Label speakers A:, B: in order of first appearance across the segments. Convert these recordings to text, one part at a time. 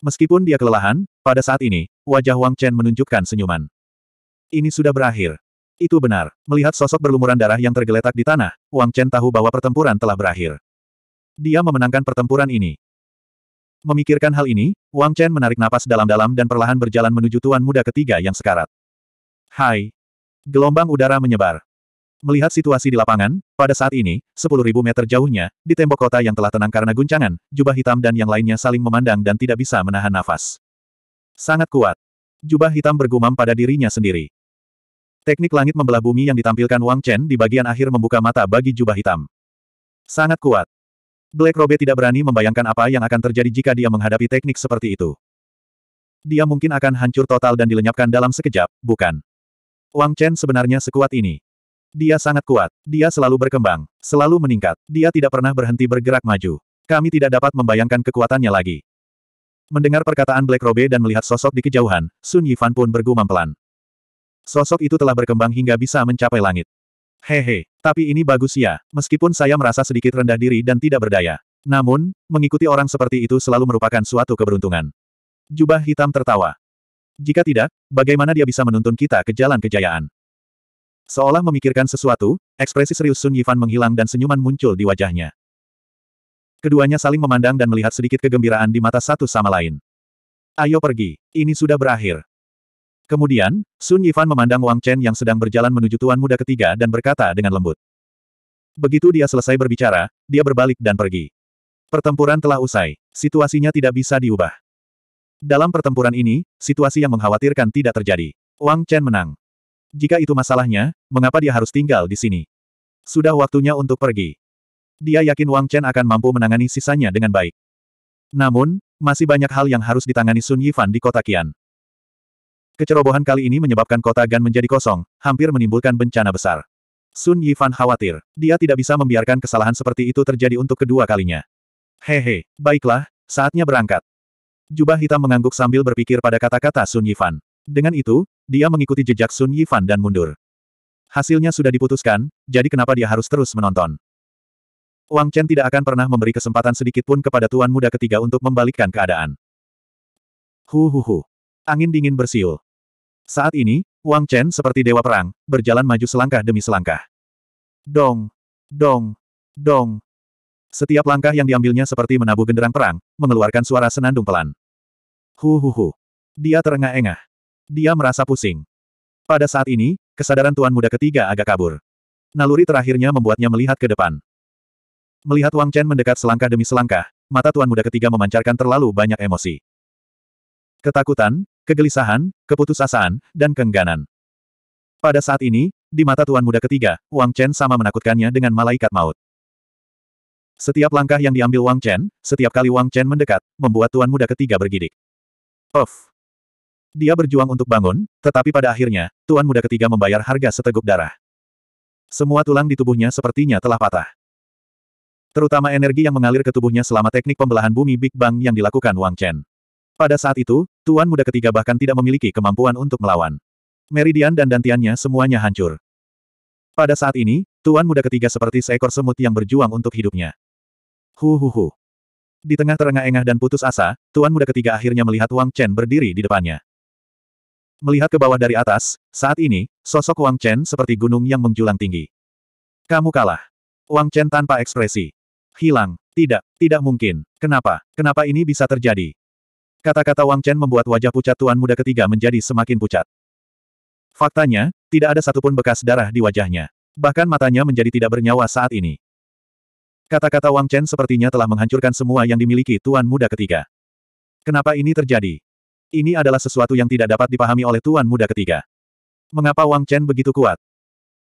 A: Meskipun dia kelelahan, pada saat ini, wajah Wang Chen menunjukkan senyuman. Ini sudah berakhir. Itu benar. Melihat sosok berlumuran darah yang tergeletak di tanah, Wang Chen tahu bahwa pertempuran telah berakhir. Dia memenangkan pertempuran ini. Memikirkan hal ini, Wang Chen menarik napas dalam-dalam dan perlahan berjalan menuju tuan muda ketiga yang sekarat. Hai. Gelombang udara menyebar. Melihat situasi di lapangan, pada saat ini, 10.000 meter jauhnya, di tembok kota yang telah tenang karena guncangan, jubah hitam dan yang lainnya saling memandang dan tidak bisa menahan nafas. Sangat kuat. Jubah hitam bergumam pada dirinya sendiri. Teknik langit membelah bumi yang ditampilkan Wang Chen di bagian akhir membuka mata bagi jubah hitam. Sangat kuat. Black Robe tidak berani membayangkan apa yang akan terjadi jika dia menghadapi teknik seperti itu. Dia mungkin akan hancur total dan dilenyapkan dalam sekejap, bukan? Wang Chen sebenarnya sekuat ini. Dia sangat kuat. Dia selalu berkembang. Selalu meningkat. Dia tidak pernah berhenti bergerak maju. Kami tidak dapat membayangkan kekuatannya lagi. Mendengar perkataan Black Robe dan melihat sosok di kejauhan, Sun Yifan pun bergumam pelan. Sosok itu telah berkembang hingga bisa mencapai langit. Hehe, tapi ini bagus ya, meskipun saya merasa sedikit rendah diri dan tidak berdaya. Namun, mengikuti orang seperti itu selalu merupakan suatu keberuntungan. Jubah hitam tertawa. Jika tidak, bagaimana dia bisa menuntun kita ke jalan kejayaan? Seolah memikirkan sesuatu, ekspresi serius Sun Yifan menghilang dan senyuman muncul di wajahnya. Keduanya saling memandang dan melihat sedikit kegembiraan di mata satu sama lain. Ayo pergi, ini sudah berakhir. Kemudian, Sun Yifan memandang Wang Chen yang sedang berjalan menuju tuan muda ketiga dan berkata dengan lembut. Begitu dia selesai berbicara, dia berbalik dan pergi. Pertempuran telah usai, situasinya tidak bisa diubah. Dalam pertempuran ini, situasi yang mengkhawatirkan tidak terjadi. Wang Chen menang. Jika itu masalahnya, mengapa dia harus tinggal di sini? Sudah waktunya untuk pergi. Dia yakin Wang Chen akan mampu menangani sisanya dengan baik. Namun, masih banyak hal yang harus ditangani Sun Yifan di kota Qian. Kecerobohan kali ini menyebabkan kota Gan menjadi kosong, hampir menimbulkan bencana besar. Sun Yifan khawatir, dia tidak bisa membiarkan kesalahan seperti itu terjadi untuk kedua kalinya. Hehe, baiklah, saatnya berangkat. Jubah hitam mengangguk sambil berpikir pada kata-kata Sun Yifan. Dengan itu, dia mengikuti jejak Sun Yifan dan mundur. Hasilnya sudah diputuskan, jadi kenapa dia harus terus menonton? Wang Chen tidak akan pernah memberi kesempatan sedikit pun kepada tuan muda ketiga untuk membalikkan keadaan. Hu hu hu. Angin dingin bersiul. Saat ini, Wang Chen seperti dewa perang, berjalan maju selangkah demi selangkah. Dong, dong, dong. Setiap langkah yang diambilnya seperti menabuh genderang perang, mengeluarkan suara senandung pelan. Hu hu hu. Dia terengah-engah. Dia merasa pusing. Pada saat ini, kesadaran tuan muda ketiga agak kabur. Naluri terakhirnya membuatnya melihat ke depan. Melihat Wang Chen mendekat selangkah demi selangkah, mata tuan muda ketiga memancarkan terlalu banyak emosi. Ketakutan, kegelisahan, keputusasaan, dan kengganan. Pada saat ini, di mata tuan muda ketiga, Wang Chen sama menakutkannya dengan malaikat maut. Setiap langkah yang diambil Wang Chen, setiap kali Wang Chen mendekat, membuat tuan muda ketiga bergidik. Of, Dia berjuang untuk bangun, tetapi pada akhirnya, tuan muda ketiga membayar harga seteguk darah. Semua tulang di tubuhnya sepertinya telah patah. Terutama energi yang mengalir ke tubuhnya selama teknik pembelahan bumi Big Bang yang dilakukan Wang Chen. Pada saat itu, tuan muda ketiga bahkan tidak memiliki kemampuan untuk melawan. Meridian dan dantiannya semuanya hancur. Pada saat ini, tuan muda ketiga seperti seekor semut yang berjuang untuk hidupnya. Huhuhu. Di tengah terengah-engah dan putus asa, tuan muda ketiga akhirnya melihat Wang Chen berdiri di depannya. Melihat ke bawah dari atas, saat ini, sosok Wang Chen seperti gunung yang menjulang tinggi. Kamu kalah. Wang Chen tanpa ekspresi. Hilang. Tidak, tidak mungkin. Kenapa? Kenapa ini bisa terjadi? Kata-kata Wang Chen membuat wajah pucat tuan muda ketiga menjadi semakin pucat. Faktanya, tidak ada satupun bekas darah di wajahnya. Bahkan matanya menjadi tidak bernyawa saat ini. Kata-kata Wang Chen sepertinya telah menghancurkan semua yang dimiliki Tuan Muda ketiga. Kenapa ini terjadi? Ini adalah sesuatu yang tidak dapat dipahami oleh Tuan Muda ketiga. Mengapa Wang Chen begitu kuat?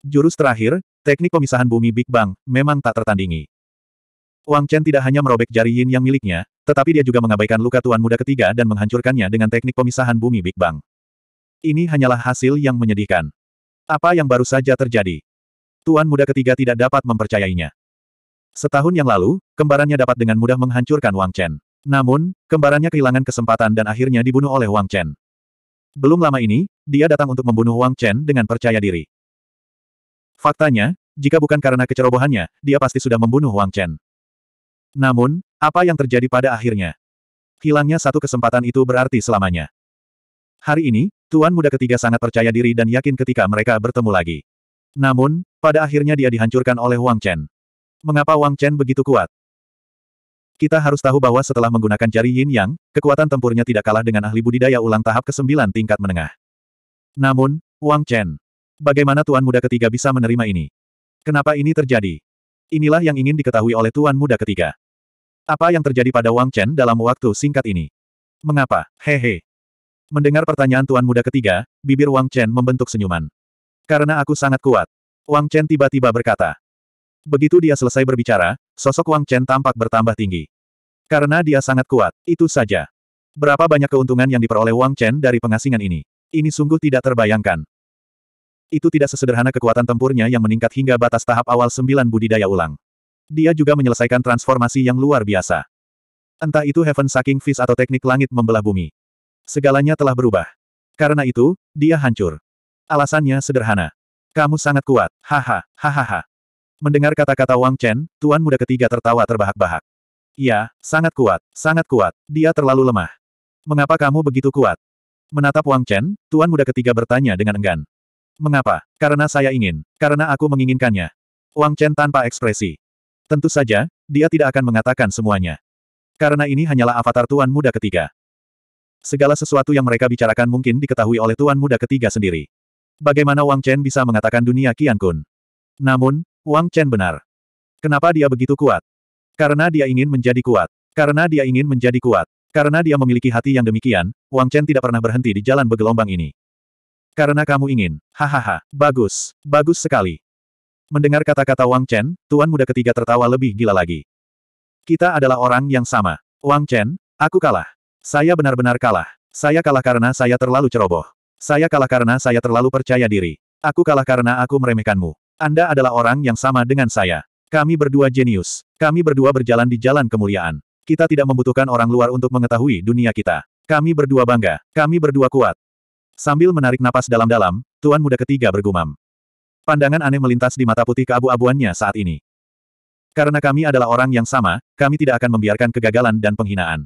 A: Jurus terakhir, teknik pemisahan bumi Big Bang, memang tak tertandingi. Wang Chen tidak hanya merobek jari yin yang miliknya, tetapi dia juga mengabaikan luka Tuan Muda ketiga dan menghancurkannya dengan teknik pemisahan bumi Big Bang. Ini hanyalah hasil yang menyedihkan. Apa yang baru saja terjadi? Tuan Muda ketiga tidak dapat mempercayainya. Setahun yang lalu, kembarannya dapat dengan mudah menghancurkan Wang Chen. Namun, kembarannya kehilangan kesempatan dan akhirnya dibunuh oleh Wang Chen. Belum lama ini, dia datang untuk membunuh Wang Chen dengan percaya diri. Faktanya, jika bukan karena kecerobohannya, dia pasti sudah membunuh Wang Chen. Namun, apa yang terjadi pada akhirnya? Hilangnya satu kesempatan itu berarti selamanya. Hari ini, Tuan Muda ketiga sangat percaya diri dan yakin ketika mereka bertemu lagi. Namun, pada akhirnya dia dihancurkan oleh Wang Chen. Mengapa Wang Chen begitu kuat? Kita harus tahu bahwa setelah menggunakan jari yin yang, kekuatan tempurnya tidak kalah dengan ahli budidaya ulang tahap ke-9 tingkat menengah. Namun, Wang Chen, bagaimana tuan muda ketiga bisa menerima ini? Kenapa ini terjadi? Inilah yang ingin diketahui oleh tuan muda ketiga. Apa yang terjadi pada Wang Chen dalam waktu singkat ini? Mengapa? Hehe. Mendengar pertanyaan tuan muda ketiga, bibir Wang Chen membentuk senyuman. Karena aku sangat kuat. Wang Chen tiba-tiba berkata. Begitu dia selesai berbicara, sosok Wang Chen tampak bertambah tinggi. Karena dia sangat kuat, itu saja. Berapa banyak keuntungan yang diperoleh Wang Chen dari pengasingan ini? Ini sungguh tidak terbayangkan. Itu tidak sesederhana kekuatan tempurnya yang meningkat hingga batas tahap awal sembilan budidaya ulang. Dia juga menyelesaikan transformasi yang luar biasa. Entah itu Heaven Sucking Fish atau teknik langit membelah bumi. Segalanya telah berubah. Karena itu, dia hancur. Alasannya sederhana. Kamu sangat kuat, haha, hahaha. Mendengar kata-kata Wang Chen, tuan muda ketiga tertawa terbahak-bahak. Ya, sangat kuat, sangat kuat. Dia terlalu lemah. Mengapa kamu begitu kuat? Menatap Wang Chen, tuan muda ketiga bertanya dengan enggan. Mengapa? Karena saya ingin. Karena aku menginginkannya. Wang Chen tanpa ekspresi. Tentu saja, dia tidak akan mengatakan semuanya. Karena ini hanyalah avatar tuan muda ketiga. Segala sesuatu yang mereka bicarakan mungkin diketahui oleh tuan muda ketiga sendiri. Bagaimana Wang Chen bisa mengatakan dunia Qian Kun? Namun, Wang Chen benar. Kenapa dia begitu kuat? Karena dia ingin menjadi kuat. Karena dia ingin menjadi kuat. Karena dia memiliki hati yang demikian, Wang Chen tidak pernah berhenti di jalan bergelombang ini. Karena kamu ingin. Hahaha, bagus. Bagus sekali. Mendengar kata-kata Wang Chen, tuan muda ketiga tertawa lebih gila lagi. Kita adalah orang yang sama. Wang Chen, aku kalah. Saya benar-benar kalah. Saya kalah karena saya terlalu ceroboh. Saya kalah karena saya terlalu percaya diri. Aku kalah karena aku meremehkanmu. Anda adalah orang yang sama dengan saya. Kami berdua jenius. Kami berdua berjalan di jalan kemuliaan. Kita tidak membutuhkan orang luar untuk mengetahui dunia kita. Kami berdua bangga. Kami berdua kuat. Sambil menarik napas dalam-dalam, Tuan Muda ketiga bergumam. Pandangan aneh melintas di mata putih keabu-abuannya saat ini. Karena kami adalah orang yang sama, kami tidak akan membiarkan kegagalan dan penghinaan.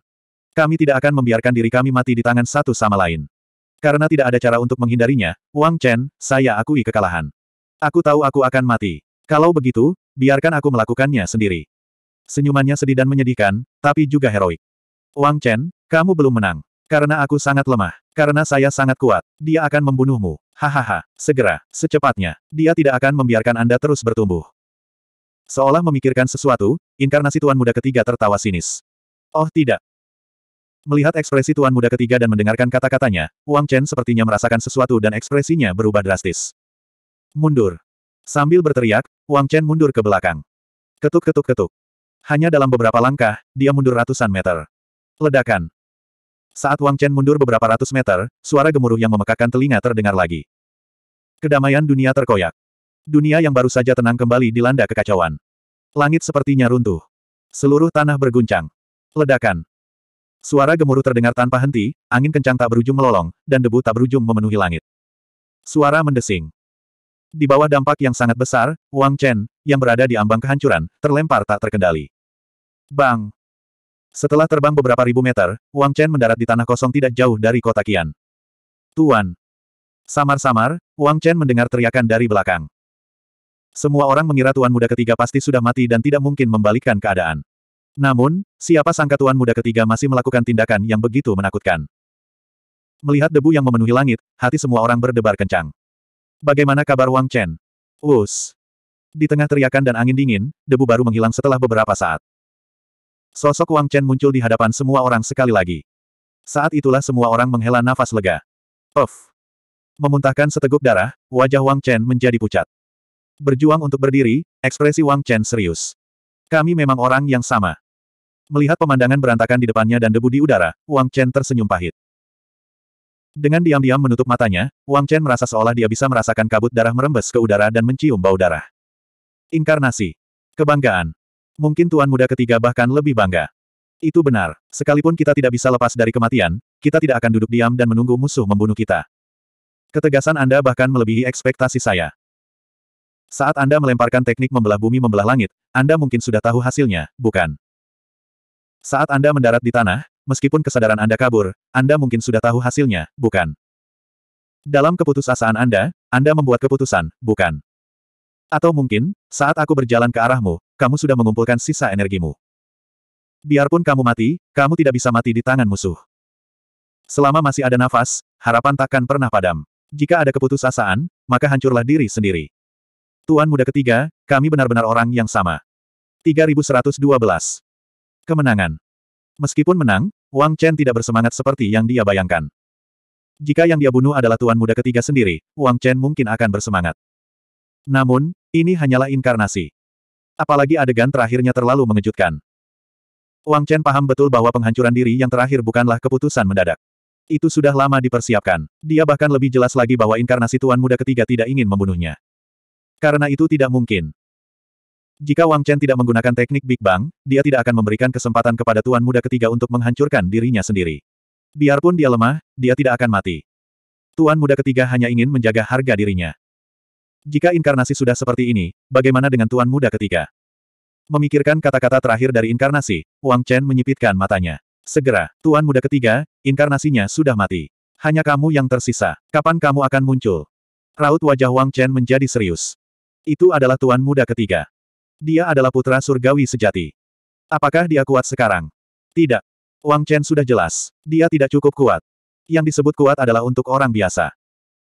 A: Kami tidak akan membiarkan diri kami mati di tangan satu sama lain. Karena tidak ada cara untuk menghindarinya, Wang Chen, saya akui kekalahan. Aku tahu aku akan mati. Kalau begitu, biarkan aku melakukannya sendiri. Senyumannya sedih dan menyedihkan, tapi juga heroik. Wang Chen, kamu belum menang. Karena aku sangat lemah. Karena saya sangat kuat. Dia akan membunuhmu. Hahaha. Segera, secepatnya. Dia tidak akan membiarkan Anda terus bertumbuh. Seolah memikirkan sesuatu, inkarnasi Tuan Muda ketiga tertawa sinis. Oh tidak. Melihat ekspresi Tuan Muda ketiga dan mendengarkan kata-katanya, Wang Chen sepertinya merasakan sesuatu dan ekspresinya berubah drastis. Mundur. Sambil berteriak, Wang Chen mundur ke belakang. Ketuk-ketuk-ketuk. Hanya dalam beberapa langkah, dia mundur ratusan meter. Ledakan. Saat Wang Chen mundur beberapa ratus meter, suara gemuruh yang memekakkan telinga terdengar lagi. Kedamaian dunia terkoyak. Dunia yang baru saja tenang kembali dilanda kekacauan. Langit sepertinya runtuh. Seluruh tanah berguncang. Ledakan. Suara gemuruh terdengar tanpa henti, angin kencang tak berujung melolong, dan debu tak berujung memenuhi langit. Suara mendesing. Di bawah dampak yang sangat besar, Wang Chen, yang berada di ambang kehancuran, terlempar tak terkendali. Bang! Setelah terbang beberapa ribu meter, Wang Chen mendarat di tanah kosong tidak jauh dari kota Qian. Tuan! Samar-samar, Wang Chen mendengar teriakan dari belakang. Semua orang mengira tuan muda ketiga pasti sudah mati dan tidak mungkin membalikkan keadaan. Namun, siapa sangka tuan muda ketiga masih melakukan tindakan yang begitu menakutkan. Melihat debu yang memenuhi langit, hati semua orang berdebar kencang. Bagaimana kabar Wang Chen? Us. Di tengah teriakan dan angin dingin, debu baru menghilang setelah beberapa saat. Sosok Wang Chen muncul di hadapan semua orang sekali lagi. Saat itulah semua orang menghela nafas lega. Of. Memuntahkan seteguk darah, wajah Wang Chen menjadi pucat. Berjuang untuk berdiri, ekspresi Wang Chen serius. Kami memang orang yang sama. Melihat pemandangan berantakan di depannya dan debu di udara, Wang Chen tersenyum pahit. Dengan diam-diam menutup matanya, Wang Chen merasa seolah dia bisa merasakan kabut darah merembes ke udara dan mencium bau darah. Inkarnasi. Kebanggaan. Mungkin tuan muda ketiga bahkan lebih bangga. Itu benar. Sekalipun kita tidak bisa lepas dari kematian, kita tidak akan duduk diam dan menunggu musuh membunuh kita. Ketegasan Anda bahkan melebihi ekspektasi saya. Saat Anda melemparkan teknik membelah bumi membelah langit, Anda mungkin sudah tahu hasilnya, bukan? Saat Anda mendarat di tanah, meskipun kesadaran Anda kabur, Anda mungkin sudah tahu hasilnya, bukan? Dalam keputusasaan Anda, Anda membuat keputusan, bukan? Atau mungkin, saat aku berjalan ke arahmu, kamu sudah mengumpulkan sisa energimu. Biarpun kamu mati, kamu tidak bisa mati di tangan musuh. Selama masih ada nafas, harapan takkan pernah padam. Jika ada keputusasaan, maka hancurlah diri sendiri. Tuan muda ketiga, kami benar-benar orang yang sama. 3112. Kemenangan. Meskipun menang, Wang Chen tidak bersemangat seperti yang dia bayangkan. Jika yang dia bunuh adalah tuan muda ketiga sendiri, Wang Chen mungkin akan bersemangat. Namun, ini hanyalah inkarnasi. Apalagi adegan terakhirnya terlalu mengejutkan. Wang Chen paham betul bahwa penghancuran diri yang terakhir bukanlah keputusan mendadak. Itu sudah lama dipersiapkan. Dia bahkan lebih jelas lagi bahwa inkarnasi tuan muda ketiga tidak ingin membunuhnya. Karena itu tidak mungkin. Jika Wang Chen tidak menggunakan teknik Big Bang, dia tidak akan memberikan kesempatan kepada Tuan Muda ketiga untuk menghancurkan dirinya sendiri. Biarpun dia lemah, dia tidak akan mati. Tuan Muda ketiga hanya ingin menjaga harga dirinya. Jika inkarnasi sudah seperti ini, bagaimana dengan Tuan Muda ketiga? Memikirkan kata-kata terakhir dari inkarnasi, Wang Chen menyipitkan matanya. Segera, Tuan Muda ketiga, inkarnasinya sudah mati. Hanya kamu yang tersisa. Kapan kamu akan muncul? Raut wajah Wang Chen menjadi serius. Itu adalah Tuan Muda ketiga. Dia adalah putra surgawi sejati. Apakah dia kuat sekarang? Tidak. Wang Chen sudah jelas. Dia tidak cukup kuat. Yang disebut kuat adalah untuk orang biasa.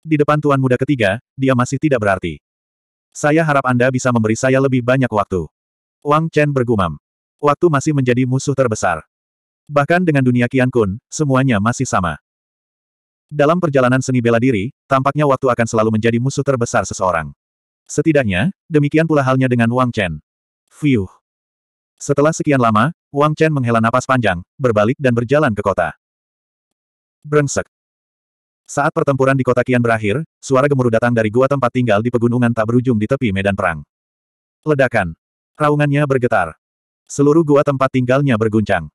A: Di depan tuan muda ketiga, dia masih tidak berarti. Saya harap Anda bisa memberi saya lebih banyak waktu. Wang Chen bergumam. Waktu masih menjadi musuh terbesar. Bahkan dengan dunia Kian Kun, semuanya masih sama. Dalam perjalanan seni bela diri, tampaknya waktu akan selalu menjadi musuh terbesar seseorang. Setidaknya, demikian pula halnya dengan Wang Chen. Fiuh. Setelah sekian lama, Wang Chen menghela napas panjang, berbalik dan berjalan ke kota. Brengsek. Saat pertempuran di kota kian berakhir, suara gemuruh datang dari gua tempat tinggal di pegunungan tak berujung di tepi medan perang. Ledakan. Raungannya bergetar. Seluruh gua tempat tinggalnya berguncang.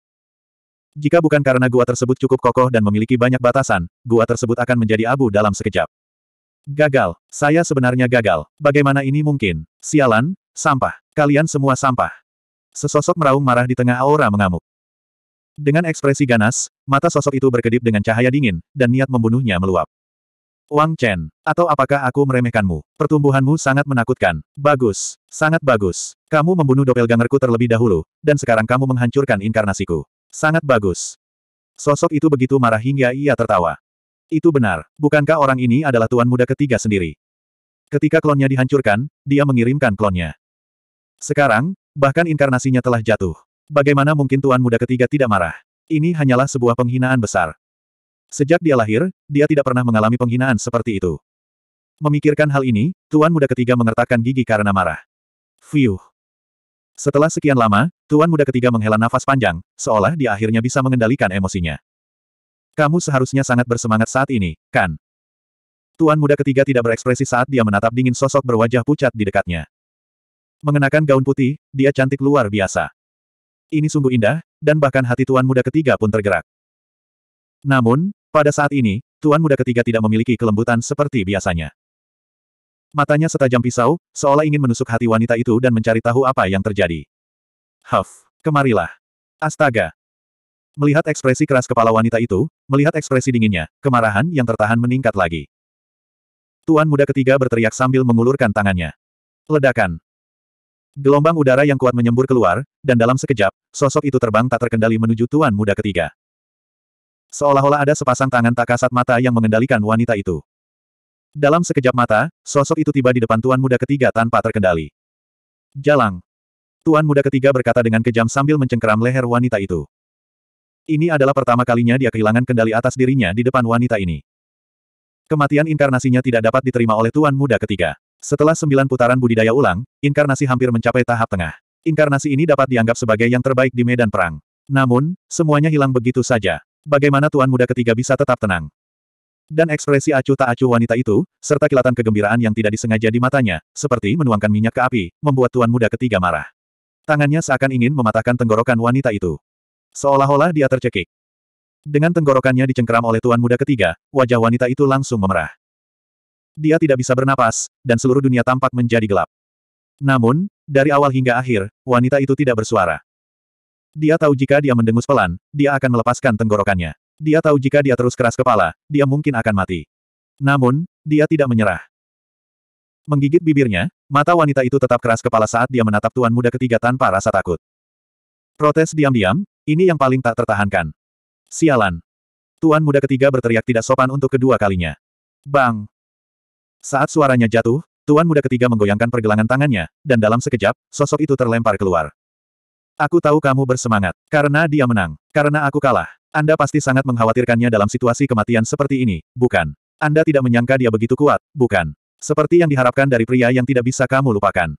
A: Jika bukan karena gua tersebut cukup kokoh dan memiliki banyak batasan, gua tersebut akan menjadi abu dalam sekejap. Gagal. Saya sebenarnya gagal. Bagaimana ini mungkin? Sialan, sampah. Kalian semua sampah. Sesosok meraung marah di tengah aura mengamuk. Dengan ekspresi ganas, mata sosok itu berkedip dengan cahaya dingin, dan niat membunuhnya meluap. Wang Chen, atau apakah aku meremehkanmu? Pertumbuhanmu sangat menakutkan. Bagus, sangat bagus. Kamu membunuh doppelgangerku terlebih dahulu, dan sekarang kamu menghancurkan inkarnasiku. Sangat bagus. Sosok itu begitu marah hingga ia tertawa. Itu benar. Bukankah orang ini adalah tuan muda ketiga sendiri? Ketika klonnya dihancurkan, dia mengirimkan klonnya. Sekarang, bahkan inkarnasinya telah jatuh. Bagaimana mungkin tuan muda ketiga tidak marah? Ini hanyalah sebuah penghinaan besar. Sejak dia lahir, dia tidak pernah mengalami penghinaan seperti itu. Memikirkan hal ini, tuan muda ketiga mengertakkan gigi karena marah. Fiuh. Setelah sekian lama, tuan muda ketiga menghela nafas panjang, seolah dia akhirnya bisa mengendalikan emosinya. Kamu seharusnya sangat bersemangat saat ini, kan? Tuan muda ketiga tidak berekspresi saat dia menatap dingin sosok berwajah pucat di dekatnya. Mengenakan gaun putih, dia cantik luar biasa. Ini sungguh indah, dan bahkan hati tuan muda ketiga pun tergerak. Namun, pada saat ini, tuan muda ketiga tidak memiliki kelembutan seperti biasanya. Matanya setajam pisau, seolah ingin menusuk hati wanita itu dan mencari tahu apa yang terjadi. Huff, kemarilah. Astaga, Melihat ekspresi keras kepala wanita itu, melihat ekspresi dinginnya, kemarahan yang tertahan meningkat lagi. Tuan muda ketiga berteriak sambil mengulurkan tangannya. Ledakan. Gelombang udara yang kuat menyembur keluar, dan dalam sekejap, sosok itu terbang tak terkendali menuju tuan muda ketiga. Seolah-olah ada sepasang tangan tak kasat mata yang mengendalikan wanita itu. Dalam sekejap mata, sosok itu tiba di depan tuan muda ketiga tanpa terkendali. Jalang. Tuan muda ketiga berkata dengan kejam sambil mencengkeram leher wanita itu. Ini adalah pertama kalinya dia kehilangan kendali atas dirinya di depan wanita ini. Kematian inkarnasinya tidak dapat diterima oleh Tuan Muda ketiga. Setelah sembilan putaran budidaya ulang, inkarnasi hampir mencapai tahap tengah. Inkarnasi ini dapat dianggap sebagai yang terbaik di medan perang. Namun, semuanya hilang begitu saja. Bagaimana Tuan Muda ketiga bisa tetap tenang? Dan ekspresi acuh tak acuh wanita itu, serta kilatan kegembiraan yang tidak disengaja di matanya, seperti menuangkan minyak ke api, membuat Tuan Muda ketiga marah. Tangannya seakan ingin mematahkan tenggorokan wanita itu. Seolah-olah dia tercekik. Dengan tenggorokannya dicengkeram oleh tuan muda ketiga, wajah wanita itu langsung memerah. Dia tidak bisa bernapas, dan seluruh dunia tampak menjadi gelap. Namun, dari awal hingga akhir, wanita itu tidak bersuara. Dia tahu jika dia mendengus pelan, dia akan melepaskan tenggorokannya. Dia tahu jika dia terus keras kepala, dia mungkin akan mati. Namun, dia tidak menyerah. Menggigit bibirnya, mata wanita itu tetap keras kepala saat dia menatap tuan muda ketiga tanpa rasa takut. Protes diam-diam, ini yang paling tak tertahankan. Sialan. Tuan muda ketiga berteriak tidak sopan untuk kedua kalinya. Bang! Saat suaranya jatuh, tuan muda ketiga menggoyangkan pergelangan tangannya, dan dalam sekejap, sosok itu terlempar keluar. Aku tahu kamu bersemangat, karena dia menang, karena aku kalah. Anda pasti sangat mengkhawatirkannya dalam situasi kematian seperti ini, bukan? Anda tidak menyangka dia begitu kuat, bukan? Seperti yang diharapkan dari pria yang tidak bisa kamu lupakan.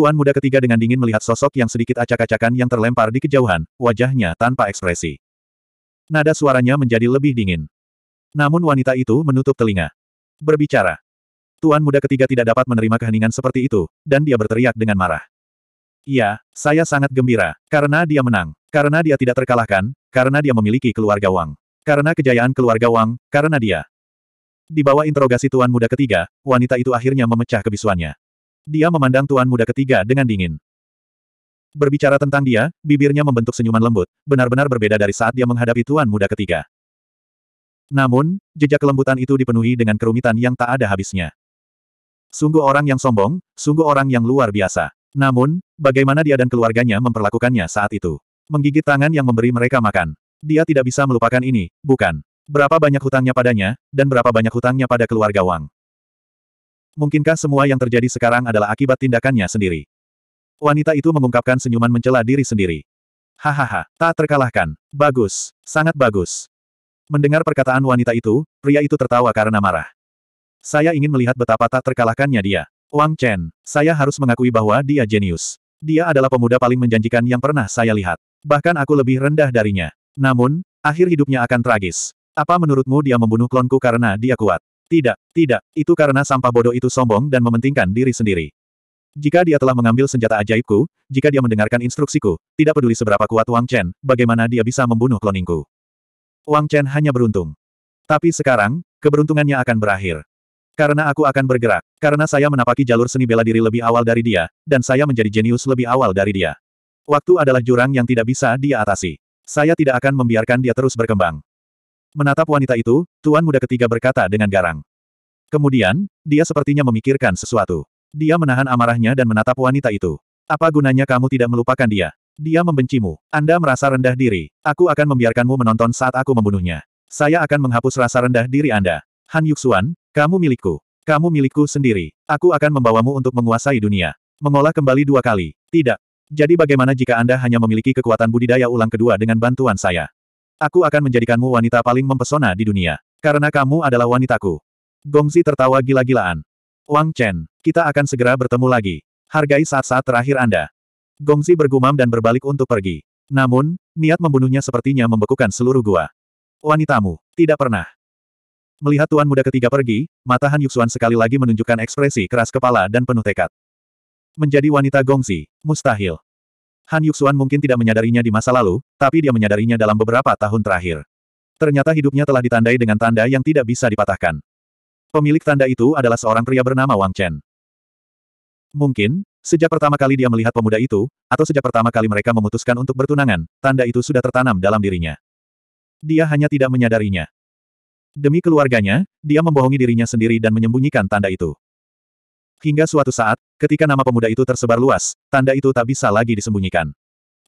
A: Tuan muda ketiga dengan dingin melihat sosok yang sedikit acak-acakan yang terlempar di kejauhan, wajahnya tanpa ekspresi. Nada suaranya menjadi lebih dingin. Namun wanita itu menutup telinga. Berbicara. Tuan muda ketiga tidak dapat menerima keheningan seperti itu, dan dia berteriak dengan marah. Iya, saya sangat gembira, karena dia menang, karena dia tidak terkalahkan, karena dia memiliki keluarga Wang. Karena kejayaan keluarga Wang, karena dia. Di bawah interogasi tuan muda ketiga, wanita itu akhirnya memecah kebisuannya. Dia memandang tuan muda ketiga dengan dingin. Berbicara tentang dia, bibirnya membentuk senyuman lembut, benar-benar berbeda dari saat dia menghadapi tuan muda ketiga. Namun, jejak kelembutan itu dipenuhi dengan kerumitan yang tak ada habisnya. Sungguh orang yang sombong, sungguh orang yang luar biasa. Namun, bagaimana dia dan keluarganya memperlakukannya saat itu? Menggigit tangan yang memberi mereka makan. Dia tidak bisa melupakan ini, bukan? Berapa banyak hutangnya padanya, dan berapa banyak hutangnya pada keluarga Wang. Mungkinkah semua yang terjadi sekarang adalah akibat tindakannya sendiri? Wanita itu mengungkapkan senyuman mencela diri sendiri. Hahaha, tak terkalahkan. Bagus, sangat bagus. Mendengar perkataan wanita itu, pria itu tertawa karena marah. Saya ingin melihat betapa tak terkalahkannya dia. Wang Chen, saya harus mengakui bahwa dia jenius. Dia adalah pemuda paling menjanjikan yang pernah saya lihat. Bahkan aku lebih rendah darinya. Namun, akhir hidupnya akan tragis. Apa menurutmu dia membunuh klonku karena dia kuat? Tidak, tidak, itu karena sampah bodoh itu sombong dan mementingkan diri sendiri. Jika dia telah mengambil senjata ajaibku, jika dia mendengarkan instruksiku, tidak peduli seberapa kuat Wang Chen, bagaimana dia bisa membunuh kloningku. Wang Chen hanya beruntung. Tapi sekarang, keberuntungannya akan berakhir. Karena aku akan bergerak, karena saya menapaki jalur seni bela diri lebih awal dari dia, dan saya menjadi jenius lebih awal dari dia. Waktu adalah jurang yang tidak bisa dia atasi. Saya tidak akan membiarkan dia terus berkembang. Menatap wanita itu, tuan muda ketiga berkata dengan garang. Kemudian, dia sepertinya memikirkan sesuatu. Dia menahan amarahnya dan menatap wanita itu. Apa gunanya kamu tidak melupakan dia? Dia membencimu. Anda merasa rendah diri. Aku akan membiarkanmu menonton saat aku membunuhnya. Saya akan menghapus rasa rendah diri Anda. Han Yuxuan, kamu milikku. Kamu milikku sendiri. Aku akan membawamu untuk menguasai dunia. Mengolah kembali dua kali. Tidak. Jadi bagaimana jika Anda hanya memiliki kekuatan budidaya ulang kedua dengan bantuan saya? Aku akan menjadikanmu wanita paling mempesona di dunia. Karena kamu adalah wanitaku. Gongzi tertawa gila-gilaan. Wang Chen, kita akan segera bertemu lagi. Hargai saat-saat terakhir Anda. Gongzi bergumam dan berbalik untuk pergi. Namun, niat membunuhnya sepertinya membekukan seluruh gua. Wanitamu, tidak pernah. Melihat tuan muda ketiga pergi, mata Han Yuxuan sekali lagi menunjukkan ekspresi keras kepala dan penuh tekad. Menjadi wanita Gongzi, mustahil. Han Yuxuan mungkin tidak menyadarinya di masa lalu, tapi dia menyadarinya dalam beberapa tahun terakhir. Ternyata hidupnya telah ditandai dengan tanda yang tidak bisa dipatahkan. Pemilik tanda itu adalah seorang pria bernama Wang Chen. Mungkin, sejak pertama kali dia melihat pemuda itu, atau sejak pertama kali mereka memutuskan untuk bertunangan, tanda itu sudah tertanam dalam dirinya. Dia hanya tidak menyadarinya. Demi keluarganya, dia membohongi dirinya sendiri dan menyembunyikan tanda itu. Hingga suatu saat, ketika nama pemuda itu tersebar luas, tanda itu tak bisa lagi disembunyikan.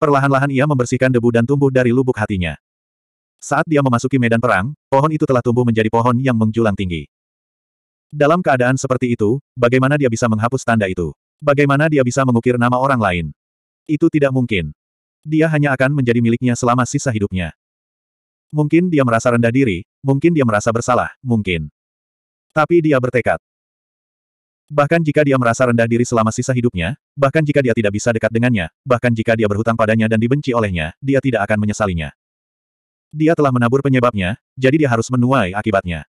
A: Perlahan-lahan ia membersihkan debu dan tumbuh dari lubuk hatinya. Saat dia memasuki medan perang, pohon itu telah tumbuh menjadi pohon yang menjulang tinggi. Dalam keadaan seperti itu, bagaimana dia bisa menghapus tanda itu? Bagaimana dia bisa mengukir nama orang lain? Itu tidak mungkin. Dia hanya akan menjadi miliknya selama sisa hidupnya. Mungkin dia merasa rendah diri, mungkin dia merasa bersalah, mungkin. Tapi dia bertekad. Bahkan jika dia merasa rendah diri selama sisa hidupnya, bahkan jika dia tidak bisa dekat dengannya, bahkan jika dia berhutang padanya dan dibenci olehnya, dia tidak akan menyesalinya. Dia telah menabur penyebabnya, jadi dia harus menuai akibatnya.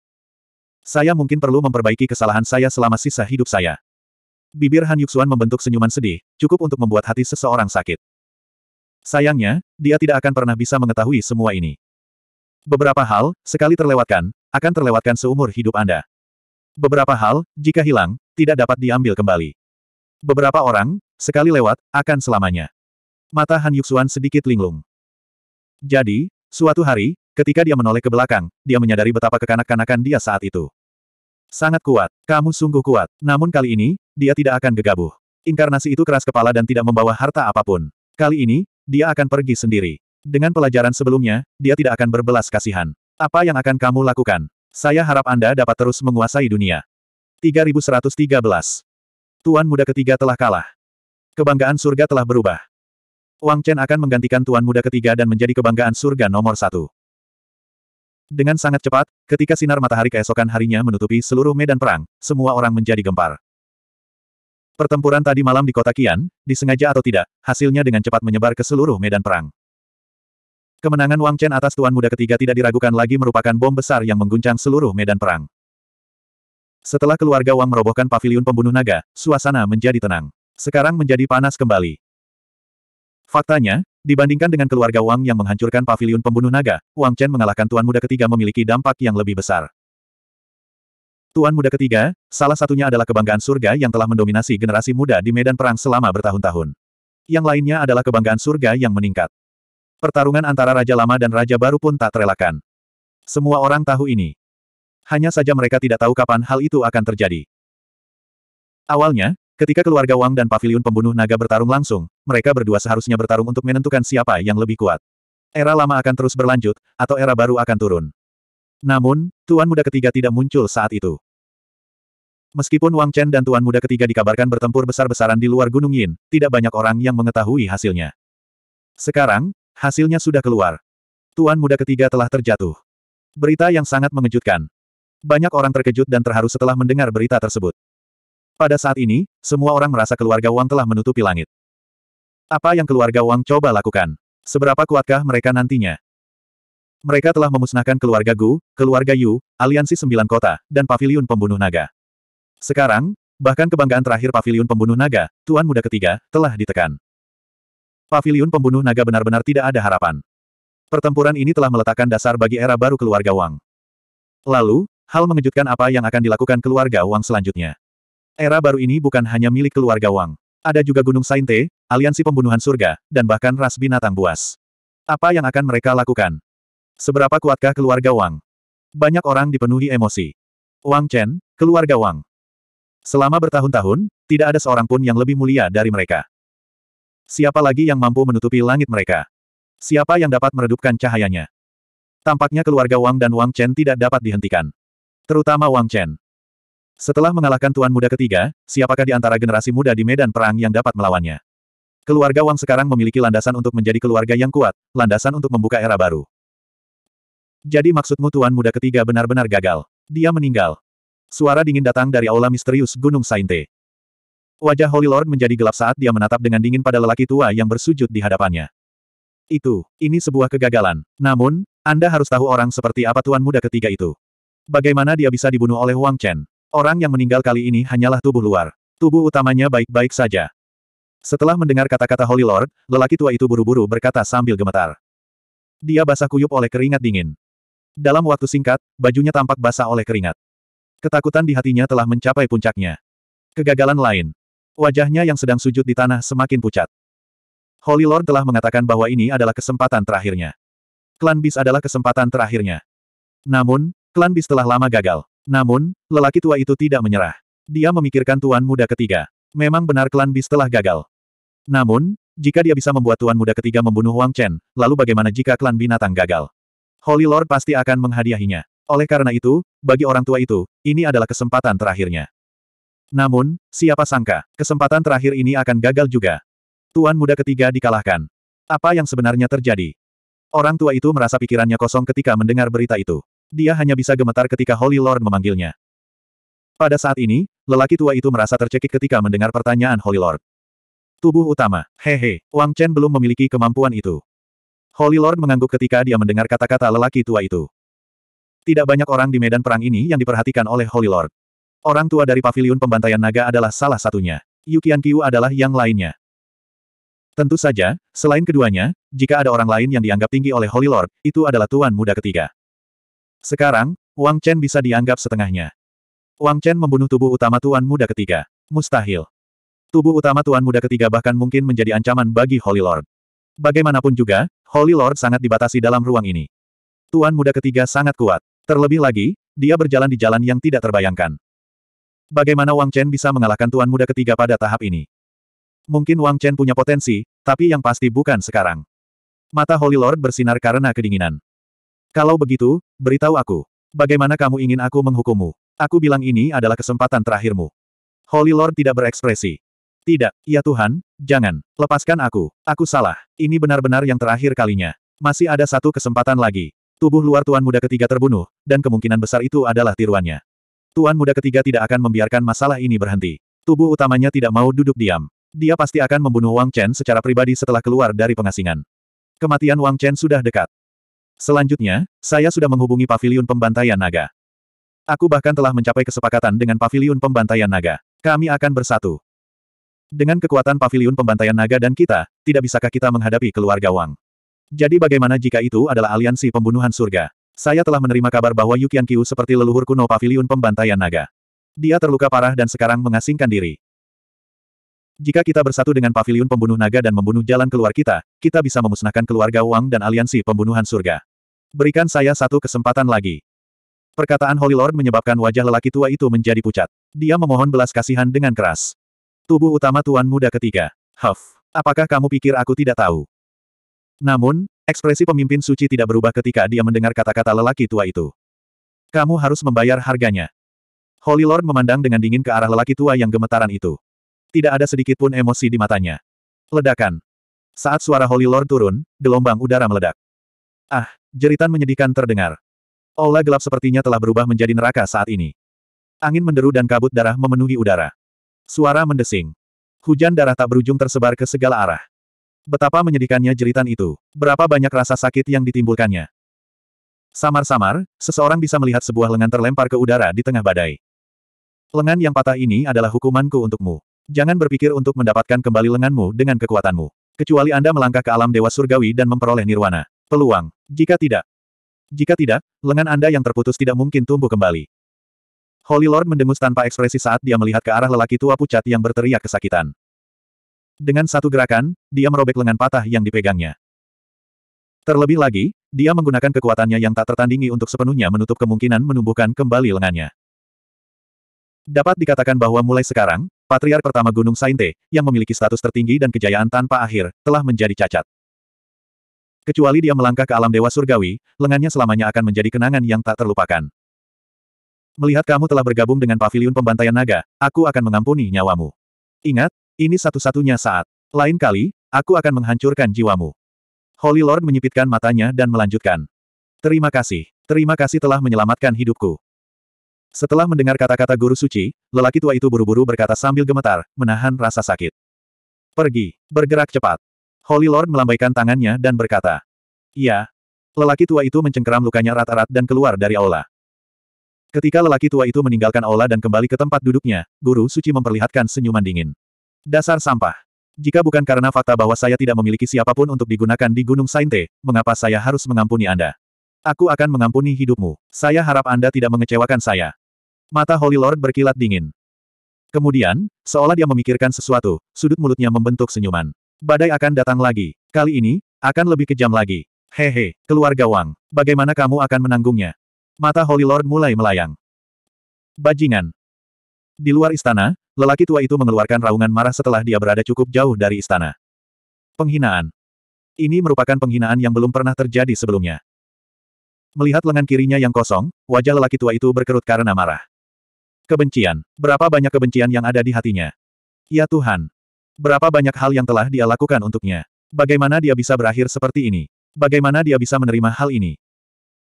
A: Saya mungkin perlu memperbaiki kesalahan saya selama sisa hidup saya. Bibir Han Yuxuan membentuk senyuman sedih, cukup untuk membuat hati seseorang sakit. Sayangnya, dia tidak akan pernah bisa mengetahui semua ini. Beberapa hal, sekali terlewatkan, akan terlewatkan seumur hidup Anda. Beberapa hal, jika hilang, tidak dapat diambil kembali. Beberapa orang, sekali lewat, akan selamanya. Mata Han Yuxuan sedikit linglung. Jadi, suatu hari, ketika dia menoleh ke belakang, dia menyadari betapa kekanak-kanakan dia saat itu. Sangat kuat, kamu sungguh kuat, namun kali ini, dia tidak akan gegabah. Inkarnasi itu keras kepala dan tidak membawa harta apapun. Kali ini, dia akan pergi sendiri. Dengan pelajaran sebelumnya, dia tidak akan berbelas kasihan. Apa yang akan kamu lakukan? Saya harap Anda dapat terus menguasai dunia. 3113. Tuan muda ketiga telah kalah. Kebanggaan surga telah berubah. Wang Chen akan menggantikan tuan muda ketiga dan menjadi kebanggaan surga nomor satu. Dengan sangat cepat, ketika sinar matahari keesokan harinya menutupi seluruh medan perang, semua orang menjadi gempar. Pertempuran tadi malam di kota Kian, disengaja atau tidak, hasilnya dengan cepat menyebar ke seluruh medan perang. Kemenangan Wang Chen atas tuan muda ketiga tidak diragukan lagi merupakan bom besar yang mengguncang seluruh medan perang. Setelah keluarga Wang merobohkan paviliun pembunuh naga, suasana menjadi tenang. Sekarang menjadi panas kembali. Faktanya, dibandingkan dengan keluarga Wang yang menghancurkan paviliun pembunuh naga, Wang Chen mengalahkan Tuan Muda ketiga memiliki dampak yang lebih besar. Tuan Muda ketiga, salah satunya adalah kebanggaan surga yang telah mendominasi generasi muda di medan perang selama bertahun-tahun. Yang lainnya adalah kebanggaan surga yang meningkat. Pertarungan antara Raja Lama dan Raja Baru pun tak terelakkan. Semua orang tahu ini hanya saja mereka tidak tahu kapan hal itu akan terjadi. Awalnya, ketika keluarga Wang dan paviliun pembunuh naga bertarung langsung, mereka berdua seharusnya bertarung untuk menentukan siapa yang lebih kuat. Era lama akan terus berlanjut, atau era baru akan turun. Namun, Tuan Muda ketiga tidak muncul saat itu. Meskipun Wang Chen dan Tuan Muda ketiga dikabarkan bertempur besar-besaran di luar Gunung Yin, tidak banyak orang yang mengetahui hasilnya. Sekarang, hasilnya sudah keluar. Tuan Muda ketiga telah terjatuh. Berita yang sangat mengejutkan. Banyak orang terkejut dan terharu setelah mendengar berita tersebut. Pada saat ini, semua orang merasa keluarga Wang telah menutupi langit. Apa yang keluarga Wang coba lakukan? Seberapa kuatkah mereka nantinya? Mereka telah memusnahkan keluarga Gu, keluarga Yu, aliansi sembilan kota, dan pavilion pembunuh naga. Sekarang, bahkan kebanggaan terakhir pavilion pembunuh naga, Tuan Muda Ketiga, telah ditekan. Pavilion pembunuh naga benar-benar tidak ada harapan. Pertempuran ini telah meletakkan dasar bagi era baru keluarga Wang. Lalu, Hal mengejutkan apa yang akan dilakukan keluarga Wang selanjutnya. Era baru ini bukan hanya milik keluarga Wang. Ada juga Gunung Sainte, aliansi pembunuhan surga, dan bahkan ras binatang buas. Apa yang akan mereka lakukan? Seberapa kuatkah keluarga Wang? Banyak orang dipenuhi emosi. Wang Chen, keluarga Wang. Selama bertahun-tahun, tidak ada seorang pun yang lebih mulia dari mereka. Siapa lagi yang mampu menutupi langit mereka? Siapa yang dapat meredupkan cahayanya? Tampaknya keluarga Wang dan Wang Chen tidak dapat dihentikan. Terutama Wang Chen. Setelah mengalahkan tuan muda ketiga, siapakah di antara generasi muda di medan perang yang dapat melawannya? Keluarga Wang sekarang memiliki landasan untuk menjadi keluarga yang kuat, landasan untuk membuka era baru. Jadi maksudmu tuan muda ketiga benar-benar gagal. Dia meninggal. Suara dingin datang dari aula misterius Gunung Sainte. Wajah Holy Lord menjadi gelap saat dia menatap dengan dingin pada lelaki tua yang bersujud di hadapannya. Itu, ini sebuah kegagalan. Namun, Anda harus tahu orang seperti apa tuan muda ketiga itu. Bagaimana dia bisa dibunuh oleh Wang Chen? Orang yang meninggal kali ini hanyalah tubuh luar. Tubuh utamanya baik-baik saja. Setelah mendengar kata-kata Holy Lord, lelaki tua itu buru-buru berkata sambil gemetar. Dia basah kuyup oleh keringat dingin. Dalam waktu singkat, bajunya tampak basah oleh keringat. Ketakutan di hatinya telah mencapai puncaknya. Kegagalan lain. Wajahnya yang sedang sujud di tanah semakin pucat. Holy Lord telah mengatakan bahwa ini adalah kesempatan terakhirnya. Klan Bis adalah kesempatan terakhirnya. Namun, Klan Bis telah lama gagal. Namun, lelaki tua itu tidak menyerah. Dia memikirkan tuan muda ketiga. Memang benar klan Bis telah gagal. Namun, jika dia bisa membuat tuan muda ketiga membunuh Wang Chen, lalu bagaimana jika klan binatang gagal? Holy Lord pasti akan menghadiahinya. Oleh karena itu, bagi orang tua itu, ini adalah kesempatan terakhirnya. Namun, siapa sangka, kesempatan terakhir ini akan gagal juga. Tuan muda ketiga dikalahkan. Apa yang sebenarnya terjadi? Orang tua itu merasa pikirannya kosong ketika mendengar berita itu. Dia hanya bisa gemetar ketika Holy Lord memanggilnya. Pada saat ini, lelaki tua itu merasa tercekik ketika mendengar pertanyaan Holy Lord. Tubuh utama, hehe, Wang Chen belum memiliki kemampuan itu. Holy Lord mengangguk ketika dia mendengar kata-kata lelaki tua itu. Tidak banyak orang di medan perang ini yang diperhatikan oleh Holy Lord. Orang tua dari pavilion pembantaian naga adalah salah satunya. Yukian Qiu adalah yang lainnya. Tentu saja, selain keduanya, jika ada orang lain yang dianggap tinggi oleh Holy Lord, itu adalah tuan muda ketiga. Sekarang, Wang Chen bisa dianggap setengahnya. Wang Chen membunuh tubuh utama tuan muda ketiga. Mustahil. Tubuh utama tuan muda ketiga bahkan mungkin menjadi ancaman bagi Holy Lord. Bagaimanapun juga, Holy Lord sangat dibatasi dalam ruang ini. Tuan muda ketiga sangat kuat. Terlebih lagi, dia berjalan di jalan yang tidak terbayangkan. Bagaimana Wang Chen bisa mengalahkan tuan muda ketiga pada tahap ini? Mungkin Wang Chen punya potensi, tapi yang pasti bukan sekarang. Mata Holy Lord bersinar karena kedinginan. Kalau begitu, beritahu aku. Bagaimana kamu ingin aku menghukummu? Aku bilang ini adalah kesempatan terakhirmu. Holy Lord tidak berekspresi. Tidak, ya Tuhan, jangan. Lepaskan aku. Aku salah. Ini benar-benar yang terakhir kalinya. Masih ada satu kesempatan lagi. Tubuh luar Tuan Muda ketiga terbunuh, dan kemungkinan besar itu adalah tiruannya. Tuan Muda ketiga tidak akan membiarkan masalah ini berhenti. Tubuh utamanya tidak mau duduk diam. Dia pasti akan membunuh Wang Chen secara pribadi setelah keluar dari pengasingan. Kematian Wang Chen sudah dekat. Selanjutnya, saya sudah menghubungi Paviliun pembantaian naga. Aku bahkan telah mencapai kesepakatan dengan Paviliun pembantaian naga. Kami akan bersatu. Dengan kekuatan Paviliun pembantaian naga dan kita, tidak bisakah kita menghadapi keluarga Wang? Jadi bagaimana jika itu adalah aliansi pembunuhan surga? Saya telah menerima kabar bahwa Yukian Kyu seperti leluhur kuno Paviliun pembantaian naga. Dia terluka parah dan sekarang mengasingkan diri. Jika kita bersatu dengan pavilion pembunuh naga dan membunuh jalan keluar kita, kita bisa memusnahkan keluarga Wang dan aliansi pembunuhan surga. Berikan saya satu kesempatan lagi. Perkataan Holy Lord menyebabkan wajah lelaki tua itu menjadi pucat. Dia memohon belas kasihan dengan keras. Tubuh utama Tuan Muda ketiga. Huff, apakah kamu pikir aku tidak tahu? Namun, ekspresi pemimpin suci tidak berubah ketika dia mendengar kata-kata lelaki tua itu. Kamu harus membayar harganya. Holy Lord memandang dengan dingin ke arah lelaki tua yang gemetaran itu. Tidak ada sedikit pun emosi di matanya. Ledakan. Saat suara Holy Lord turun, gelombang udara meledak. Ah, jeritan menyedihkan terdengar. Aula gelap sepertinya telah berubah menjadi neraka saat ini. Angin menderu dan kabut darah memenuhi udara. Suara mendesing. Hujan darah tak berujung tersebar ke segala arah. Betapa menyedihkannya jeritan itu. Berapa banyak rasa sakit yang ditimbulkannya. Samar-samar, seseorang bisa melihat sebuah lengan terlempar ke udara di tengah badai. Lengan yang patah ini adalah hukumanku untukmu. Jangan berpikir untuk mendapatkan kembali lenganmu dengan kekuatanmu. Kecuali Anda melangkah ke alam dewa surgawi dan memperoleh nirwana. Peluang. Jika tidak. Jika tidak, lengan Anda yang terputus tidak mungkin tumbuh kembali. Holy Lord mendengus tanpa ekspresi saat dia melihat ke arah lelaki tua pucat yang berteriak kesakitan. Dengan satu gerakan, dia merobek lengan patah yang dipegangnya. Terlebih lagi, dia menggunakan kekuatannya yang tak tertandingi untuk sepenuhnya menutup kemungkinan menumbuhkan kembali lengannya. Dapat dikatakan bahwa mulai sekarang, Patriark pertama Gunung Sainte, yang memiliki status tertinggi dan kejayaan tanpa akhir, telah menjadi cacat. Kecuali dia melangkah ke alam dewa surgawi, lengannya selamanya akan menjadi kenangan yang tak terlupakan. Melihat kamu telah bergabung dengan pavilion pembantaian naga, aku akan mengampuni nyawamu. Ingat, ini satu-satunya saat. Lain kali, aku akan menghancurkan jiwamu. Holy Lord menyipitkan matanya dan melanjutkan. Terima kasih. Terima kasih telah menyelamatkan hidupku. Setelah mendengar kata-kata guru suci, lelaki tua itu buru-buru berkata sambil gemetar, menahan rasa sakit. Pergi, bergerak cepat. Holy Lord melambaikan tangannya dan berkata. Iya. Lelaki tua itu mencengkeram lukanya rat-rat dan keluar dari aula. Ketika lelaki tua itu meninggalkan aula dan kembali ke tempat duduknya, guru suci memperlihatkan senyuman dingin. Dasar sampah. Jika bukan karena fakta bahwa saya tidak memiliki siapapun untuk digunakan di Gunung Sainte, mengapa saya harus mengampuni Anda? Aku akan mengampuni hidupmu. Saya harap Anda tidak mengecewakan saya. Mata Holy Lord berkilat dingin. Kemudian, seolah dia memikirkan sesuatu, sudut mulutnya membentuk senyuman. Badai akan datang lagi. Kali ini, akan lebih kejam lagi. Hehe, keluarga Wang, bagaimana kamu akan menanggungnya? Mata Holy Lord mulai melayang. Bajingan. Di luar istana, lelaki tua itu mengeluarkan raungan marah setelah dia berada cukup jauh dari istana. Penghinaan. Ini merupakan penghinaan yang belum pernah terjadi sebelumnya. Melihat lengan kirinya yang kosong, wajah lelaki tua itu berkerut karena marah. Kebencian. Berapa banyak kebencian yang ada di hatinya? Ya Tuhan. Berapa banyak hal yang telah dia lakukan untuknya? Bagaimana dia bisa berakhir seperti ini? Bagaimana dia bisa menerima hal ini?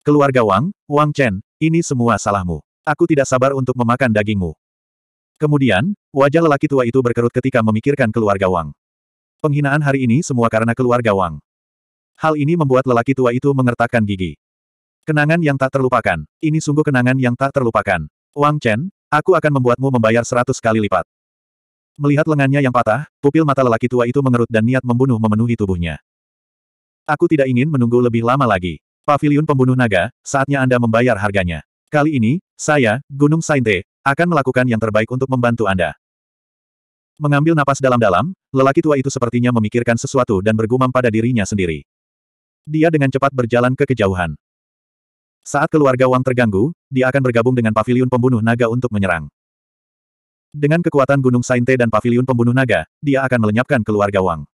A: Keluarga Wang, Wang Chen, ini semua salahmu. Aku tidak sabar untuk memakan dagingmu. Kemudian, wajah lelaki tua itu berkerut ketika memikirkan keluarga Wang. Penghinaan hari ini semua karena keluarga Wang. Hal ini membuat lelaki tua itu mengertakkan gigi. Kenangan yang tak terlupakan. Ini sungguh kenangan yang tak terlupakan. Wang Chen, Aku akan membuatmu membayar seratus kali lipat. Melihat lengannya yang patah, pupil mata lelaki tua itu mengerut dan niat membunuh memenuhi tubuhnya. Aku tidak ingin menunggu lebih lama lagi. Paviliun pembunuh naga, saatnya Anda membayar harganya. Kali ini, saya, Gunung Sainte, akan melakukan yang terbaik untuk membantu Anda. Mengambil napas dalam-dalam, lelaki tua itu sepertinya memikirkan sesuatu dan bergumam pada dirinya sendiri. Dia dengan cepat berjalan ke kejauhan. Saat keluarga Wang terganggu, dia akan bergabung dengan paviliun pembunuh naga untuk menyerang. Dengan kekuatan Gunung Sainte dan paviliun pembunuh naga, dia akan melenyapkan keluarga Wang.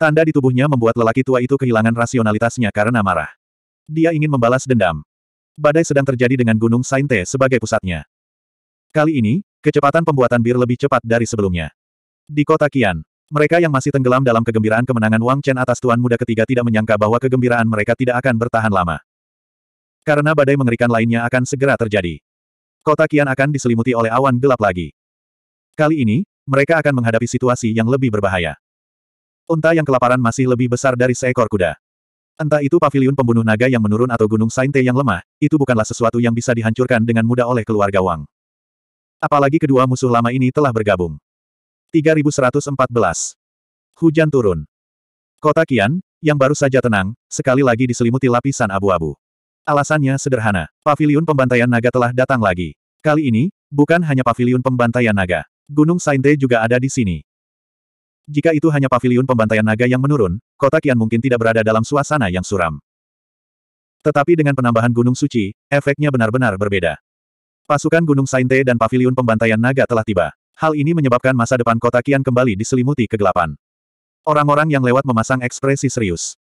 A: Tanda di tubuhnya membuat lelaki tua itu kehilangan rasionalitasnya karena marah. Dia ingin membalas dendam. Badai sedang terjadi dengan Gunung Sainte sebagai pusatnya. Kali ini, kecepatan pembuatan bir lebih cepat dari sebelumnya. Di kota Kian, mereka yang masih tenggelam dalam kegembiraan kemenangan Wang Chen atas tuan muda ketiga tidak menyangka bahwa kegembiraan mereka tidak akan bertahan lama. Karena badai mengerikan lainnya akan segera terjadi. Kota Kian akan diselimuti oleh awan gelap lagi. Kali ini, mereka akan menghadapi situasi yang lebih berbahaya. Unta yang kelaparan masih lebih besar dari seekor kuda. Entah itu paviliun pembunuh naga yang menurun atau gunung Sainte yang lemah, itu bukanlah sesuatu yang bisa dihancurkan dengan mudah oleh keluarga Wang. Apalagi kedua musuh lama ini telah bergabung. 3114. Hujan turun. Kota Kian, yang baru saja tenang, sekali lagi diselimuti lapisan abu-abu. Alasannya sederhana, paviliun pembantaian naga telah datang lagi. Kali ini, bukan hanya paviliun pembantaian naga. Gunung Sainte juga ada di sini. Jika itu hanya paviliun pembantaian naga yang menurun, kota Kian mungkin tidak berada dalam suasana yang suram. Tetapi dengan penambahan Gunung Suci, efeknya benar-benar berbeda. Pasukan Gunung Sainte dan paviliun pembantaian naga telah tiba. Hal ini menyebabkan masa depan kota Kian kembali diselimuti kegelapan. Orang-orang yang lewat memasang ekspresi serius.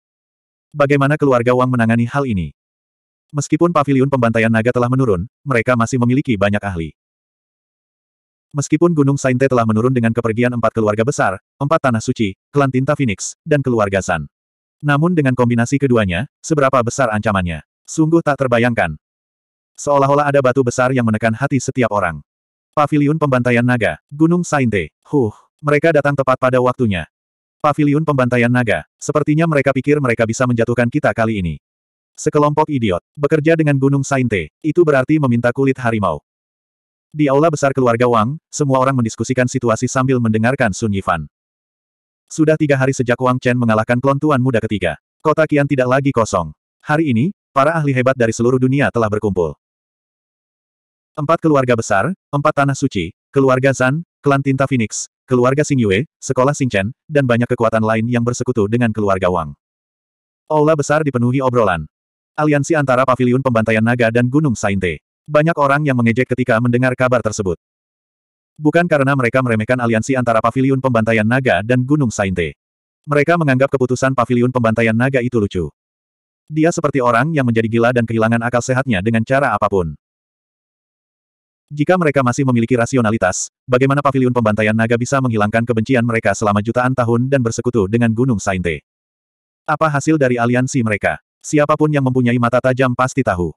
A: Bagaimana keluarga Wang menangani hal ini? Meskipun paviliun pembantaian naga telah menurun, mereka masih memiliki banyak ahli. Meskipun Gunung Sainte telah menurun dengan kepergian empat keluarga besar, empat tanah suci, klan Tinta Phoenix, dan keluarga San. Namun dengan kombinasi keduanya, seberapa besar ancamannya? Sungguh tak terbayangkan. Seolah-olah ada batu besar yang menekan hati setiap orang. Paviliun Pembantaian Naga, Gunung Sainte. Huh, mereka datang tepat pada waktunya. Paviliun Pembantaian Naga, sepertinya mereka pikir mereka bisa menjatuhkan kita kali ini. Sekelompok idiot, bekerja dengan Gunung Sainte, itu berarti meminta kulit harimau. Di aula besar keluarga Wang, semua orang mendiskusikan situasi sambil mendengarkan Sun Yifan. Sudah tiga hari sejak Wang Chen mengalahkan klon tuan muda ketiga. Kota Kian tidak lagi kosong. Hari ini, para ahli hebat dari seluruh dunia telah berkumpul. Empat keluarga besar, empat tanah suci, keluarga Zan, klan Tinta Phoenix, keluarga Xing Yue, sekolah Xing Chen, dan banyak kekuatan lain yang bersekutu dengan keluarga Wang. Aula besar dipenuhi obrolan. Aliansi antara Paviliun Pembantaian Naga dan Gunung Sainte. Banyak orang yang mengejek ketika mendengar kabar tersebut. Bukan karena mereka meremehkan aliansi antara Paviliun Pembantaian Naga dan Gunung Sainte. Mereka menganggap keputusan Paviliun Pembantaian Naga itu lucu. Dia seperti orang yang menjadi gila dan kehilangan akal sehatnya dengan cara apapun. Jika mereka masih memiliki rasionalitas, bagaimana Paviliun pembantaian naga bisa menghilangkan kebencian mereka selama jutaan tahun dan bersekutu dengan Gunung Sainte? Apa hasil dari aliansi mereka? Siapapun yang mempunyai mata tajam pasti tahu.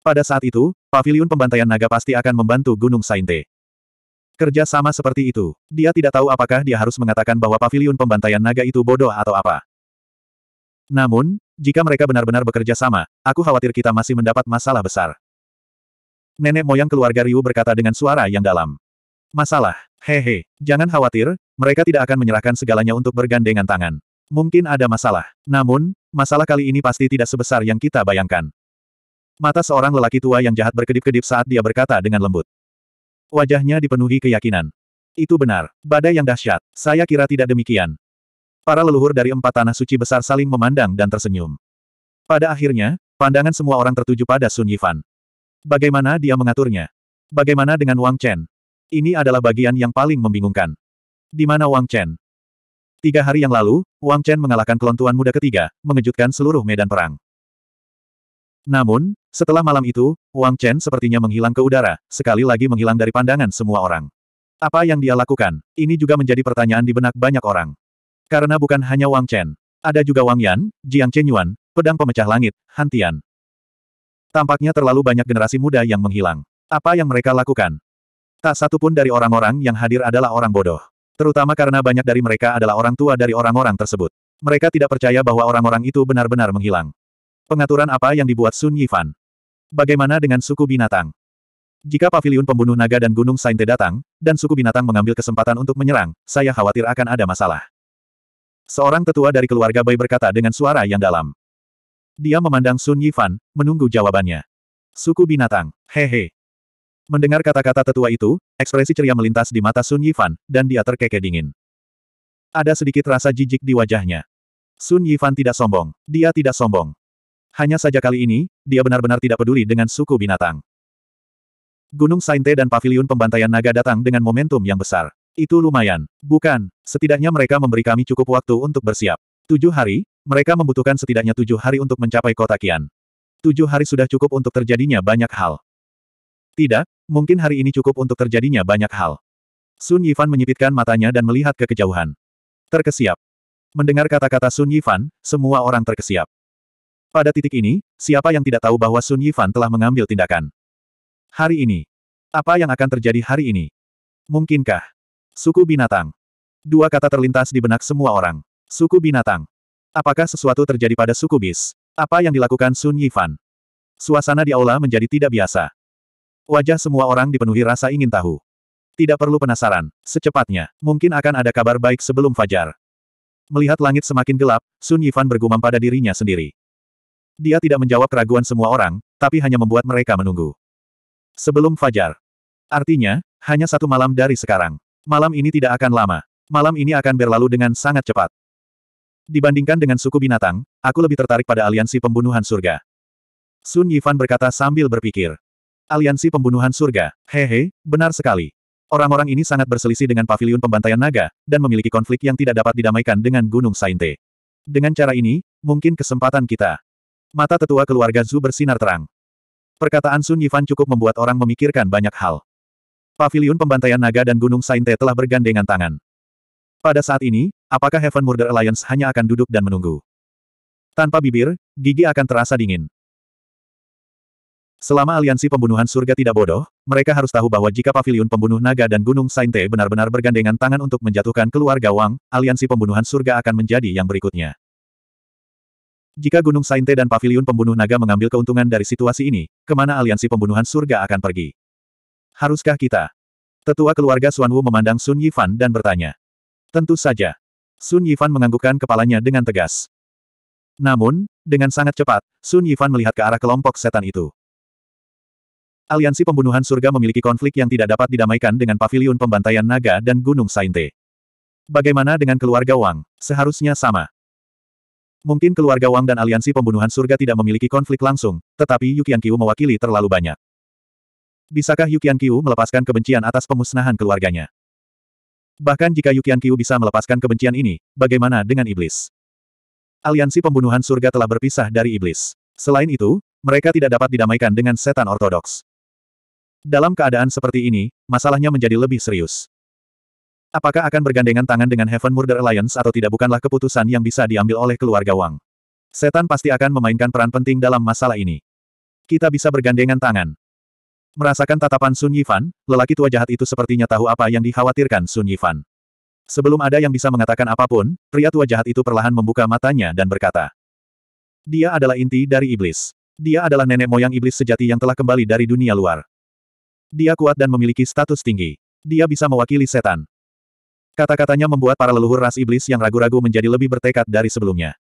A: Pada saat itu, pavilion pembantaian naga pasti akan membantu Gunung Sainte. Kerja sama seperti itu, dia tidak tahu apakah dia harus mengatakan bahwa pavilion pembantaian naga itu bodoh atau apa. Namun, jika mereka benar-benar bekerja sama, aku khawatir kita masih mendapat masalah besar. Nenek moyang keluarga Ryu berkata dengan suara yang dalam. Masalah, hehe, jangan khawatir, mereka tidak akan menyerahkan segalanya untuk bergandengan tangan. Mungkin ada masalah. Namun, masalah kali ini pasti tidak sebesar yang kita bayangkan. Mata seorang lelaki tua yang jahat berkedip-kedip saat dia berkata dengan lembut. Wajahnya dipenuhi keyakinan. Itu benar. Badai yang dahsyat. Saya kira tidak demikian. Para leluhur dari empat tanah suci besar saling memandang dan tersenyum. Pada akhirnya, pandangan semua orang tertuju pada Sun Yifan. Bagaimana dia mengaturnya? Bagaimana dengan Wang Chen? Ini adalah bagian yang paling membingungkan. Di mana Wang Chen? Tiga hari yang lalu, Wang Chen mengalahkan klon muda ketiga, mengejutkan seluruh medan perang. Namun, setelah malam itu, Wang Chen sepertinya menghilang ke udara, sekali lagi menghilang dari pandangan semua orang. Apa yang dia lakukan? Ini juga menjadi pertanyaan di benak banyak orang. Karena bukan hanya Wang Chen. Ada juga Wang Yan, Jiang Chen Yuan, pedang pemecah langit, Hantian. Tampaknya terlalu banyak generasi muda yang menghilang. Apa yang mereka lakukan? Tak satu pun dari orang-orang yang hadir adalah orang bodoh. Terutama karena banyak dari mereka adalah orang tua dari orang-orang tersebut. Mereka tidak percaya bahwa orang-orang itu benar-benar menghilang. Pengaturan apa yang dibuat Sun Yifan? Bagaimana dengan suku binatang? Jika paviliun pembunuh naga dan gunung Sainte datang, dan suku binatang mengambil kesempatan untuk menyerang, saya khawatir akan ada masalah. Seorang tetua dari keluarga Bai berkata dengan suara yang dalam. Dia memandang Sun Yifan, menunggu jawabannya. Suku binatang, hehe. Mendengar kata-kata tetua itu, ekspresi ceria melintas di mata Sun Yifan, dan dia terkekeh dingin. Ada sedikit rasa jijik di wajahnya. Sun Yifan tidak sombong. Dia tidak sombong. Hanya saja kali ini, dia benar-benar tidak peduli dengan suku binatang. Gunung Sainte dan Paviliun Pembantaian Naga datang dengan momentum yang besar. Itu lumayan. Bukan, setidaknya mereka memberi kami cukup waktu untuk bersiap. Tujuh hari, mereka membutuhkan setidaknya tujuh hari untuk mencapai kota Kian. Tujuh hari sudah cukup untuk terjadinya banyak hal. Tidak, Mungkin hari ini cukup untuk terjadinya banyak hal. Sun Yifan menyipitkan matanya dan melihat ke kejauhan. Terkesiap. Mendengar kata-kata Sun Yifan, semua orang terkesiap. Pada titik ini, siapa yang tidak tahu bahwa Sun Yifan telah mengambil tindakan? Hari ini. Apa yang akan terjadi hari ini? Mungkinkah? Suku binatang. Dua kata terlintas di benak semua orang. Suku binatang. Apakah sesuatu terjadi pada suku bis? Apa yang dilakukan Sun Yifan? Suasana di aula menjadi tidak biasa. Wajah semua orang dipenuhi rasa ingin tahu. Tidak perlu penasaran, secepatnya, mungkin akan ada kabar baik sebelum fajar. Melihat langit semakin gelap, Sun Yifan bergumam pada dirinya sendiri. Dia tidak menjawab keraguan semua orang, tapi hanya membuat mereka menunggu. Sebelum fajar. Artinya, hanya satu malam dari sekarang. Malam ini tidak akan lama. Malam ini akan berlalu dengan sangat cepat. Dibandingkan dengan suku binatang, aku lebih tertarik pada aliansi pembunuhan surga. Sun Yifan berkata sambil berpikir. Aliansi Pembunuhan Surga, hehe, benar sekali. Orang-orang ini sangat berselisih dengan pavilion pembantaian naga, dan memiliki konflik yang tidak dapat didamaikan dengan Gunung Sainte. Dengan cara ini, mungkin kesempatan kita. Mata tetua keluarga Zhu bersinar terang. Perkataan Sun Yifan cukup membuat orang memikirkan banyak hal. Pavilion pembantaian naga dan Gunung Sainte telah bergandengan tangan. Pada saat ini, apakah Heaven Murder Alliance hanya akan duduk dan menunggu? Tanpa bibir, gigi akan terasa dingin. Selama aliansi pembunuhan surga tidak bodoh, mereka harus tahu bahwa jika paviliun pembunuh naga dan gunung Sainte benar-benar bergandengan tangan untuk menjatuhkan keluarga Wang, aliansi pembunuhan surga akan menjadi yang berikutnya. Jika Gunung Sainte dan Paviliun Pembunuh Naga mengambil keuntungan dari situasi ini, kemana aliansi pembunuhan surga akan pergi? Haruskah kita? Tetua keluarga Xuan Wu memandang Sun Yifan dan bertanya. Tentu saja. Sun Yifan menganggukkan kepalanya dengan tegas. Namun, dengan sangat cepat, Sun Yifan melihat ke arah kelompok setan itu. Aliansi Pembunuhan Surga memiliki konflik yang tidak dapat didamaikan dengan Paviliun pembantaian naga dan Gunung Sainte. Bagaimana dengan keluarga Wang? Seharusnya sama. Mungkin keluarga Wang dan Aliansi Pembunuhan Surga tidak memiliki konflik langsung, tetapi Yukian Kiu mewakili terlalu banyak. Bisakah Yukian Kiu melepaskan kebencian atas pemusnahan keluarganya? Bahkan jika Yukian Kiu bisa melepaskan kebencian ini, bagaimana dengan iblis? Aliansi Pembunuhan Surga telah berpisah dari iblis. Selain itu, mereka tidak dapat didamaikan dengan setan ortodoks. Dalam keadaan seperti ini, masalahnya menjadi lebih serius. Apakah akan bergandengan tangan dengan Heaven Murder Alliance atau tidak bukanlah keputusan yang bisa diambil oleh keluarga Wang. Setan pasti akan memainkan peran penting dalam masalah ini. Kita bisa bergandengan tangan. Merasakan tatapan Sun Yifan, lelaki tua jahat itu sepertinya tahu apa yang dikhawatirkan Sun Yifan. Sebelum ada yang bisa mengatakan apapun, pria tua jahat itu perlahan membuka matanya dan berkata. Dia adalah inti dari iblis. Dia adalah nenek moyang iblis sejati yang telah kembali dari dunia luar. Dia kuat dan memiliki status tinggi. Dia bisa mewakili setan. Kata-katanya membuat para leluhur ras iblis yang ragu-ragu menjadi lebih bertekad dari sebelumnya.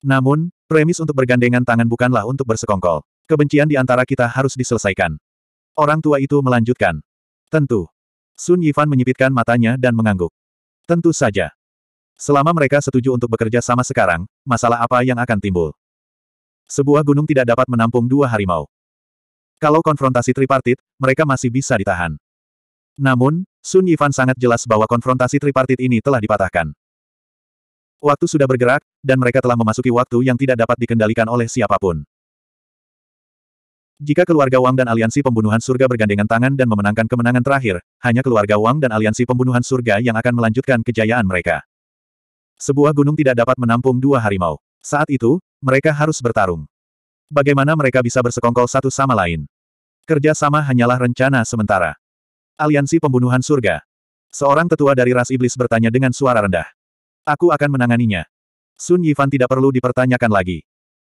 A: Namun, premis untuk bergandengan tangan bukanlah untuk bersekongkol. Kebencian di antara kita harus diselesaikan. Orang tua itu melanjutkan. Tentu. Sun Yifan menyipitkan matanya dan mengangguk. Tentu saja. Selama mereka setuju untuk bekerja sama sekarang, masalah apa yang akan timbul? Sebuah gunung tidak dapat menampung dua harimau. Kalau konfrontasi tripartit, mereka masih bisa ditahan. Namun, Sun Yifan sangat jelas bahwa konfrontasi tripartit ini telah dipatahkan. Waktu sudah bergerak, dan mereka telah memasuki waktu yang tidak dapat dikendalikan oleh siapapun. Jika keluarga Wang dan aliansi pembunuhan surga bergandengan tangan dan memenangkan kemenangan terakhir, hanya keluarga Wang dan aliansi pembunuhan surga yang akan melanjutkan kejayaan mereka. Sebuah gunung tidak dapat menampung dua harimau. Saat itu, mereka harus bertarung. Bagaimana mereka bisa bersekongkol satu sama lain? Kerja sama hanyalah rencana sementara. Aliansi Pembunuhan Surga. Seorang tetua dari ras iblis bertanya dengan suara rendah. Aku akan menanganinya. Sun Yifan tidak perlu dipertanyakan lagi.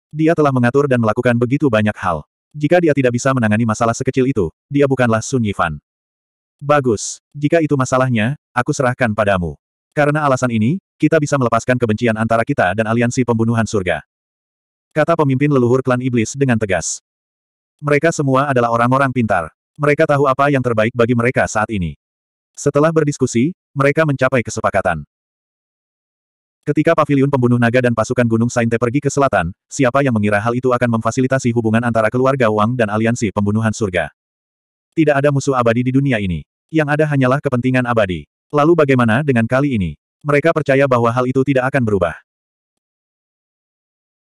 A: Dia telah mengatur dan melakukan begitu banyak hal. Jika dia tidak bisa menangani masalah sekecil itu, dia bukanlah Sun Yifan. Bagus. Jika itu masalahnya, aku serahkan padamu. Karena alasan ini, kita bisa melepaskan kebencian antara kita dan aliansi pembunuhan surga. Kata pemimpin leluhur klan iblis dengan tegas. Mereka semua adalah orang-orang pintar. Mereka tahu apa yang terbaik bagi mereka saat ini. Setelah berdiskusi, mereka mencapai kesepakatan. Ketika pavilion pembunuh naga dan pasukan Gunung Sainte pergi ke selatan, siapa yang mengira hal itu akan memfasilitasi hubungan antara keluarga Wang dan aliansi pembunuhan surga? Tidak ada musuh abadi di dunia ini. Yang ada hanyalah kepentingan abadi. Lalu bagaimana dengan kali ini? Mereka percaya bahwa hal itu tidak akan berubah.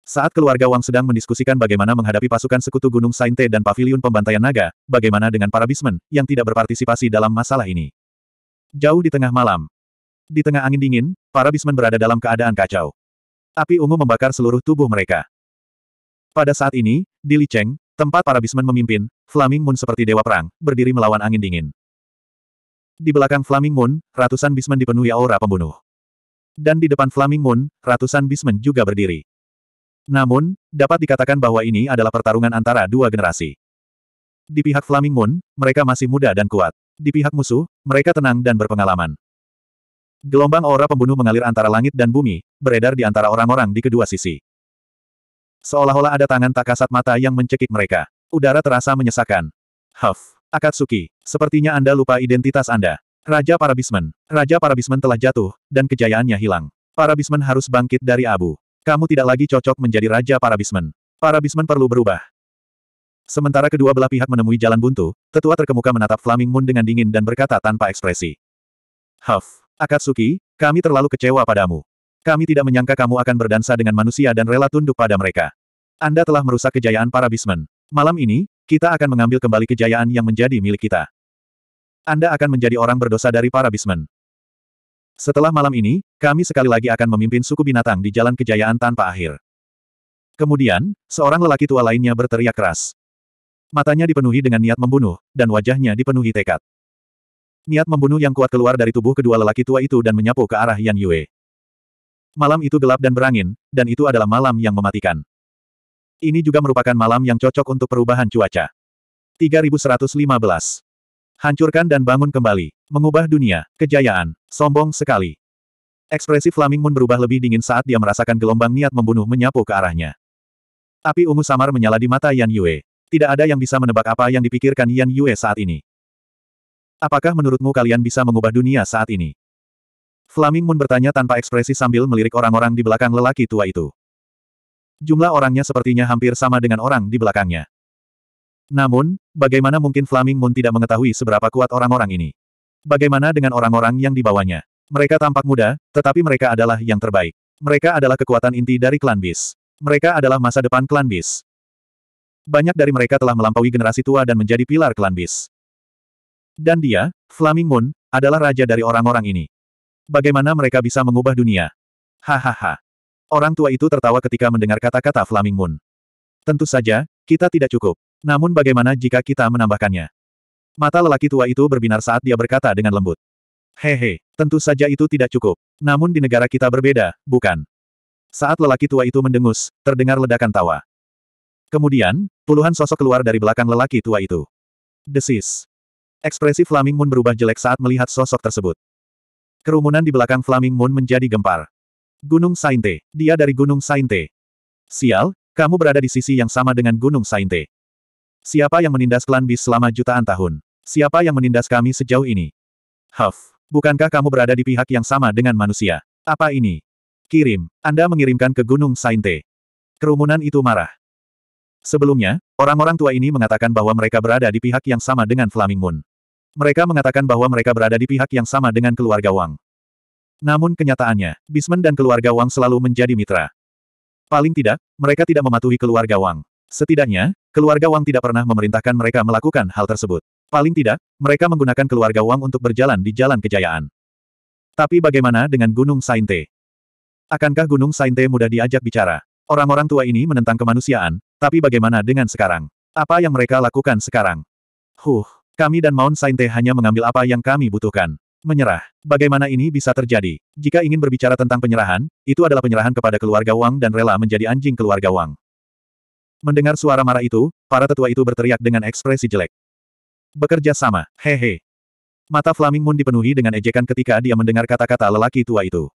A: Saat keluarga Wang sedang mendiskusikan bagaimana menghadapi pasukan sekutu Gunung Sainte dan Paviliun Pembantaian Naga, bagaimana dengan para bismen, yang tidak berpartisipasi dalam masalah ini. Jauh di tengah malam. Di tengah angin dingin, para bismen berada dalam keadaan kacau. Api ungu membakar seluruh tubuh mereka. Pada saat ini, di Li Cheng, tempat para bismen memimpin, Flaming Moon seperti dewa perang, berdiri melawan angin dingin. Di belakang Flaming Moon, ratusan bismen dipenuhi aura pembunuh. Dan di depan Flaming Moon, ratusan bismen juga berdiri. Namun, dapat dikatakan bahwa ini adalah pertarungan antara dua generasi. Di pihak Flaming Moon, mereka masih muda dan kuat. Di pihak musuh, mereka tenang dan berpengalaman. Gelombang aura pembunuh mengalir antara langit dan bumi, beredar di antara orang-orang di kedua sisi. Seolah-olah ada tangan tak kasat mata yang mencekik mereka. Udara terasa menyesakan. Huff, Akatsuki, sepertinya Anda lupa identitas Anda. Raja Parabismen. Raja Parabismen telah jatuh, dan kejayaannya hilang. Parabismen harus bangkit dari abu. Kamu tidak lagi cocok menjadi Raja para Parabismen Para perlu berubah. Sementara kedua belah pihak menemui jalan buntu, tetua terkemuka menatap Flaming Moon dengan dingin dan berkata tanpa ekspresi. Huff, Akatsuki, kami terlalu kecewa padamu. Kami tidak menyangka kamu akan berdansa dengan manusia dan rela tunduk pada mereka. Anda telah merusak kejayaan para Bismen. Malam ini, kita akan mengambil kembali kejayaan yang menjadi milik kita. Anda akan menjadi orang berdosa dari para Bismen. Setelah malam ini, kami sekali lagi akan memimpin suku binatang di jalan kejayaan tanpa akhir. Kemudian, seorang lelaki tua lainnya berteriak keras. Matanya dipenuhi dengan niat membunuh, dan wajahnya dipenuhi tekad. Niat membunuh yang kuat keluar dari tubuh kedua lelaki tua itu dan menyapu ke arah Yan Yue. Malam itu gelap dan berangin, dan itu adalah malam yang mematikan. Ini juga merupakan malam yang cocok untuk perubahan cuaca. 3115 Hancurkan dan bangun kembali. Mengubah dunia. Kejayaan. Sombong sekali. Ekspresi Flaming Moon berubah lebih dingin saat dia merasakan gelombang niat membunuh menyapu ke arahnya. Api ungu samar menyala di mata Yan Yue. Tidak ada yang bisa menebak apa yang dipikirkan Yan Yue saat ini. Apakah menurutmu kalian bisa mengubah dunia saat ini? Flaming Moon bertanya tanpa ekspresi sambil melirik orang-orang di belakang lelaki tua itu. Jumlah orangnya sepertinya hampir sama dengan orang di belakangnya. Namun, bagaimana mungkin Flaming Moon tidak mengetahui seberapa kuat orang-orang ini? Bagaimana dengan orang-orang yang dibawanya? Mereka tampak muda, tetapi mereka adalah yang terbaik. Mereka adalah kekuatan inti dari klan Bis. Mereka adalah masa depan klan Bis. Banyak dari mereka telah melampaui generasi tua dan menjadi pilar klan Bis. Dan dia, Flaming Moon, adalah raja dari orang-orang ini. Bagaimana mereka bisa mengubah dunia? Hahaha. Orang tua itu tertawa ketika mendengar kata-kata Flaming Moon. Tentu saja, kita tidak cukup. Namun bagaimana jika kita menambahkannya? Mata lelaki tua itu berbinar saat dia berkata dengan lembut. Hehe, tentu saja itu tidak cukup. Namun di negara kita berbeda, bukan? Saat lelaki tua itu mendengus, terdengar ledakan tawa. Kemudian, puluhan sosok keluar dari belakang lelaki tua itu. Desis. Ekspresi Flaming Moon berubah jelek saat melihat sosok tersebut. Kerumunan di belakang Flaming Moon menjadi gempar. Gunung Sainte. Dia dari Gunung Sainte. Sial, kamu berada di sisi yang sama dengan Gunung Sainte. Siapa yang menindas klan bis selama jutaan tahun? Siapa yang menindas kami sejauh ini? Huff, bukankah kamu berada di pihak yang sama dengan manusia? Apa ini? Kirim, Anda mengirimkan ke Gunung Sainte. Kerumunan itu marah. Sebelumnya, orang-orang tua ini mengatakan bahwa mereka berada di pihak yang sama dengan Flaming Moon. Mereka mengatakan bahwa mereka berada di pihak yang sama dengan keluarga Wang. Namun kenyataannya, Bismen dan keluarga Wang selalu menjadi mitra. Paling tidak, mereka tidak mematuhi keluarga Wang. Setidaknya, keluarga Wang tidak pernah memerintahkan mereka melakukan hal tersebut. Paling tidak, mereka menggunakan keluarga Wang untuk berjalan di jalan kejayaan. Tapi bagaimana dengan Gunung Sainte? Akankah Gunung Sainte mudah diajak bicara? Orang-orang tua ini menentang kemanusiaan, tapi bagaimana dengan sekarang? Apa yang mereka lakukan sekarang? Huh, kami dan Mount Sainte hanya mengambil apa yang kami butuhkan. Menyerah. Bagaimana ini bisa terjadi? Jika ingin berbicara tentang penyerahan, itu adalah penyerahan kepada keluarga Wang dan rela menjadi anjing keluarga Wang. Mendengar suara marah itu, para tetua itu berteriak dengan ekspresi jelek. Bekerja sama, hehe. Mata Flaming Moon dipenuhi dengan ejekan ketika dia mendengar kata-kata lelaki tua itu.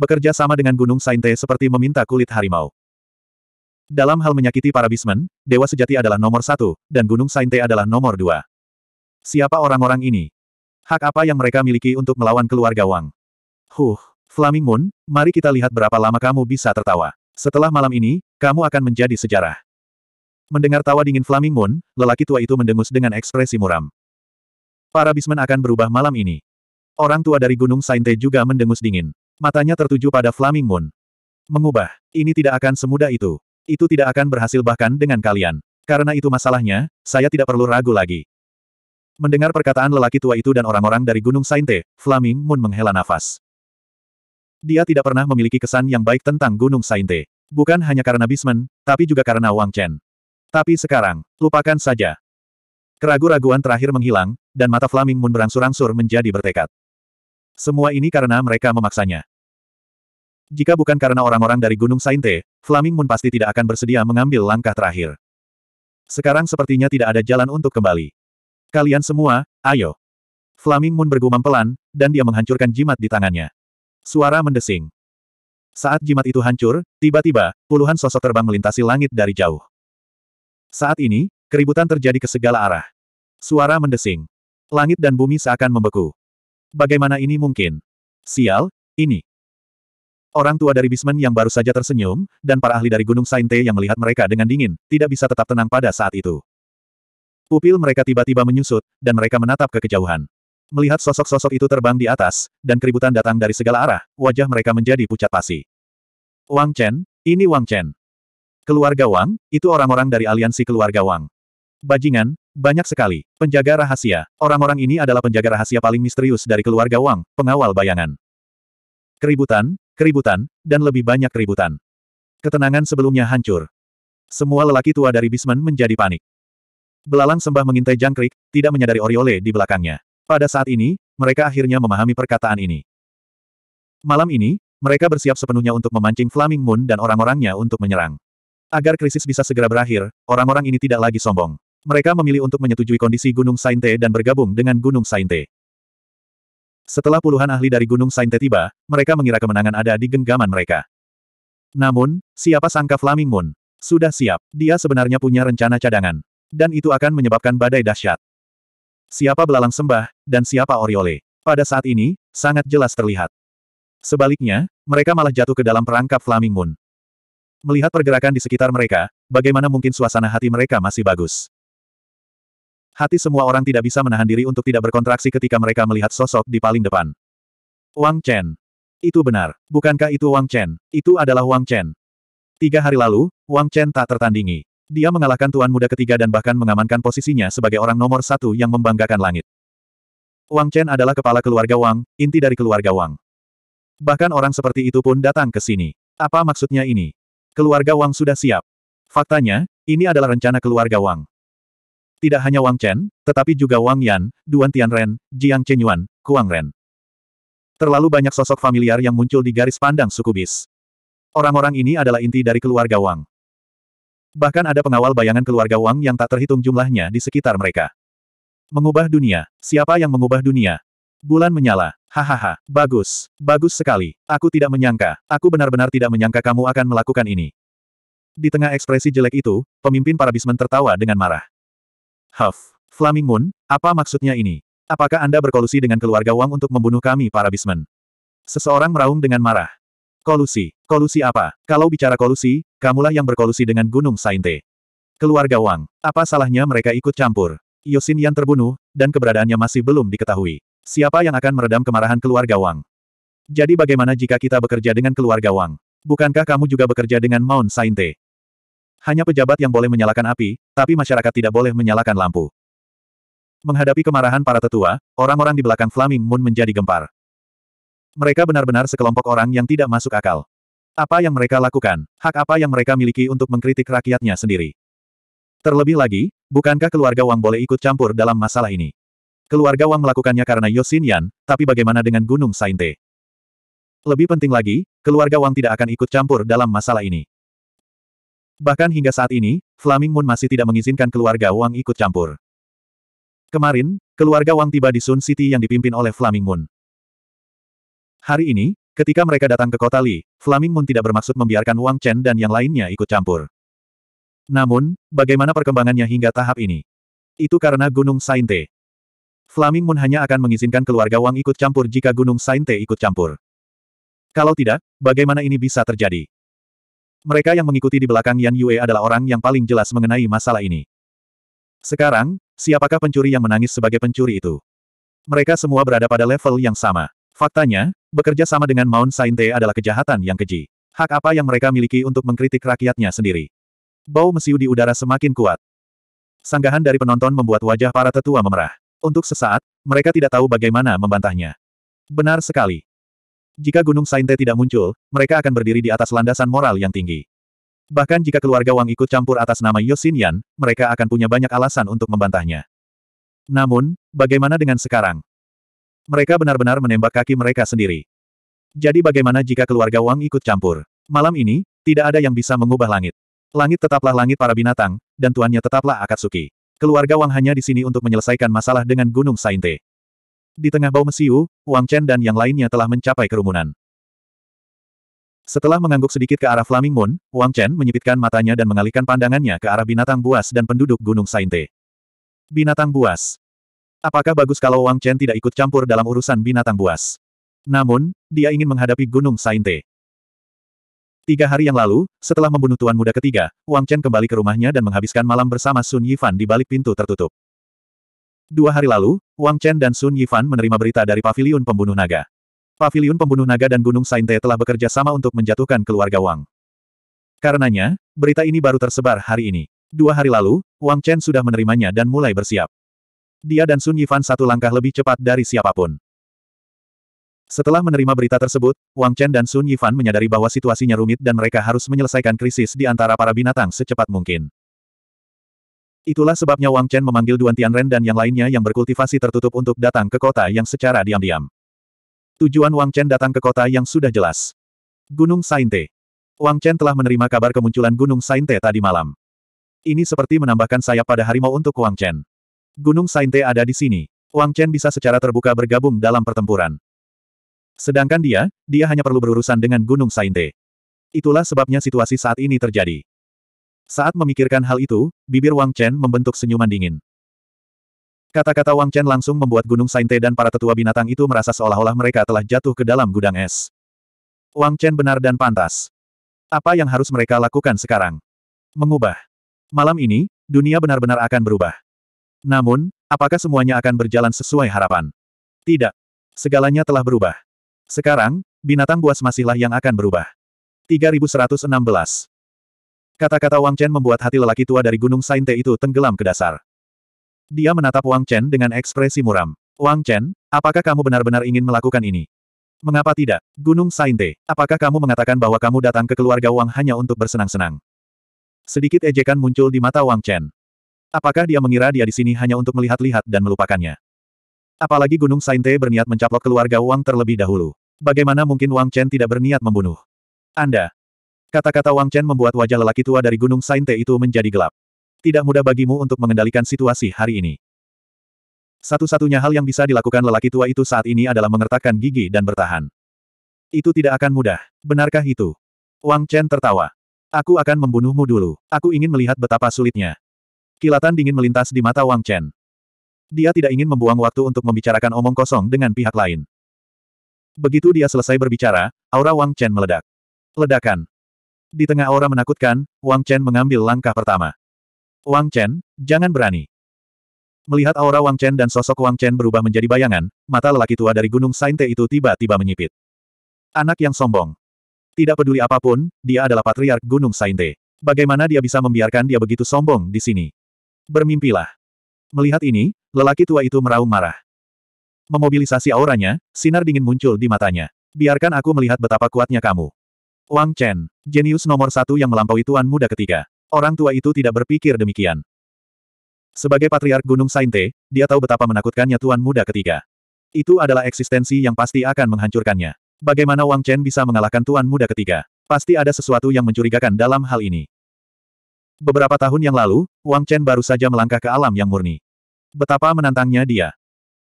A: Bekerja sama dengan Gunung Sainte seperti meminta kulit harimau. Dalam hal menyakiti para bismen, Dewa Sejati adalah nomor satu, dan Gunung Sainte adalah nomor dua. Siapa orang-orang ini? Hak apa yang mereka miliki untuk melawan keluarga Wang? Huh, Flaming Moon, mari kita lihat berapa lama kamu bisa tertawa. Setelah malam ini, kamu akan menjadi sejarah. Mendengar tawa dingin Flaming Moon, lelaki tua itu mendengus dengan ekspresi muram. Para bismen akan berubah malam ini. Orang tua dari Gunung Sainte juga mendengus dingin. Matanya tertuju pada Flaming Moon. Mengubah, ini tidak akan semudah itu. Itu tidak akan berhasil bahkan dengan kalian. Karena itu masalahnya, saya tidak perlu ragu lagi. Mendengar perkataan lelaki tua itu dan orang-orang dari Gunung Sainte, Flaming Moon menghela nafas. Dia tidak pernah memiliki kesan yang baik tentang Gunung Sainte. Bukan hanya karena Bisman, tapi juga karena Wang Chen. Tapi sekarang, lupakan saja. Keragu-raguan terakhir menghilang, dan mata Flaming Moon berangsur-angsur menjadi bertekad. Semua ini karena mereka memaksanya. Jika bukan karena orang-orang dari Gunung Sainte, Flaming Moon pasti tidak akan bersedia mengambil langkah terakhir. Sekarang sepertinya tidak ada jalan untuk kembali. Kalian semua, ayo. Flaming Moon bergumam pelan, dan dia menghancurkan jimat di tangannya. Suara mendesing. Saat jimat itu hancur, tiba-tiba, puluhan sosok terbang melintasi langit dari jauh. Saat ini, keributan terjadi ke segala arah. Suara mendesing. Langit dan bumi seakan membeku. Bagaimana ini mungkin? Sial, ini. Orang tua dari Bisman yang baru saja tersenyum, dan para ahli dari Gunung Sainte yang melihat mereka dengan dingin, tidak bisa tetap tenang pada saat itu. Pupil mereka tiba-tiba menyusut, dan mereka menatap ke kejauhan. Melihat sosok-sosok itu terbang di atas, dan keributan datang dari segala arah, wajah mereka menjadi pucat pasi. Wang Chen, ini Wang Chen. Keluarga Wang, itu orang-orang dari aliansi keluarga Wang. Bajingan, banyak sekali. Penjaga rahasia. Orang-orang ini adalah penjaga rahasia paling misterius dari keluarga Wang, pengawal bayangan. Keributan, keributan, dan lebih banyak keributan. Ketenangan sebelumnya hancur. Semua lelaki tua dari Bisman menjadi panik. Belalang sembah mengintai jangkrik, tidak menyadari Oriole di belakangnya. Pada saat ini, mereka akhirnya memahami perkataan ini. Malam ini, mereka bersiap sepenuhnya untuk memancing Flaming Moon dan orang-orangnya untuk menyerang. Agar krisis bisa segera berakhir, orang-orang ini tidak lagi sombong. Mereka memilih untuk menyetujui kondisi Gunung Sainte dan bergabung dengan Gunung Sainte. Setelah puluhan ahli dari Gunung Sainte tiba, mereka mengira kemenangan ada di genggaman mereka. Namun, siapa sangka Flaming Moon? Sudah siap, dia sebenarnya punya rencana cadangan. Dan itu akan menyebabkan badai dahsyat siapa belalang sembah, dan siapa Oriole. Pada saat ini, sangat jelas terlihat. Sebaliknya, mereka malah jatuh ke dalam perangkap Flaming Moon. Melihat pergerakan di sekitar mereka, bagaimana mungkin suasana hati mereka masih bagus. Hati semua orang tidak bisa menahan diri untuk tidak berkontraksi ketika mereka melihat sosok di paling depan. Wang Chen. Itu benar. Bukankah itu Wang Chen? Itu adalah Wang Chen. Tiga hari lalu, Wang Chen tak tertandingi. Dia mengalahkan tuan muda ketiga dan bahkan mengamankan posisinya sebagai orang nomor satu yang membanggakan langit. Wang Chen adalah kepala keluarga Wang, inti dari keluarga Wang. Bahkan orang seperti itu pun datang ke sini. Apa maksudnya ini? Keluarga Wang sudah siap. Faktanya, ini adalah rencana keluarga Wang. Tidak hanya Wang Chen, tetapi juga Wang Yan, Duan Tianren, Jiang Chenyuan, Kuang Ren. Terlalu banyak sosok familiar yang muncul di garis pandang suku bis. Orang-orang ini adalah inti dari keluarga Wang. Bahkan ada pengawal bayangan keluarga Wang yang tak terhitung jumlahnya di sekitar mereka. Mengubah dunia. Siapa yang mengubah dunia? Bulan menyala. Hahaha, bagus, bagus sekali. Aku tidak menyangka, aku benar-benar tidak menyangka kamu akan melakukan ini. Di tengah ekspresi jelek itu, pemimpin para bismen tertawa dengan marah. Huff, Flaming Moon, apa maksudnya ini? Apakah Anda berkolusi dengan keluarga Wang untuk membunuh kami para bismen? Seseorang meraung dengan marah. Kolusi. Kolusi apa? Kalau bicara kolusi, kamulah yang berkolusi dengan Gunung Sainte. Keluarga Wang. Apa salahnya mereka ikut campur? Yosin Yan terbunuh, dan keberadaannya masih belum diketahui. Siapa yang akan meredam kemarahan keluarga Wang? Jadi bagaimana jika kita bekerja dengan keluarga Wang? Bukankah kamu juga bekerja dengan Mount Sainte? Hanya pejabat yang boleh menyalakan api, tapi masyarakat tidak boleh menyalakan lampu. Menghadapi kemarahan para tetua, orang-orang di belakang Flaming Moon menjadi gempar. Mereka benar-benar sekelompok orang yang tidak masuk akal. Apa yang mereka lakukan? Hak apa yang mereka miliki untuk mengkritik rakyatnya sendiri? Terlebih lagi, bukankah keluarga Wang boleh ikut campur dalam masalah ini? Keluarga Wang melakukannya karena Yosin Yan, tapi bagaimana dengan Gunung Sainte? Lebih penting lagi, keluarga Wang tidak akan ikut campur dalam masalah ini. Bahkan hingga saat ini, Flaming Moon masih tidak mengizinkan keluarga Wang ikut campur. Kemarin, keluarga Wang tiba di Sun City yang dipimpin oleh Flaming Moon. Hari ini, ketika mereka datang ke kota Li, Flaming Moon tidak bermaksud membiarkan Wang Chen dan yang lainnya ikut campur. Namun, bagaimana perkembangannya hingga tahap ini? Itu karena Gunung Sainte. Flaming Moon hanya akan mengizinkan keluarga Wang ikut campur jika Gunung Sainte ikut campur. Kalau tidak, bagaimana ini bisa terjadi? Mereka yang mengikuti di belakang Yan Yue adalah orang yang paling jelas mengenai masalah ini. Sekarang, siapakah pencuri yang menangis sebagai pencuri itu? Mereka semua berada pada level yang sama. Faktanya, bekerja sama dengan Mount Sainte adalah kejahatan yang keji. Hak apa yang mereka miliki untuk mengkritik rakyatnya sendiri? Bau mesiu di udara semakin kuat. Sanggahan dari penonton membuat wajah para tetua memerah. Untuk sesaat, mereka tidak tahu bagaimana membantahnya. Benar sekali. Jika Gunung Sainte tidak muncul, mereka akan berdiri di atas landasan moral yang tinggi. Bahkan jika keluarga Wang ikut campur atas nama Yosin Yan, mereka akan punya banyak alasan untuk membantahnya. Namun, bagaimana dengan sekarang? Mereka benar-benar menembak kaki mereka sendiri. Jadi bagaimana jika keluarga Wang ikut campur? Malam ini, tidak ada yang bisa mengubah langit. Langit tetaplah langit para binatang, dan tuannya tetaplah Akatsuki. Keluarga Wang hanya di sini untuk menyelesaikan masalah dengan Gunung Sainte. Di tengah bau mesiu, Wang Chen dan yang lainnya telah mencapai kerumunan. Setelah mengangguk sedikit ke arah Flaming Moon, Wang Chen menyipitkan matanya dan mengalihkan pandangannya ke arah binatang buas dan penduduk Gunung Sainte. Binatang buas. Apakah bagus kalau Wang Chen tidak ikut campur dalam urusan binatang buas? Namun, dia ingin menghadapi Gunung Sainte. Tiga hari yang lalu, setelah membunuh tuan muda ketiga, Wang Chen kembali ke rumahnya dan menghabiskan malam bersama Sun Yifan di balik pintu tertutup. Dua hari lalu, Wang Chen dan Sun Yifan menerima berita dari Paviliun Pembunuh Naga. Paviliun Pembunuh Naga dan Gunung Sainte telah bekerja sama untuk menjatuhkan keluarga Wang. Karenanya, berita ini baru tersebar hari ini. Dua hari lalu, Wang Chen sudah menerimanya dan mulai bersiap. Dia dan Sun Yifan satu langkah lebih cepat dari siapapun. Setelah menerima berita tersebut, Wang Chen dan Sun Yifan menyadari bahwa situasinya rumit dan mereka harus menyelesaikan krisis di antara para binatang secepat mungkin. Itulah sebabnya Wang Chen memanggil Duan Tianren dan yang lainnya yang berkultivasi tertutup untuk datang ke kota yang secara diam-diam. Tujuan Wang Chen datang ke kota yang sudah jelas. Gunung Sainte. Wang Chen telah menerima kabar kemunculan Gunung Sainte tadi malam. Ini seperti menambahkan sayap pada harimau untuk Wang Chen. Gunung Sainte ada di sini. Wang Chen bisa secara terbuka bergabung dalam pertempuran. Sedangkan dia, dia hanya perlu berurusan dengan Gunung Sainte. Itulah sebabnya situasi saat ini terjadi. Saat memikirkan hal itu, bibir Wang Chen membentuk senyuman dingin. Kata-kata Wang Chen langsung membuat Gunung Sainte dan para tetua binatang itu merasa seolah-olah mereka telah jatuh ke dalam gudang es. Wang Chen benar dan pantas. Apa yang harus mereka lakukan sekarang? Mengubah. Malam ini, dunia benar-benar akan berubah. Namun, apakah semuanya akan berjalan sesuai harapan? Tidak. Segalanya telah berubah. Sekarang, binatang buas masihlah yang akan berubah. 3116 Kata-kata Wang Chen membuat hati lelaki tua dari Gunung Sainte itu tenggelam ke dasar. Dia menatap Wang Chen dengan ekspresi muram. Wang Chen, apakah kamu benar-benar ingin melakukan ini? Mengapa tidak? Gunung Sainte, apakah kamu mengatakan bahwa kamu datang ke keluarga Wang hanya untuk bersenang-senang? Sedikit ejekan muncul di mata Wang Chen. Apakah dia mengira dia di sini hanya untuk melihat-lihat dan melupakannya? Apalagi Gunung Sainte berniat mencaplok keluarga Wang terlebih dahulu. Bagaimana mungkin Wang Chen tidak berniat membunuh? Anda. Kata-kata Wang Chen membuat wajah lelaki tua dari Gunung Sainte itu menjadi gelap. Tidak mudah bagimu untuk mengendalikan situasi hari ini. Satu-satunya hal yang bisa dilakukan lelaki tua itu saat ini adalah mengertakkan gigi dan bertahan. Itu tidak akan mudah. Benarkah itu? Wang Chen tertawa. Aku akan membunuhmu dulu. Aku ingin melihat betapa sulitnya. Kilatan dingin melintas di mata Wang Chen. Dia tidak ingin membuang waktu untuk membicarakan omong kosong dengan pihak lain. Begitu dia selesai berbicara, aura Wang Chen meledak. Ledakan. Di tengah aura menakutkan, Wang Chen mengambil langkah pertama. Wang Chen, jangan berani. Melihat aura Wang Chen dan sosok Wang Chen berubah menjadi bayangan, mata lelaki tua dari Gunung Sainte itu tiba-tiba menyipit. Anak yang sombong. Tidak peduli apapun, dia adalah patriark Gunung Sainte. Bagaimana dia bisa membiarkan dia begitu sombong di sini? Bermimpilah. Melihat ini, lelaki tua itu meraung marah. Memobilisasi auranya, sinar dingin muncul di matanya. Biarkan aku melihat betapa kuatnya kamu. Wang Chen, jenius nomor satu yang melampaui tuan muda ketiga. Orang tua itu tidak berpikir demikian. Sebagai patriark Gunung Sainte, dia tahu betapa menakutkannya tuan muda ketiga. Itu adalah eksistensi yang pasti akan menghancurkannya. Bagaimana Wang Chen bisa mengalahkan tuan muda ketiga? Pasti ada sesuatu yang mencurigakan dalam hal ini. Beberapa tahun yang lalu, Wang Chen baru saja melangkah ke alam yang murni. Betapa menantangnya dia.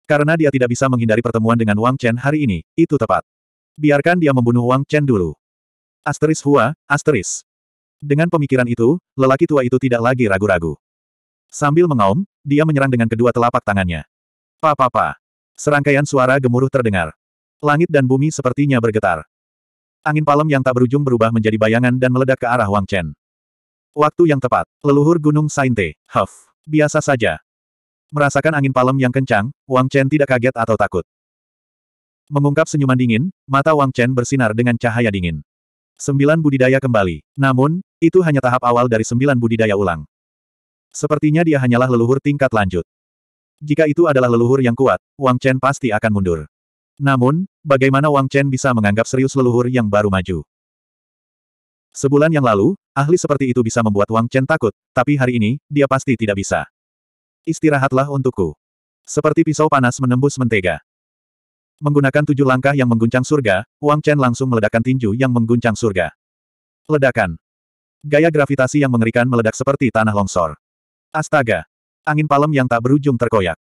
A: Karena dia tidak bisa menghindari pertemuan dengan Wang Chen hari ini, itu tepat. Biarkan dia membunuh Wang Chen dulu. Asteris Hua, asteris. Dengan pemikiran itu, lelaki tua itu tidak lagi ragu-ragu. Sambil mengaum, dia menyerang dengan kedua telapak tangannya. Pa-pa-pa. Serangkaian suara gemuruh terdengar. Langit dan bumi sepertinya bergetar. Angin palem yang tak berujung berubah menjadi bayangan dan meledak ke arah Wang Chen. Waktu yang tepat. Leluhur Gunung Sainte. Huff. Biasa saja. Merasakan angin palem yang kencang, Wang Chen tidak kaget atau takut. Mengungkap senyuman dingin, mata Wang Chen bersinar dengan cahaya dingin. Sembilan budidaya kembali. Namun, itu hanya tahap awal dari sembilan budidaya ulang. Sepertinya dia hanyalah leluhur tingkat lanjut. Jika itu adalah leluhur yang kuat, Wang Chen pasti akan mundur. Namun, bagaimana Wang Chen bisa menganggap serius leluhur yang baru maju? Sebulan yang lalu, ahli seperti itu bisa membuat Wang Chen takut, tapi hari ini, dia pasti tidak bisa. Istirahatlah untukku. Seperti pisau panas menembus mentega. Menggunakan tujuh langkah yang mengguncang surga, Wang Chen langsung meledakkan tinju yang mengguncang surga. Ledakan. Gaya gravitasi yang mengerikan meledak seperti tanah longsor. Astaga. Angin palem yang tak berujung terkoyak.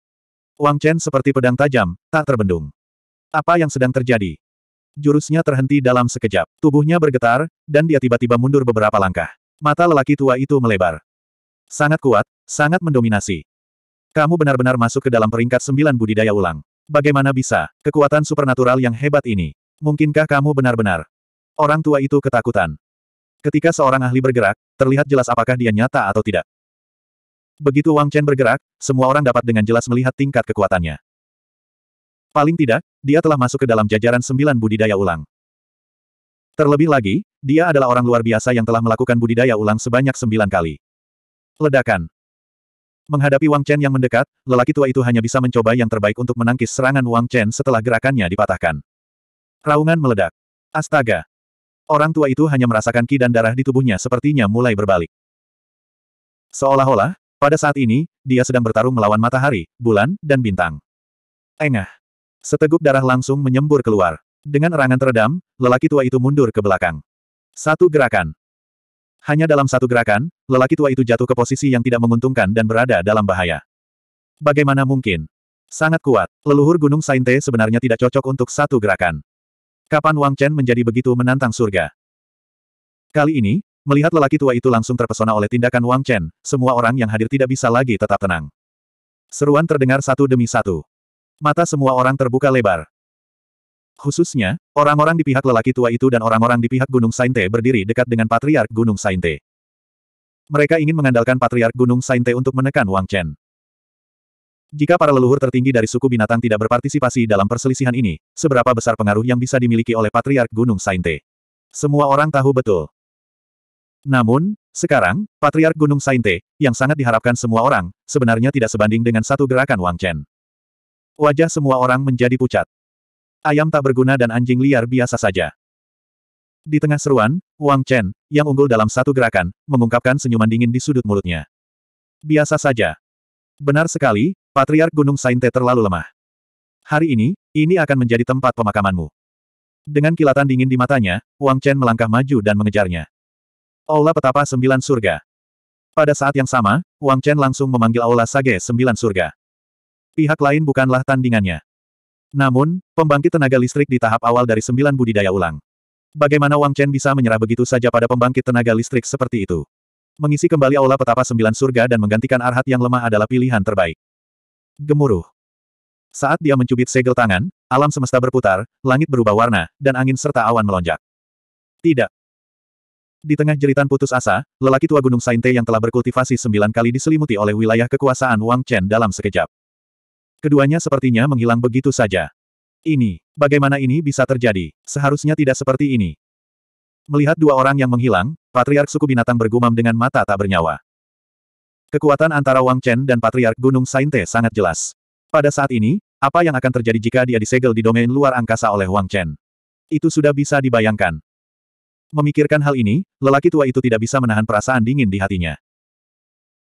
A: Wang Chen seperti pedang tajam, tak terbendung. Apa yang sedang terjadi? jurusnya terhenti dalam sekejap. Tubuhnya bergetar, dan dia tiba-tiba mundur beberapa langkah. Mata lelaki tua itu melebar. Sangat kuat, sangat mendominasi. Kamu benar-benar masuk ke dalam peringkat sembilan budidaya ulang. Bagaimana bisa, kekuatan supernatural yang hebat ini? Mungkinkah kamu benar-benar? Orang tua itu ketakutan. Ketika seorang ahli bergerak, terlihat jelas apakah dia nyata atau tidak. Begitu Wang Chen bergerak, semua orang dapat dengan jelas melihat tingkat kekuatannya. Paling tidak, dia telah masuk ke dalam jajaran sembilan budidaya ulang. Terlebih lagi, dia adalah orang luar biasa yang telah melakukan budidaya ulang sebanyak sembilan kali. Ledakan. Menghadapi Wang Chen yang mendekat, lelaki tua itu hanya bisa mencoba yang terbaik untuk menangkis serangan Wang Chen setelah gerakannya dipatahkan. Raungan meledak. Astaga. Orang tua itu hanya merasakan ki dan darah di tubuhnya sepertinya mulai berbalik. Seolah-olah, pada saat ini, dia sedang bertarung melawan matahari, bulan, dan bintang. Engah. Seteguk darah langsung menyembur keluar. Dengan erangan teredam, lelaki tua itu mundur ke belakang. Satu gerakan. Hanya dalam satu gerakan, lelaki tua itu jatuh ke posisi yang tidak menguntungkan dan berada dalam bahaya. Bagaimana mungkin? Sangat kuat, leluhur Gunung Sainte sebenarnya tidak cocok untuk satu gerakan. Kapan Wang Chen menjadi begitu menantang surga? Kali ini, melihat lelaki tua itu langsung terpesona oleh tindakan Wang Chen, semua orang yang hadir tidak bisa lagi tetap tenang. Seruan terdengar satu demi satu. Mata semua orang terbuka lebar. Khususnya, orang-orang di pihak lelaki tua itu dan orang-orang di pihak Gunung Sainte berdiri dekat dengan Patriark Gunung Sainte. Mereka ingin mengandalkan Patriark Gunung Sainte untuk menekan Wang Chen. Jika para leluhur tertinggi dari suku binatang tidak berpartisipasi dalam perselisihan ini, seberapa besar pengaruh yang bisa dimiliki oleh Patriark Gunung Sainte? Semua orang tahu betul. Namun, sekarang, Patriark Gunung Sainte, yang sangat diharapkan semua orang, sebenarnya tidak sebanding dengan satu gerakan Wang Chen. Wajah semua orang menjadi pucat. Ayam tak berguna dan anjing liar biasa saja. Di tengah seruan, Wang Chen, yang unggul dalam satu gerakan, mengungkapkan senyuman dingin di sudut mulutnya. Biasa saja. Benar sekali, Patriark Gunung Sainte terlalu lemah. Hari ini, ini akan menjadi tempat pemakamanmu. Dengan kilatan dingin di matanya, Wang Chen melangkah maju dan mengejarnya. Aula Petapa Sembilan Surga. Pada saat yang sama, Wang Chen langsung memanggil Aula Sage Sembilan Surga pihak lain bukanlah tandingannya. Namun, pembangkit tenaga listrik di tahap awal dari sembilan budidaya ulang. Bagaimana Wang Chen bisa menyerah begitu saja pada pembangkit tenaga listrik seperti itu? Mengisi kembali aula petapa sembilan surga dan menggantikan arhat yang lemah adalah pilihan terbaik. Gemuruh. Saat dia mencubit segel tangan, alam semesta berputar, langit berubah warna, dan angin serta awan melonjak. Tidak. Di tengah jeritan putus asa, lelaki tua Gunung Sainte yang telah berkultivasi sembilan kali diselimuti oleh wilayah kekuasaan Wang Chen dalam sekejap. Keduanya sepertinya menghilang begitu saja. Ini, bagaimana ini bisa terjadi? Seharusnya tidak seperti ini. Melihat dua orang yang menghilang, Patriark suku binatang bergumam dengan mata tak bernyawa. Kekuatan antara Wang Chen dan Patriark Gunung Sainte sangat jelas. Pada saat ini, apa yang akan terjadi jika dia disegel di domain luar angkasa oleh Wang Chen? Itu sudah bisa dibayangkan. Memikirkan hal ini, lelaki tua itu tidak bisa menahan perasaan dingin di hatinya.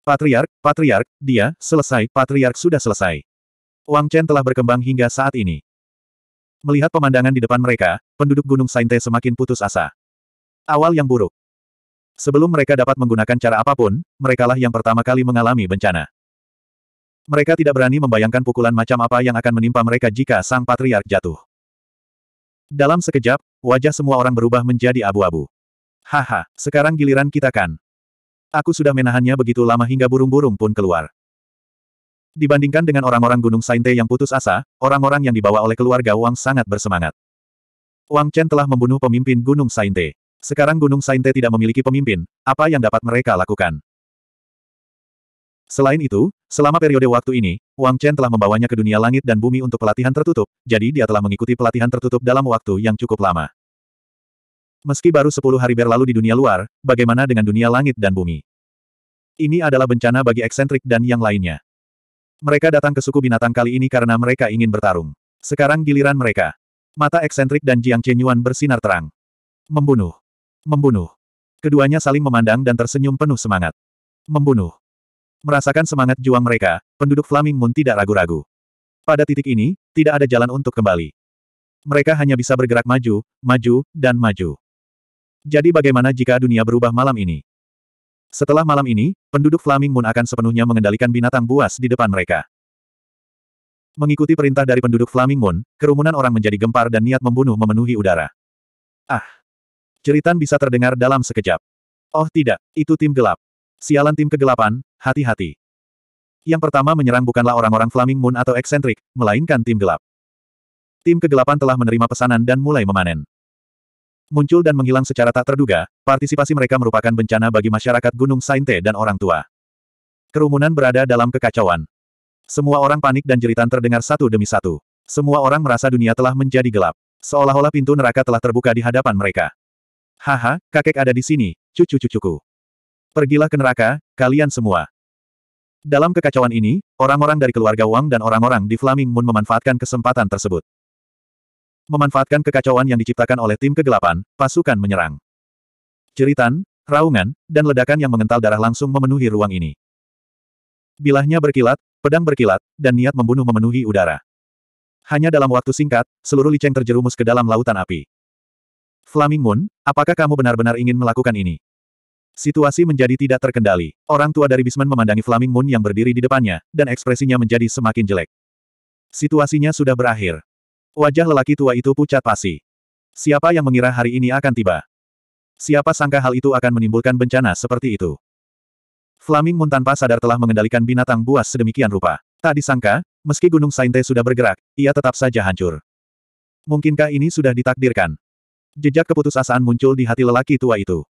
A: Patriark, Patriark, dia, selesai, Patriark sudah selesai. Wang Chen telah berkembang hingga saat ini. Melihat pemandangan di depan mereka, penduduk Gunung Sainte semakin putus asa. Awal yang buruk. Sebelum mereka dapat menggunakan cara apapun, merekalah yang pertama kali mengalami bencana. Mereka tidak berani membayangkan pukulan macam apa yang akan menimpa mereka jika sang patriark jatuh. Dalam sekejap, wajah semua orang berubah menjadi abu-abu. Haha, sekarang giliran kita kan. Aku sudah menahannya begitu lama hingga burung-burung pun keluar. Dibandingkan dengan orang-orang Gunung Sainte yang putus asa, orang-orang yang dibawa oleh keluarga Wang sangat bersemangat. Wang Chen telah membunuh pemimpin Gunung Sainte. Sekarang Gunung Sainte tidak memiliki pemimpin, apa yang dapat mereka lakukan? Selain itu, selama periode waktu ini, Wang Chen telah membawanya ke dunia langit dan bumi untuk pelatihan tertutup, jadi dia telah mengikuti pelatihan tertutup dalam waktu yang cukup lama. Meski baru 10 hari berlalu di dunia luar, bagaimana dengan dunia langit dan bumi? Ini adalah bencana bagi eksentrik dan yang lainnya. Mereka datang ke suku binatang kali ini karena mereka ingin bertarung. Sekarang giliran mereka. Mata eksentrik dan Jiang Chenyuan bersinar terang. Membunuh. Membunuh. Keduanya saling memandang dan tersenyum penuh semangat. Membunuh. Merasakan semangat juang mereka, penduduk Flaming Moon tidak ragu-ragu. Pada titik ini, tidak ada jalan untuk kembali. Mereka hanya bisa bergerak maju, maju, dan maju. Jadi bagaimana jika dunia berubah malam ini? Setelah malam ini, penduduk Flaming Moon akan sepenuhnya mengendalikan binatang buas di depan mereka. Mengikuti perintah dari penduduk Flaming Moon, kerumunan orang menjadi gempar dan niat membunuh memenuhi udara. Ah! Ceritan bisa terdengar dalam sekejap. Oh tidak, itu tim gelap. Sialan tim kegelapan, hati-hati. Yang pertama menyerang bukanlah orang-orang Flaming Moon atau eksentrik, melainkan tim gelap. Tim kegelapan telah menerima pesanan dan mulai memanen muncul dan menghilang secara tak terduga, partisipasi mereka merupakan bencana bagi masyarakat Gunung Sainte dan orang tua. Kerumunan berada dalam kekacauan. Semua orang panik dan jeritan terdengar satu demi satu. Semua orang merasa dunia telah menjadi gelap. Seolah-olah pintu neraka telah terbuka di hadapan mereka. Haha, kakek ada di sini, cucu-cucuku. Pergilah ke neraka, kalian semua. Dalam kekacauan ini, orang-orang dari keluarga Wang dan orang-orang di Flaming Moon memanfaatkan kesempatan tersebut. Memanfaatkan kekacauan yang diciptakan oleh tim kegelapan, pasukan menyerang. Ceritan, raungan, dan ledakan yang mengental darah langsung memenuhi ruang ini. Bilahnya berkilat, pedang berkilat, dan niat membunuh memenuhi udara. Hanya dalam waktu singkat, seluruh liceng terjerumus ke dalam lautan api. Flaming Moon, apakah kamu benar-benar ingin melakukan ini? Situasi menjadi tidak terkendali. Orang tua dari Bisman memandangi Flaming Moon yang berdiri di depannya, dan ekspresinya menjadi semakin jelek. Situasinya sudah berakhir. Wajah lelaki tua itu pucat pasi. Siapa yang mengira hari ini akan tiba? Siapa sangka hal itu akan menimbulkan bencana seperti itu? Flaming Moon tanpa sadar telah mengendalikan binatang buas sedemikian rupa. Tak disangka, meski Gunung Sainte sudah bergerak, ia tetap saja hancur. Mungkinkah ini sudah ditakdirkan? Jejak keputusasaan muncul di hati lelaki tua itu.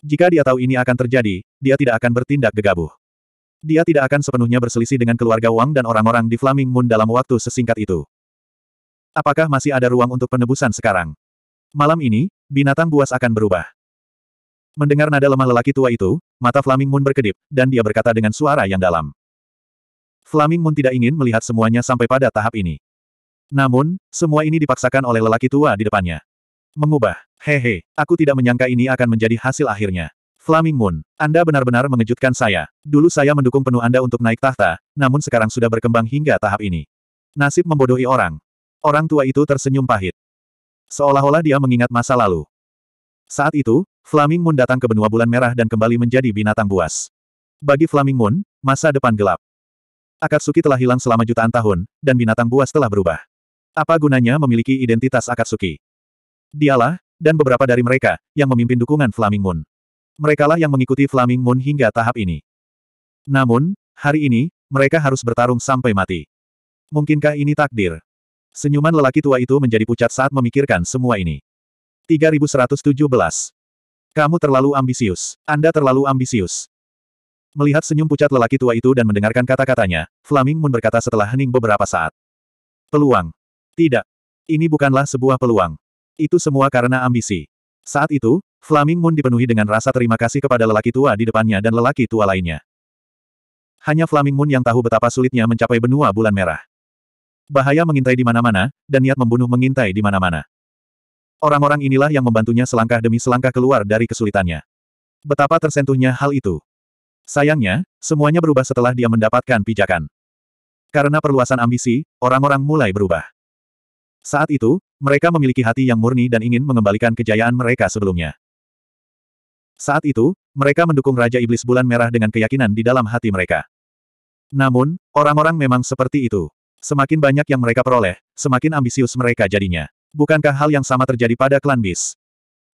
A: Jika dia tahu ini akan terjadi, dia tidak akan bertindak gegabah. Dia tidak akan sepenuhnya berselisih dengan keluarga Wang dan orang-orang di Flaming Moon dalam waktu sesingkat itu. Apakah masih ada ruang untuk penebusan sekarang? Malam ini, binatang buas akan berubah. Mendengar nada lemah lelaki tua itu, mata Flaming Moon berkedip, dan dia berkata dengan suara yang dalam. Flaming Moon tidak ingin melihat semuanya sampai pada tahap ini. Namun, semua ini dipaksakan oleh lelaki tua di depannya. Mengubah, hehe, aku tidak menyangka ini akan menjadi hasil akhirnya. Flaming Moon, Anda benar-benar mengejutkan saya. Dulu saya mendukung penuh Anda untuk naik tahta, namun sekarang sudah berkembang hingga tahap ini. Nasib membodohi orang, Orang tua itu tersenyum pahit. Seolah-olah dia mengingat masa lalu. Saat itu, Flaming Moon datang ke benua bulan merah dan kembali menjadi binatang buas. Bagi Flaming Moon, masa depan gelap. Akatsuki telah hilang selama jutaan tahun, dan binatang buas telah berubah. Apa gunanya memiliki identitas Akatsuki? Dialah, dan beberapa dari mereka, yang memimpin dukungan Flaming Moon. Merekalah yang mengikuti Flaming Moon hingga tahap ini. Namun, hari ini, mereka harus bertarung sampai mati. Mungkinkah ini takdir? Senyuman lelaki tua itu menjadi pucat saat memikirkan semua ini. 3117. Kamu terlalu ambisius. Anda terlalu ambisius. Melihat senyum pucat lelaki tua itu dan mendengarkan kata-katanya, Flaming Moon berkata setelah hening beberapa saat. Peluang. Tidak. Ini bukanlah sebuah peluang. Itu semua karena ambisi. Saat itu, Flaming Moon dipenuhi dengan rasa terima kasih kepada lelaki tua di depannya dan lelaki tua lainnya. Hanya Flaming Moon yang tahu betapa sulitnya mencapai benua bulan merah. Bahaya mengintai di mana-mana, dan niat membunuh mengintai di mana-mana. Orang-orang inilah yang membantunya selangkah demi selangkah keluar dari kesulitannya. Betapa tersentuhnya hal itu. Sayangnya, semuanya berubah setelah dia mendapatkan pijakan. Karena perluasan ambisi, orang-orang mulai berubah. Saat itu, mereka memiliki hati yang murni dan ingin mengembalikan kejayaan mereka sebelumnya. Saat itu, mereka mendukung Raja Iblis Bulan Merah dengan keyakinan di dalam hati mereka. Namun, orang-orang memang seperti itu. Semakin banyak yang mereka peroleh, semakin ambisius mereka jadinya. Bukankah hal yang sama terjadi pada klan bis?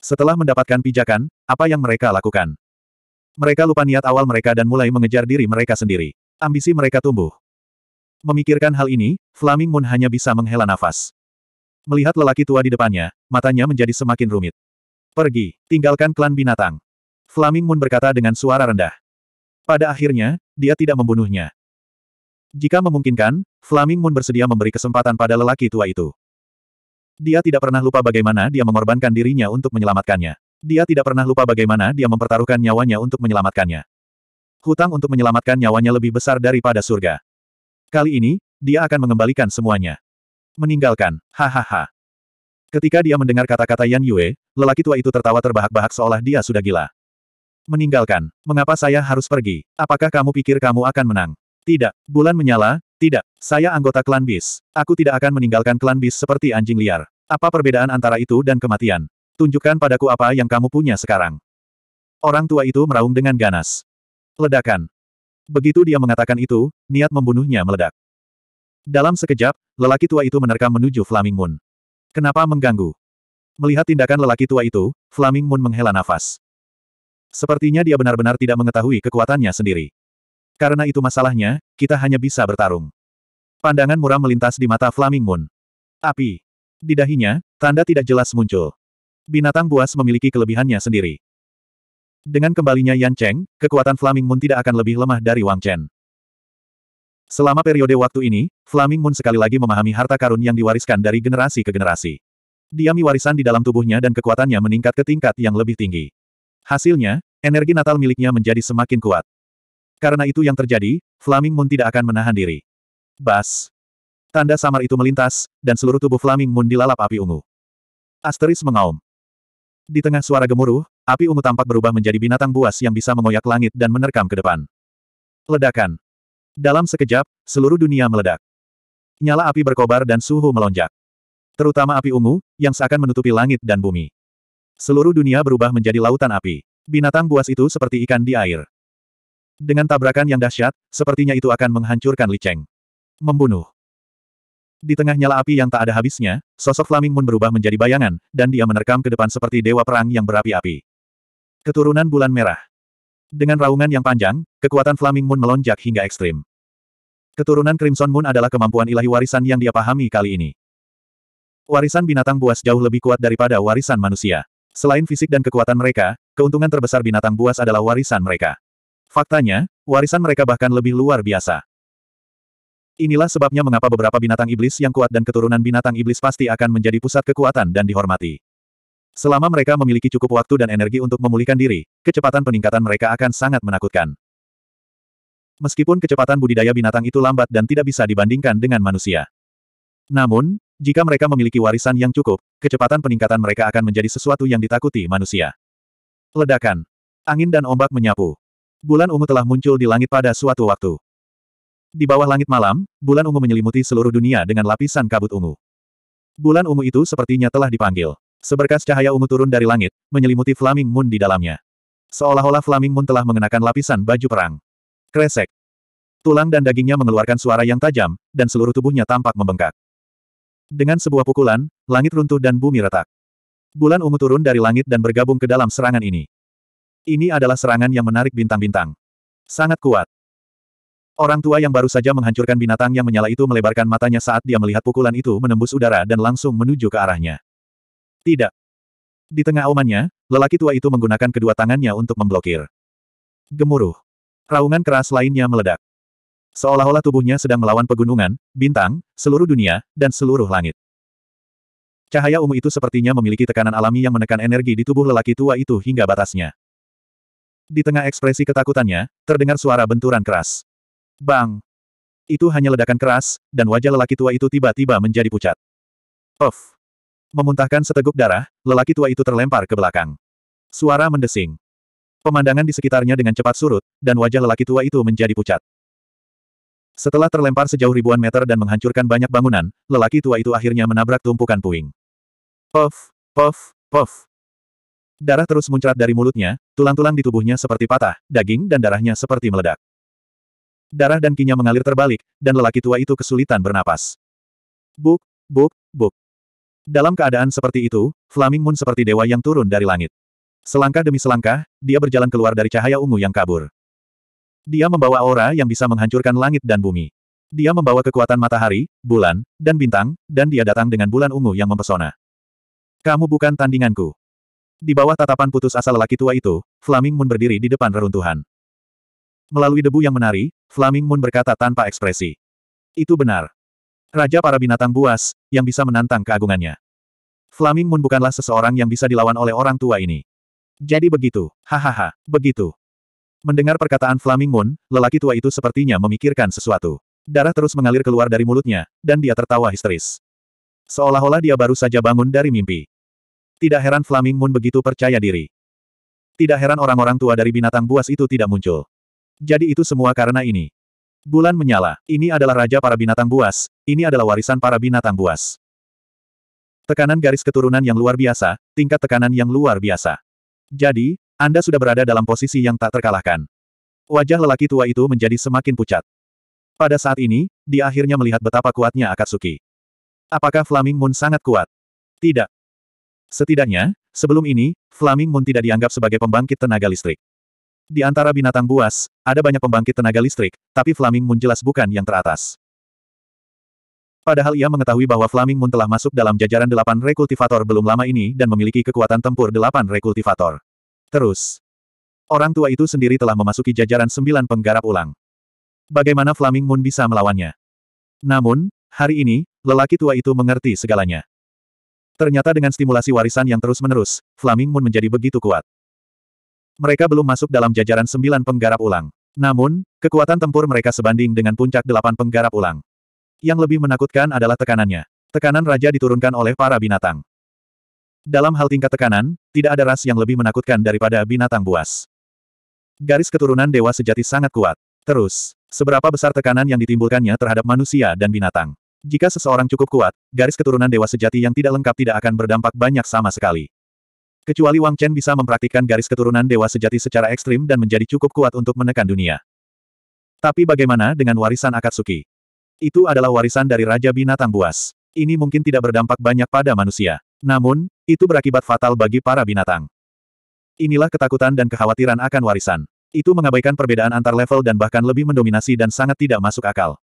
A: Setelah mendapatkan pijakan, apa yang mereka lakukan? Mereka lupa niat awal mereka dan mulai mengejar diri mereka sendiri. Ambisi mereka tumbuh. Memikirkan hal ini, Flaming Moon hanya bisa menghela nafas. Melihat lelaki tua di depannya, matanya menjadi semakin rumit. Pergi, tinggalkan klan binatang. Flaming Moon berkata dengan suara rendah. Pada akhirnya, dia tidak membunuhnya. Jika memungkinkan, Flaming Moon bersedia memberi kesempatan pada lelaki tua itu. Dia tidak pernah lupa bagaimana dia mengorbankan dirinya untuk menyelamatkannya. Dia tidak pernah lupa bagaimana dia mempertaruhkan nyawanya untuk menyelamatkannya. Hutang untuk menyelamatkan nyawanya lebih besar daripada surga. Kali ini, dia akan mengembalikan semuanya. Meninggalkan, hahaha. Ketika dia mendengar kata-kata Yan Yue, lelaki tua itu tertawa terbahak-bahak seolah dia sudah gila. Meninggalkan, mengapa saya harus pergi? Apakah kamu pikir kamu akan menang? Tidak, bulan menyala, tidak, saya anggota klan bis. Aku tidak akan meninggalkan klan bis seperti anjing liar. Apa perbedaan antara itu dan kematian? Tunjukkan padaku apa yang kamu punya sekarang. Orang tua itu meraung dengan ganas. Ledakan. Begitu dia mengatakan itu, niat membunuhnya meledak. Dalam sekejap, lelaki tua itu menerkam menuju Flaming Moon. Kenapa mengganggu? Melihat tindakan lelaki tua itu, Flaming Moon menghela nafas. Sepertinya dia benar-benar tidak mengetahui kekuatannya sendiri. Karena itu masalahnya, kita hanya bisa bertarung. Pandangan muram melintas di mata Flaming Moon. Api. Di dahinya, tanda tidak jelas muncul. Binatang buas memiliki kelebihannya sendiri. Dengan kembalinya Yan Cheng, kekuatan Flaming Moon tidak akan lebih lemah dari Wang Chen. Selama periode waktu ini, Flaming Moon sekali lagi memahami harta karun yang diwariskan dari generasi ke generasi. Diami warisan di dalam tubuhnya dan kekuatannya meningkat ke tingkat yang lebih tinggi. Hasilnya, energi natal miliknya menjadi semakin kuat. Karena itu yang terjadi, Flaming Moon tidak akan menahan diri. Bas. Tanda samar itu melintas, dan seluruh tubuh Flaming Moon dilalap api ungu. Asteris mengaum. Di tengah suara gemuruh, api ungu tampak berubah menjadi binatang buas yang bisa mengoyak langit dan menerkam ke depan. Ledakan. Dalam sekejap, seluruh dunia meledak. Nyala api berkobar dan suhu melonjak. Terutama api ungu, yang seakan menutupi langit dan bumi. Seluruh dunia berubah menjadi lautan api. Binatang buas itu seperti ikan di air. Dengan tabrakan yang dahsyat, sepertinya itu akan menghancurkan Li Cheng. Membunuh. Di tengah nyala api yang tak ada habisnya, sosok Flaming Moon berubah menjadi bayangan, dan dia menerkam ke depan seperti dewa perang yang berapi-api. Keturunan Bulan Merah. Dengan raungan yang panjang, kekuatan Flaming Moon melonjak hingga ekstrim. Keturunan Crimson Moon adalah kemampuan ilahi warisan yang dia pahami kali ini. Warisan binatang buas jauh lebih kuat daripada warisan manusia. Selain fisik dan kekuatan mereka, keuntungan terbesar binatang buas adalah warisan mereka. Faktanya, warisan mereka bahkan lebih luar biasa. Inilah sebabnya mengapa beberapa binatang iblis yang kuat dan keturunan binatang iblis pasti akan menjadi pusat kekuatan dan dihormati. Selama mereka memiliki cukup waktu dan energi untuk memulihkan diri, kecepatan peningkatan mereka akan sangat menakutkan. Meskipun kecepatan budidaya binatang itu lambat dan tidak bisa dibandingkan dengan manusia. Namun, jika mereka memiliki warisan yang cukup, kecepatan peningkatan mereka akan menjadi sesuatu yang ditakuti manusia. Ledakan. Angin dan ombak menyapu. Bulan ungu telah muncul di langit pada suatu waktu. Di bawah langit malam, bulan ungu menyelimuti seluruh dunia dengan lapisan kabut ungu. Bulan ungu itu sepertinya telah dipanggil. Seberkas cahaya ungu turun dari langit, menyelimuti Flaming Moon di dalamnya. Seolah-olah Flaming Moon telah mengenakan lapisan baju perang. Kresek. Tulang dan dagingnya mengeluarkan suara yang tajam, dan seluruh tubuhnya tampak membengkak. Dengan sebuah pukulan, langit runtuh dan bumi retak. Bulan ungu turun dari langit dan bergabung ke dalam serangan ini. Ini adalah serangan yang menarik bintang-bintang. Sangat kuat. Orang tua yang baru saja menghancurkan binatang yang menyala itu melebarkan matanya saat dia melihat pukulan itu menembus udara dan langsung menuju ke arahnya. Tidak. Di tengah aumannya, lelaki tua itu menggunakan kedua tangannya untuk memblokir. Gemuruh. Raungan keras lainnya meledak. Seolah-olah tubuhnya sedang melawan pegunungan, bintang, seluruh dunia, dan seluruh langit. Cahaya ungu itu sepertinya memiliki tekanan alami yang menekan energi di tubuh lelaki tua itu hingga batasnya. Di tengah ekspresi ketakutannya, terdengar suara benturan keras. Bang! Itu hanya ledakan keras, dan wajah lelaki tua itu tiba-tiba menjadi pucat. Puff! Memuntahkan seteguk darah, lelaki tua itu terlempar ke belakang. Suara mendesing. Pemandangan di sekitarnya dengan cepat surut, dan wajah lelaki tua itu menjadi pucat. Setelah terlempar sejauh ribuan meter dan menghancurkan banyak bangunan, lelaki tua itu akhirnya menabrak tumpukan puing. Puff, puff, puff. Darah terus muncrat dari mulutnya, tulang-tulang di tubuhnya seperti patah, daging dan darahnya seperti meledak. Darah dan kinya mengalir terbalik, dan lelaki tua itu kesulitan bernapas. Buk, buk, buk. Dalam keadaan seperti itu, Flaming Moon seperti dewa yang turun dari langit. Selangkah demi selangkah, dia berjalan keluar dari cahaya ungu yang kabur. Dia membawa aura yang bisa menghancurkan langit dan bumi. Dia membawa kekuatan matahari, bulan, dan bintang, dan dia datang dengan bulan ungu yang mempesona. Kamu bukan tandinganku. Di bawah tatapan putus asa lelaki tua itu, Flaming Moon berdiri di depan reruntuhan. Melalui debu yang menari, Flaming Moon berkata tanpa ekspresi. Itu benar. Raja para binatang buas, yang bisa menantang keagungannya. Flaming Moon bukanlah seseorang yang bisa dilawan oleh orang tua ini. Jadi begitu, hahaha, begitu. Mendengar perkataan Flaming Moon, lelaki tua itu sepertinya memikirkan sesuatu. Darah terus mengalir keluar dari mulutnya, dan dia tertawa histeris. Seolah-olah dia baru saja bangun dari mimpi. Tidak heran Flaming Moon begitu percaya diri. Tidak heran orang-orang tua dari binatang buas itu tidak muncul. Jadi itu semua karena ini. Bulan menyala, ini adalah raja para binatang buas, ini adalah warisan para binatang buas. Tekanan garis keturunan yang luar biasa, tingkat tekanan yang luar biasa. Jadi, Anda sudah berada dalam posisi yang tak terkalahkan. Wajah lelaki tua itu menjadi semakin pucat. Pada saat ini, dia akhirnya melihat betapa kuatnya Akatsuki. Apakah Flaming Moon sangat kuat? Tidak. Setidaknya, sebelum ini, Flaming Moon tidak dianggap sebagai pembangkit tenaga listrik. Di antara binatang buas, ada banyak pembangkit tenaga listrik, tapi Flaming Moon jelas bukan yang teratas. Padahal ia mengetahui bahwa Flaming Moon telah masuk dalam jajaran delapan rekultivator belum lama ini dan memiliki kekuatan tempur delapan rekultivator. Terus, orang tua itu sendiri telah memasuki jajaran sembilan penggarap ulang. Bagaimana Flaming Moon bisa melawannya? Namun, hari ini, lelaki tua itu mengerti segalanya. Ternyata dengan stimulasi warisan yang terus-menerus, Flaming Moon menjadi begitu kuat. Mereka belum masuk dalam jajaran sembilan penggarap ulang. Namun, kekuatan tempur mereka sebanding dengan puncak delapan penggarap ulang. Yang lebih menakutkan adalah tekanannya. Tekanan raja diturunkan oleh para binatang. Dalam hal tingkat tekanan, tidak ada ras yang lebih menakutkan daripada binatang buas. Garis keturunan dewa sejati sangat kuat. Terus, seberapa besar tekanan yang ditimbulkannya terhadap manusia dan binatang. Jika seseorang cukup kuat, garis keturunan dewa sejati yang tidak lengkap tidak akan berdampak banyak sama sekali. Kecuali Wang Chen bisa mempraktikkan garis keturunan dewa sejati secara ekstrim dan menjadi cukup kuat untuk menekan dunia. Tapi bagaimana dengan warisan Akatsuki? Itu adalah warisan dari Raja Binatang Buas. Ini mungkin tidak berdampak banyak pada manusia. Namun, itu berakibat fatal bagi para binatang. Inilah ketakutan dan kekhawatiran akan warisan. Itu mengabaikan perbedaan antar level dan bahkan lebih mendominasi dan sangat tidak masuk akal.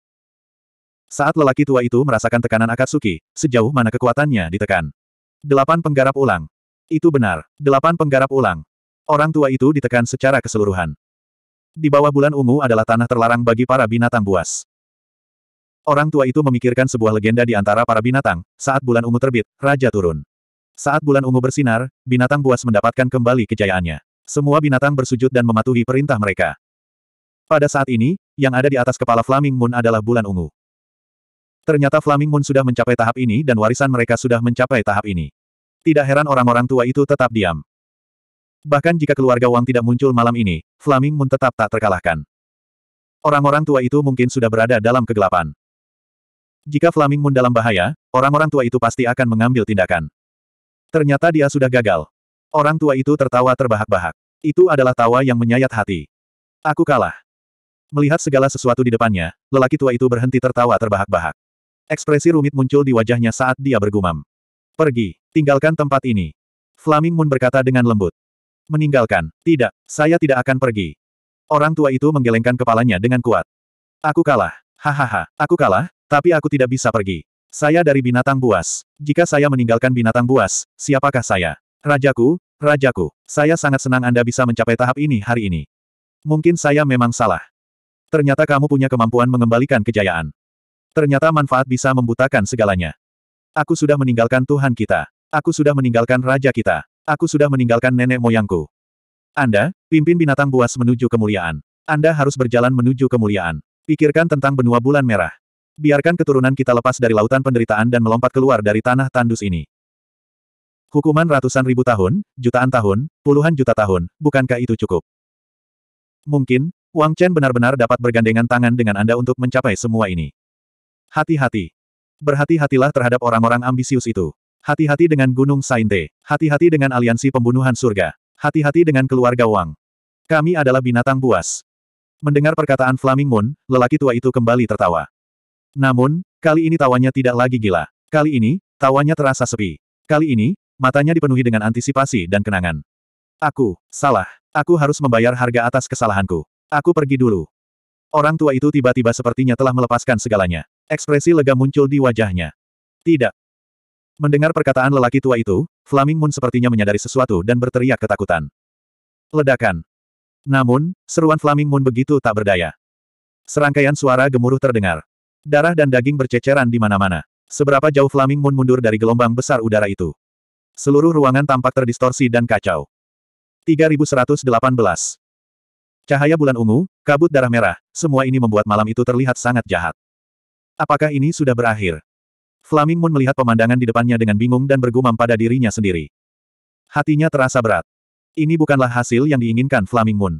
A: Saat lelaki tua itu merasakan tekanan Akatsuki, sejauh mana kekuatannya ditekan. Delapan penggarap ulang. Itu benar, delapan penggarap ulang. Orang tua itu ditekan secara keseluruhan. Di bawah bulan ungu adalah tanah terlarang bagi para binatang buas. Orang tua itu memikirkan sebuah legenda di antara para binatang, saat bulan ungu terbit, raja turun. Saat bulan ungu bersinar, binatang buas mendapatkan kembali kejayaannya. Semua binatang bersujud dan mematuhi perintah mereka. Pada saat ini, yang ada di atas kepala Flaming Moon adalah bulan ungu. Ternyata Flaming Moon sudah mencapai tahap ini dan warisan mereka sudah mencapai tahap ini. Tidak heran orang-orang tua itu tetap diam. Bahkan jika keluarga Wang tidak muncul malam ini, Flaming Moon tetap tak terkalahkan. Orang-orang tua itu mungkin sudah berada dalam kegelapan. Jika Flaming Moon dalam bahaya, orang-orang tua itu pasti akan mengambil tindakan. Ternyata dia sudah gagal. Orang tua itu tertawa terbahak-bahak. Itu adalah tawa yang menyayat hati. Aku kalah. Melihat segala sesuatu di depannya, lelaki tua itu berhenti tertawa terbahak-bahak. Ekspresi rumit muncul di wajahnya saat dia bergumam. Pergi, tinggalkan tempat ini. Flaming Moon berkata dengan lembut. Meninggalkan, tidak, saya tidak akan pergi. Orang tua itu menggelengkan kepalanya dengan kuat. Aku kalah, hahaha, aku kalah, tapi aku tidak bisa pergi. Saya dari binatang buas. Jika saya meninggalkan binatang buas, siapakah saya? Rajaku, rajaku, saya sangat senang Anda bisa mencapai tahap ini hari ini. Mungkin saya memang salah. Ternyata kamu punya kemampuan mengembalikan kejayaan. Ternyata manfaat bisa membutakan segalanya. Aku sudah meninggalkan Tuhan kita. Aku sudah meninggalkan Raja kita. Aku sudah meninggalkan nenek moyangku. Anda, pimpin binatang buas menuju kemuliaan. Anda harus berjalan menuju kemuliaan. Pikirkan tentang benua bulan merah. Biarkan keturunan kita lepas dari lautan penderitaan dan melompat keluar dari tanah tandus ini. Hukuman ratusan ribu tahun, jutaan tahun, puluhan juta tahun, bukankah itu cukup? Mungkin, Wang Chen benar-benar dapat bergandengan tangan dengan Anda untuk mencapai semua ini. Hati-hati. Berhati-hatilah terhadap orang-orang ambisius itu. Hati-hati dengan Gunung Sainte. Hati-hati dengan aliansi pembunuhan surga. Hati-hati dengan keluarga Wang. Kami adalah binatang buas. Mendengar perkataan Flaming Moon, lelaki tua itu kembali tertawa. Namun, kali ini tawanya tidak lagi gila. Kali ini, tawanya terasa sepi. Kali ini, matanya dipenuhi dengan antisipasi dan kenangan. Aku, salah. Aku harus membayar harga atas kesalahanku. Aku pergi dulu. Orang tua itu tiba-tiba sepertinya telah melepaskan segalanya. Ekspresi lega muncul di wajahnya. Tidak. Mendengar perkataan lelaki tua itu, Flaming Moon sepertinya menyadari sesuatu dan berteriak ketakutan. Ledakan. Namun, seruan Flaming Moon begitu tak berdaya. Serangkaian suara gemuruh terdengar. Darah dan daging berceceran di mana-mana. Seberapa jauh Flaming Moon mundur dari gelombang besar udara itu. Seluruh ruangan tampak terdistorsi dan kacau. 3118. Cahaya bulan ungu, kabut darah merah, semua ini membuat malam itu terlihat sangat jahat. Apakah ini sudah berakhir? Flaming Moon melihat pemandangan di depannya dengan bingung dan bergumam pada dirinya sendiri. Hatinya terasa berat. Ini bukanlah hasil yang diinginkan Flaming Moon.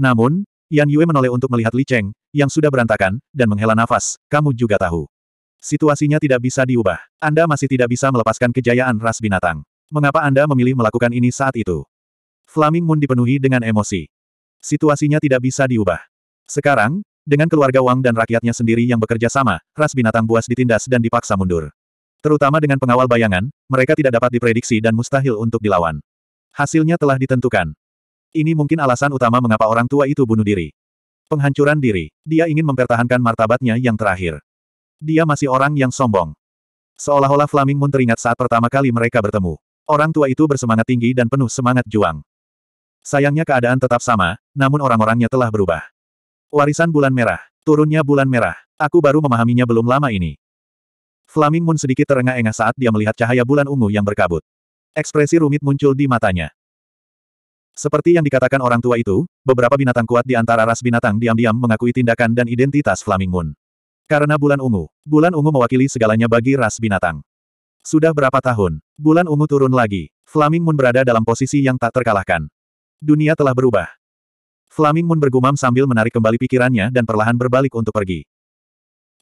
A: Namun, Yan Yue menoleh untuk melihat Li Cheng, yang sudah berantakan, dan menghela nafas, kamu juga tahu. Situasinya tidak bisa diubah. Anda masih tidak bisa melepaskan kejayaan ras binatang. Mengapa Anda memilih melakukan ini saat itu? Flaming Moon dipenuhi dengan emosi. Situasinya tidak bisa diubah. Sekarang, dengan keluarga Wang dan rakyatnya sendiri yang bekerja sama, ras binatang buas ditindas dan dipaksa mundur. Terutama dengan pengawal bayangan, mereka tidak dapat diprediksi dan mustahil untuk dilawan. Hasilnya telah ditentukan. Ini mungkin alasan utama mengapa orang tua itu bunuh diri. Penghancuran diri, dia ingin mempertahankan martabatnya yang terakhir. Dia masih orang yang sombong. Seolah-olah Flaming Moon teringat saat pertama kali mereka bertemu. Orang tua itu bersemangat tinggi dan penuh semangat juang. Sayangnya keadaan tetap sama, namun orang-orangnya telah berubah. Warisan bulan merah. Turunnya bulan merah. Aku baru memahaminya belum lama ini. Flaming Moon sedikit terengah-engah saat dia melihat cahaya bulan ungu yang berkabut. Ekspresi rumit muncul di matanya. Seperti yang dikatakan orang tua itu, beberapa binatang kuat di antara ras binatang diam-diam mengakui tindakan dan identitas Flaming Moon. Karena bulan ungu, bulan ungu mewakili segalanya bagi ras binatang. Sudah berapa tahun, bulan ungu turun lagi. Flaming Moon berada dalam posisi yang tak terkalahkan. Dunia telah berubah. Flaming Moon bergumam sambil menarik kembali pikirannya dan perlahan berbalik untuk pergi.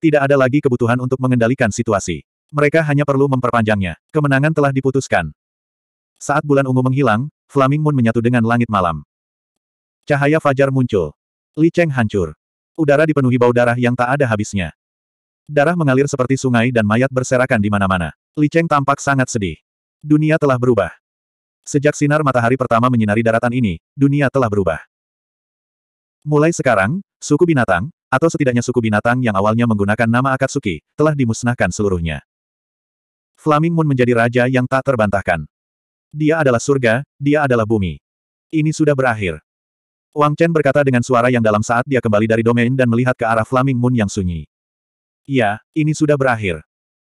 A: Tidak ada lagi kebutuhan untuk mengendalikan situasi. Mereka hanya perlu memperpanjangnya. Kemenangan telah diputuskan. Saat bulan ungu menghilang, Flaming Moon menyatu dengan langit malam. Cahaya fajar muncul. Li Cheng hancur. Udara dipenuhi bau darah yang tak ada habisnya. Darah mengalir seperti sungai dan mayat berserakan di mana-mana. Li Cheng tampak sangat sedih. Dunia telah berubah. Sejak sinar matahari pertama menyinari daratan ini, dunia telah berubah. Mulai sekarang, suku binatang, atau setidaknya suku binatang yang awalnya menggunakan nama Akatsuki, telah dimusnahkan seluruhnya. Flaming Moon menjadi raja yang tak terbantahkan. Dia adalah surga, dia adalah bumi. Ini sudah berakhir. Wang Chen berkata dengan suara yang dalam saat dia kembali dari domain dan melihat ke arah Flaming Moon yang sunyi. Ya, ini sudah berakhir.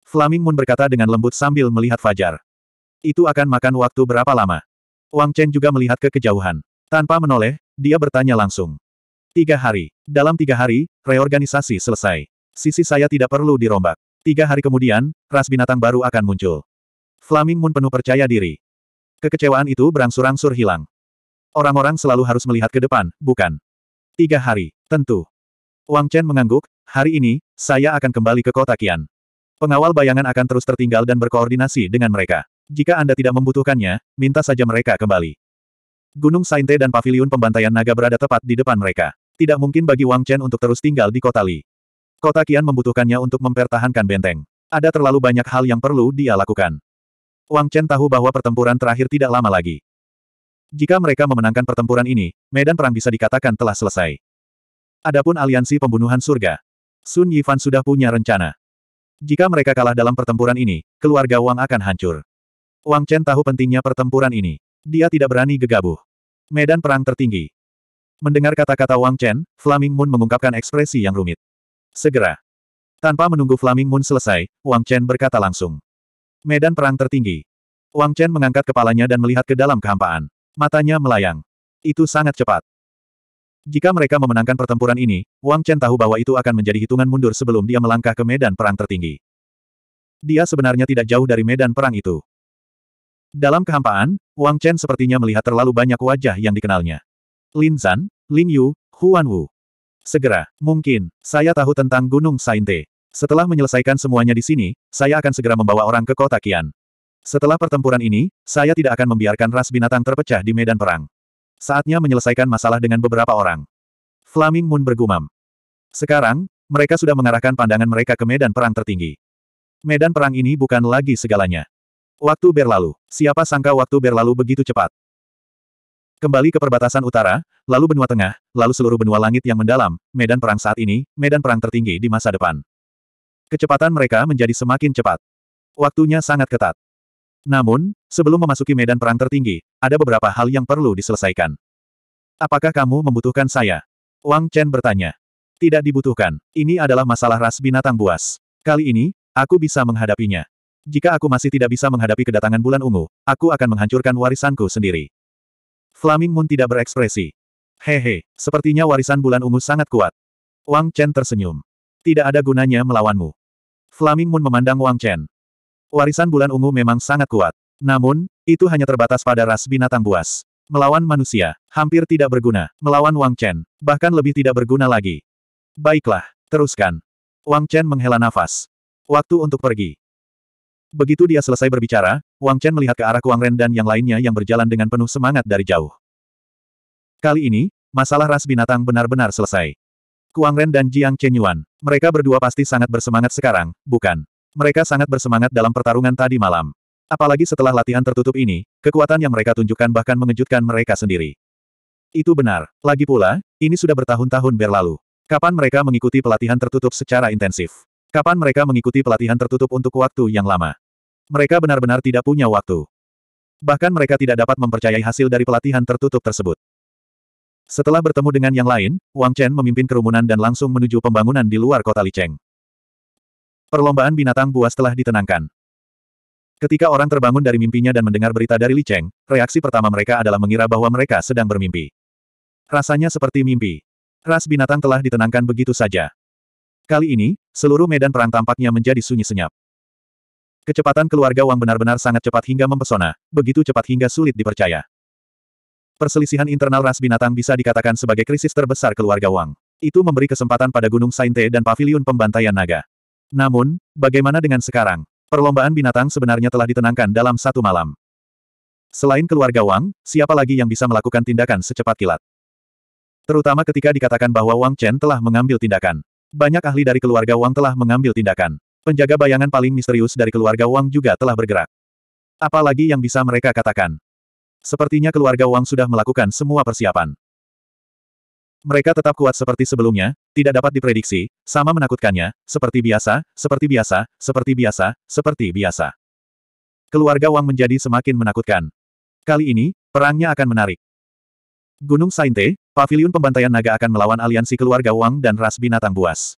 A: Flaming Moon berkata dengan lembut sambil melihat Fajar. Itu akan makan waktu berapa lama? Wang Chen juga melihat ke kejauhan. Tanpa menoleh, dia bertanya langsung. Tiga hari. Dalam tiga hari, reorganisasi selesai. Sisi saya tidak perlu dirombak. Tiga hari kemudian, ras binatang baru akan muncul. Flaming Moon penuh percaya diri. Kekecewaan itu berangsur-angsur hilang. Orang-orang selalu harus melihat ke depan, bukan? Tiga hari, tentu. Wang Chen mengangguk, hari ini, saya akan kembali ke kota Kian. Pengawal bayangan akan terus tertinggal dan berkoordinasi dengan mereka. Jika Anda tidak membutuhkannya, minta saja mereka kembali. Gunung Sainte dan paviliun pembantaian naga berada tepat di depan mereka. Tidak mungkin bagi Wang Chen untuk terus tinggal di kota Li. Kota Qian membutuhkannya untuk mempertahankan benteng. Ada terlalu banyak hal yang perlu dia lakukan. Wang Chen tahu bahwa pertempuran terakhir tidak lama lagi. Jika mereka memenangkan pertempuran ini, medan perang bisa dikatakan telah selesai. Adapun aliansi pembunuhan surga. Sun Yifan sudah punya rencana. Jika mereka kalah dalam pertempuran ini, keluarga Wang akan hancur. Wang Chen tahu pentingnya pertempuran ini. Dia tidak berani gegabah. Medan perang tertinggi. Mendengar kata-kata Wang Chen, Flaming Moon mengungkapkan ekspresi yang rumit. Segera. Tanpa menunggu Flaming Moon selesai, Wang Chen berkata langsung. Medan perang tertinggi. Wang Chen mengangkat kepalanya dan melihat ke dalam kehampaan. Matanya melayang. Itu sangat cepat. Jika mereka memenangkan pertempuran ini, Wang Chen tahu bahwa itu akan menjadi hitungan mundur sebelum dia melangkah ke medan perang tertinggi. Dia sebenarnya tidak jauh dari medan perang itu. Dalam kehampaan, Wang Chen sepertinya melihat terlalu banyak wajah yang dikenalnya. Lin Zan, Lin Yu, Huan Wu. Segera, mungkin, saya tahu tentang Gunung Sainte. Setelah menyelesaikan semuanya di sini, saya akan segera membawa orang ke kota Kian. Setelah pertempuran ini, saya tidak akan membiarkan ras binatang terpecah di medan perang. Saatnya menyelesaikan masalah dengan beberapa orang. Flaming Moon bergumam. Sekarang, mereka sudah mengarahkan pandangan mereka ke medan perang tertinggi. Medan perang ini bukan lagi segalanya. Waktu berlalu. Siapa sangka waktu berlalu begitu cepat. Kembali ke perbatasan utara, lalu benua tengah, lalu seluruh benua langit yang mendalam, medan perang saat ini, medan perang tertinggi di masa depan. Kecepatan mereka menjadi semakin cepat. Waktunya sangat ketat. Namun, sebelum memasuki medan perang tertinggi, ada beberapa hal yang perlu diselesaikan. Apakah kamu membutuhkan saya? Wang Chen bertanya. Tidak dibutuhkan. Ini adalah masalah ras binatang buas. Kali ini, aku bisa menghadapinya. Jika aku masih tidak bisa menghadapi kedatangan bulan ungu, aku akan menghancurkan warisanku sendiri. Flaming Moon tidak berekspresi. Hehe, sepertinya warisan bulan ungu sangat kuat. Wang Chen tersenyum. Tidak ada gunanya melawanmu. Flaming Moon memandang Wang Chen. Warisan bulan ungu memang sangat kuat. Namun, itu hanya terbatas pada ras binatang buas. Melawan manusia, hampir tidak berguna. Melawan Wang Chen, bahkan lebih tidak berguna lagi. Baiklah, teruskan. Wang Chen menghela nafas. Waktu untuk pergi. Begitu dia selesai berbicara, Wang Chen melihat ke arah Kuang Ren dan yang lainnya yang berjalan dengan penuh semangat dari jauh. Kali ini, masalah ras binatang benar-benar selesai. Kuang Ren dan Jiang Chenyuan, mereka berdua pasti sangat bersemangat sekarang, bukan? Mereka sangat bersemangat dalam pertarungan tadi malam. Apalagi setelah latihan tertutup ini, kekuatan yang mereka tunjukkan bahkan mengejutkan mereka sendiri. Itu benar. Lagi pula, ini sudah bertahun-tahun berlalu. Kapan mereka mengikuti pelatihan tertutup secara intensif? Kapan mereka mengikuti pelatihan tertutup untuk waktu yang lama? Mereka benar-benar tidak punya waktu. Bahkan mereka tidak dapat mempercayai hasil dari pelatihan tertutup tersebut. Setelah bertemu dengan yang lain, Wang Chen memimpin kerumunan dan langsung menuju pembangunan di luar kota Licheng. Perlombaan binatang buas telah ditenangkan. Ketika orang terbangun dari mimpinya dan mendengar berita dari Li Cheng, reaksi pertama mereka adalah mengira bahwa mereka sedang bermimpi. Rasanya seperti mimpi. Ras binatang telah ditenangkan begitu saja. Kali ini, seluruh medan perang tampaknya menjadi sunyi senyap. Kecepatan keluarga Wang benar-benar sangat cepat hingga mempesona, begitu cepat hingga sulit dipercaya. Perselisihan internal ras binatang bisa dikatakan sebagai krisis terbesar keluarga Wang. Itu memberi kesempatan pada Gunung Sainte dan Paviliun Pembantaian Naga. Namun, bagaimana dengan sekarang? Perlombaan binatang sebenarnya telah ditenangkan dalam satu malam. Selain keluarga Wang, siapa lagi yang bisa melakukan tindakan secepat kilat? Terutama ketika dikatakan bahwa Wang Chen telah mengambil tindakan. Banyak ahli dari keluarga Wang telah mengambil tindakan. Penjaga bayangan paling misterius dari keluarga Wang juga telah bergerak. Apalagi yang bisa mereka katakan. Sepertinya keluarga Wang sudah melakukan semua persiapan. Mereka tetap kuat seperti sebelumnya, tidak dapat diprediksi, sama menakutkannya, seperti biasa, seperti biasa, seperti biasa, seperti biasa. Keluarga Wang menjadi semakin menakutkan. Kali ini, perangnya akan menarik. Gunung Sainte, Paviliun pembantaian naga akan melawan aliansi keluarga Wang dan ras binatang buas.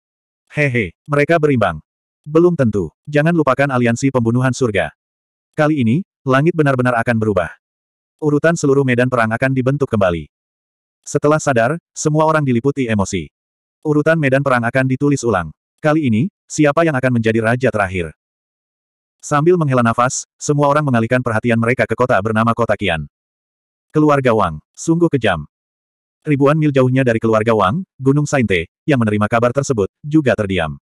A: Hehe, mereka berimbang. Belum tentu, jangan lupakan aliansi pembunuhan surga. Kali ini, langit benar-benar akan berubah. Urutan seluruh medan perang akan dibentuk kembali. Setelah sadar, semua orang diliputi emosi. Urutan medan perang akan ditulis ulang. Kali ini, siapa yang akan menjadi raja terakhir? Sambil menghela nafas, semua orang mengalihkan perhatian mereka ke kota bernama Kota Kian. Keluarga Wang, sungguh kejam. Ribuan mil jauhnya dari keluarga Wang, Gunung Sainte, yang menerima kabar tersebut, juga terdiam.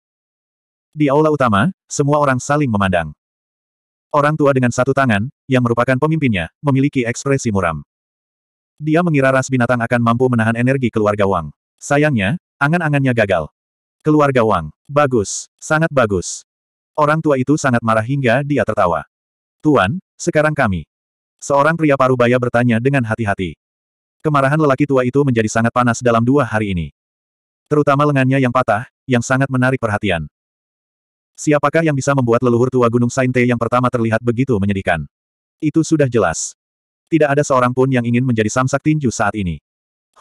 A: Di aula utama, semua orang saling memandang. Orang tua dengan satu tangan, yang merupakan pemimpinnya, memiliki ekspresi muram. Dia mengira ras binatang akan mampu menahan energi keluarga Wang. Sayangnya, angan-angannya gagal. Keluarga Wang, bagus, sangat bagus. Orang tua itu sangat marah hingga dia tertawa. Tuan, sekarang kami. Seorang pria paruh baya bertanya dengan hati-hati. Kemarahan lelaki tua itu menjadi sangat panas dalam dua hari ini. Terutama lengannya yang patah, yang sangat menarik perhatian. Siapakah yang bisa membuat leluhur tua Gunung Sainte yang pertama terlihat begitu menyedihkan? Itu sudah jelas. Tidak ada seorang pun yang ingin menjadi samsak tinju saat ini.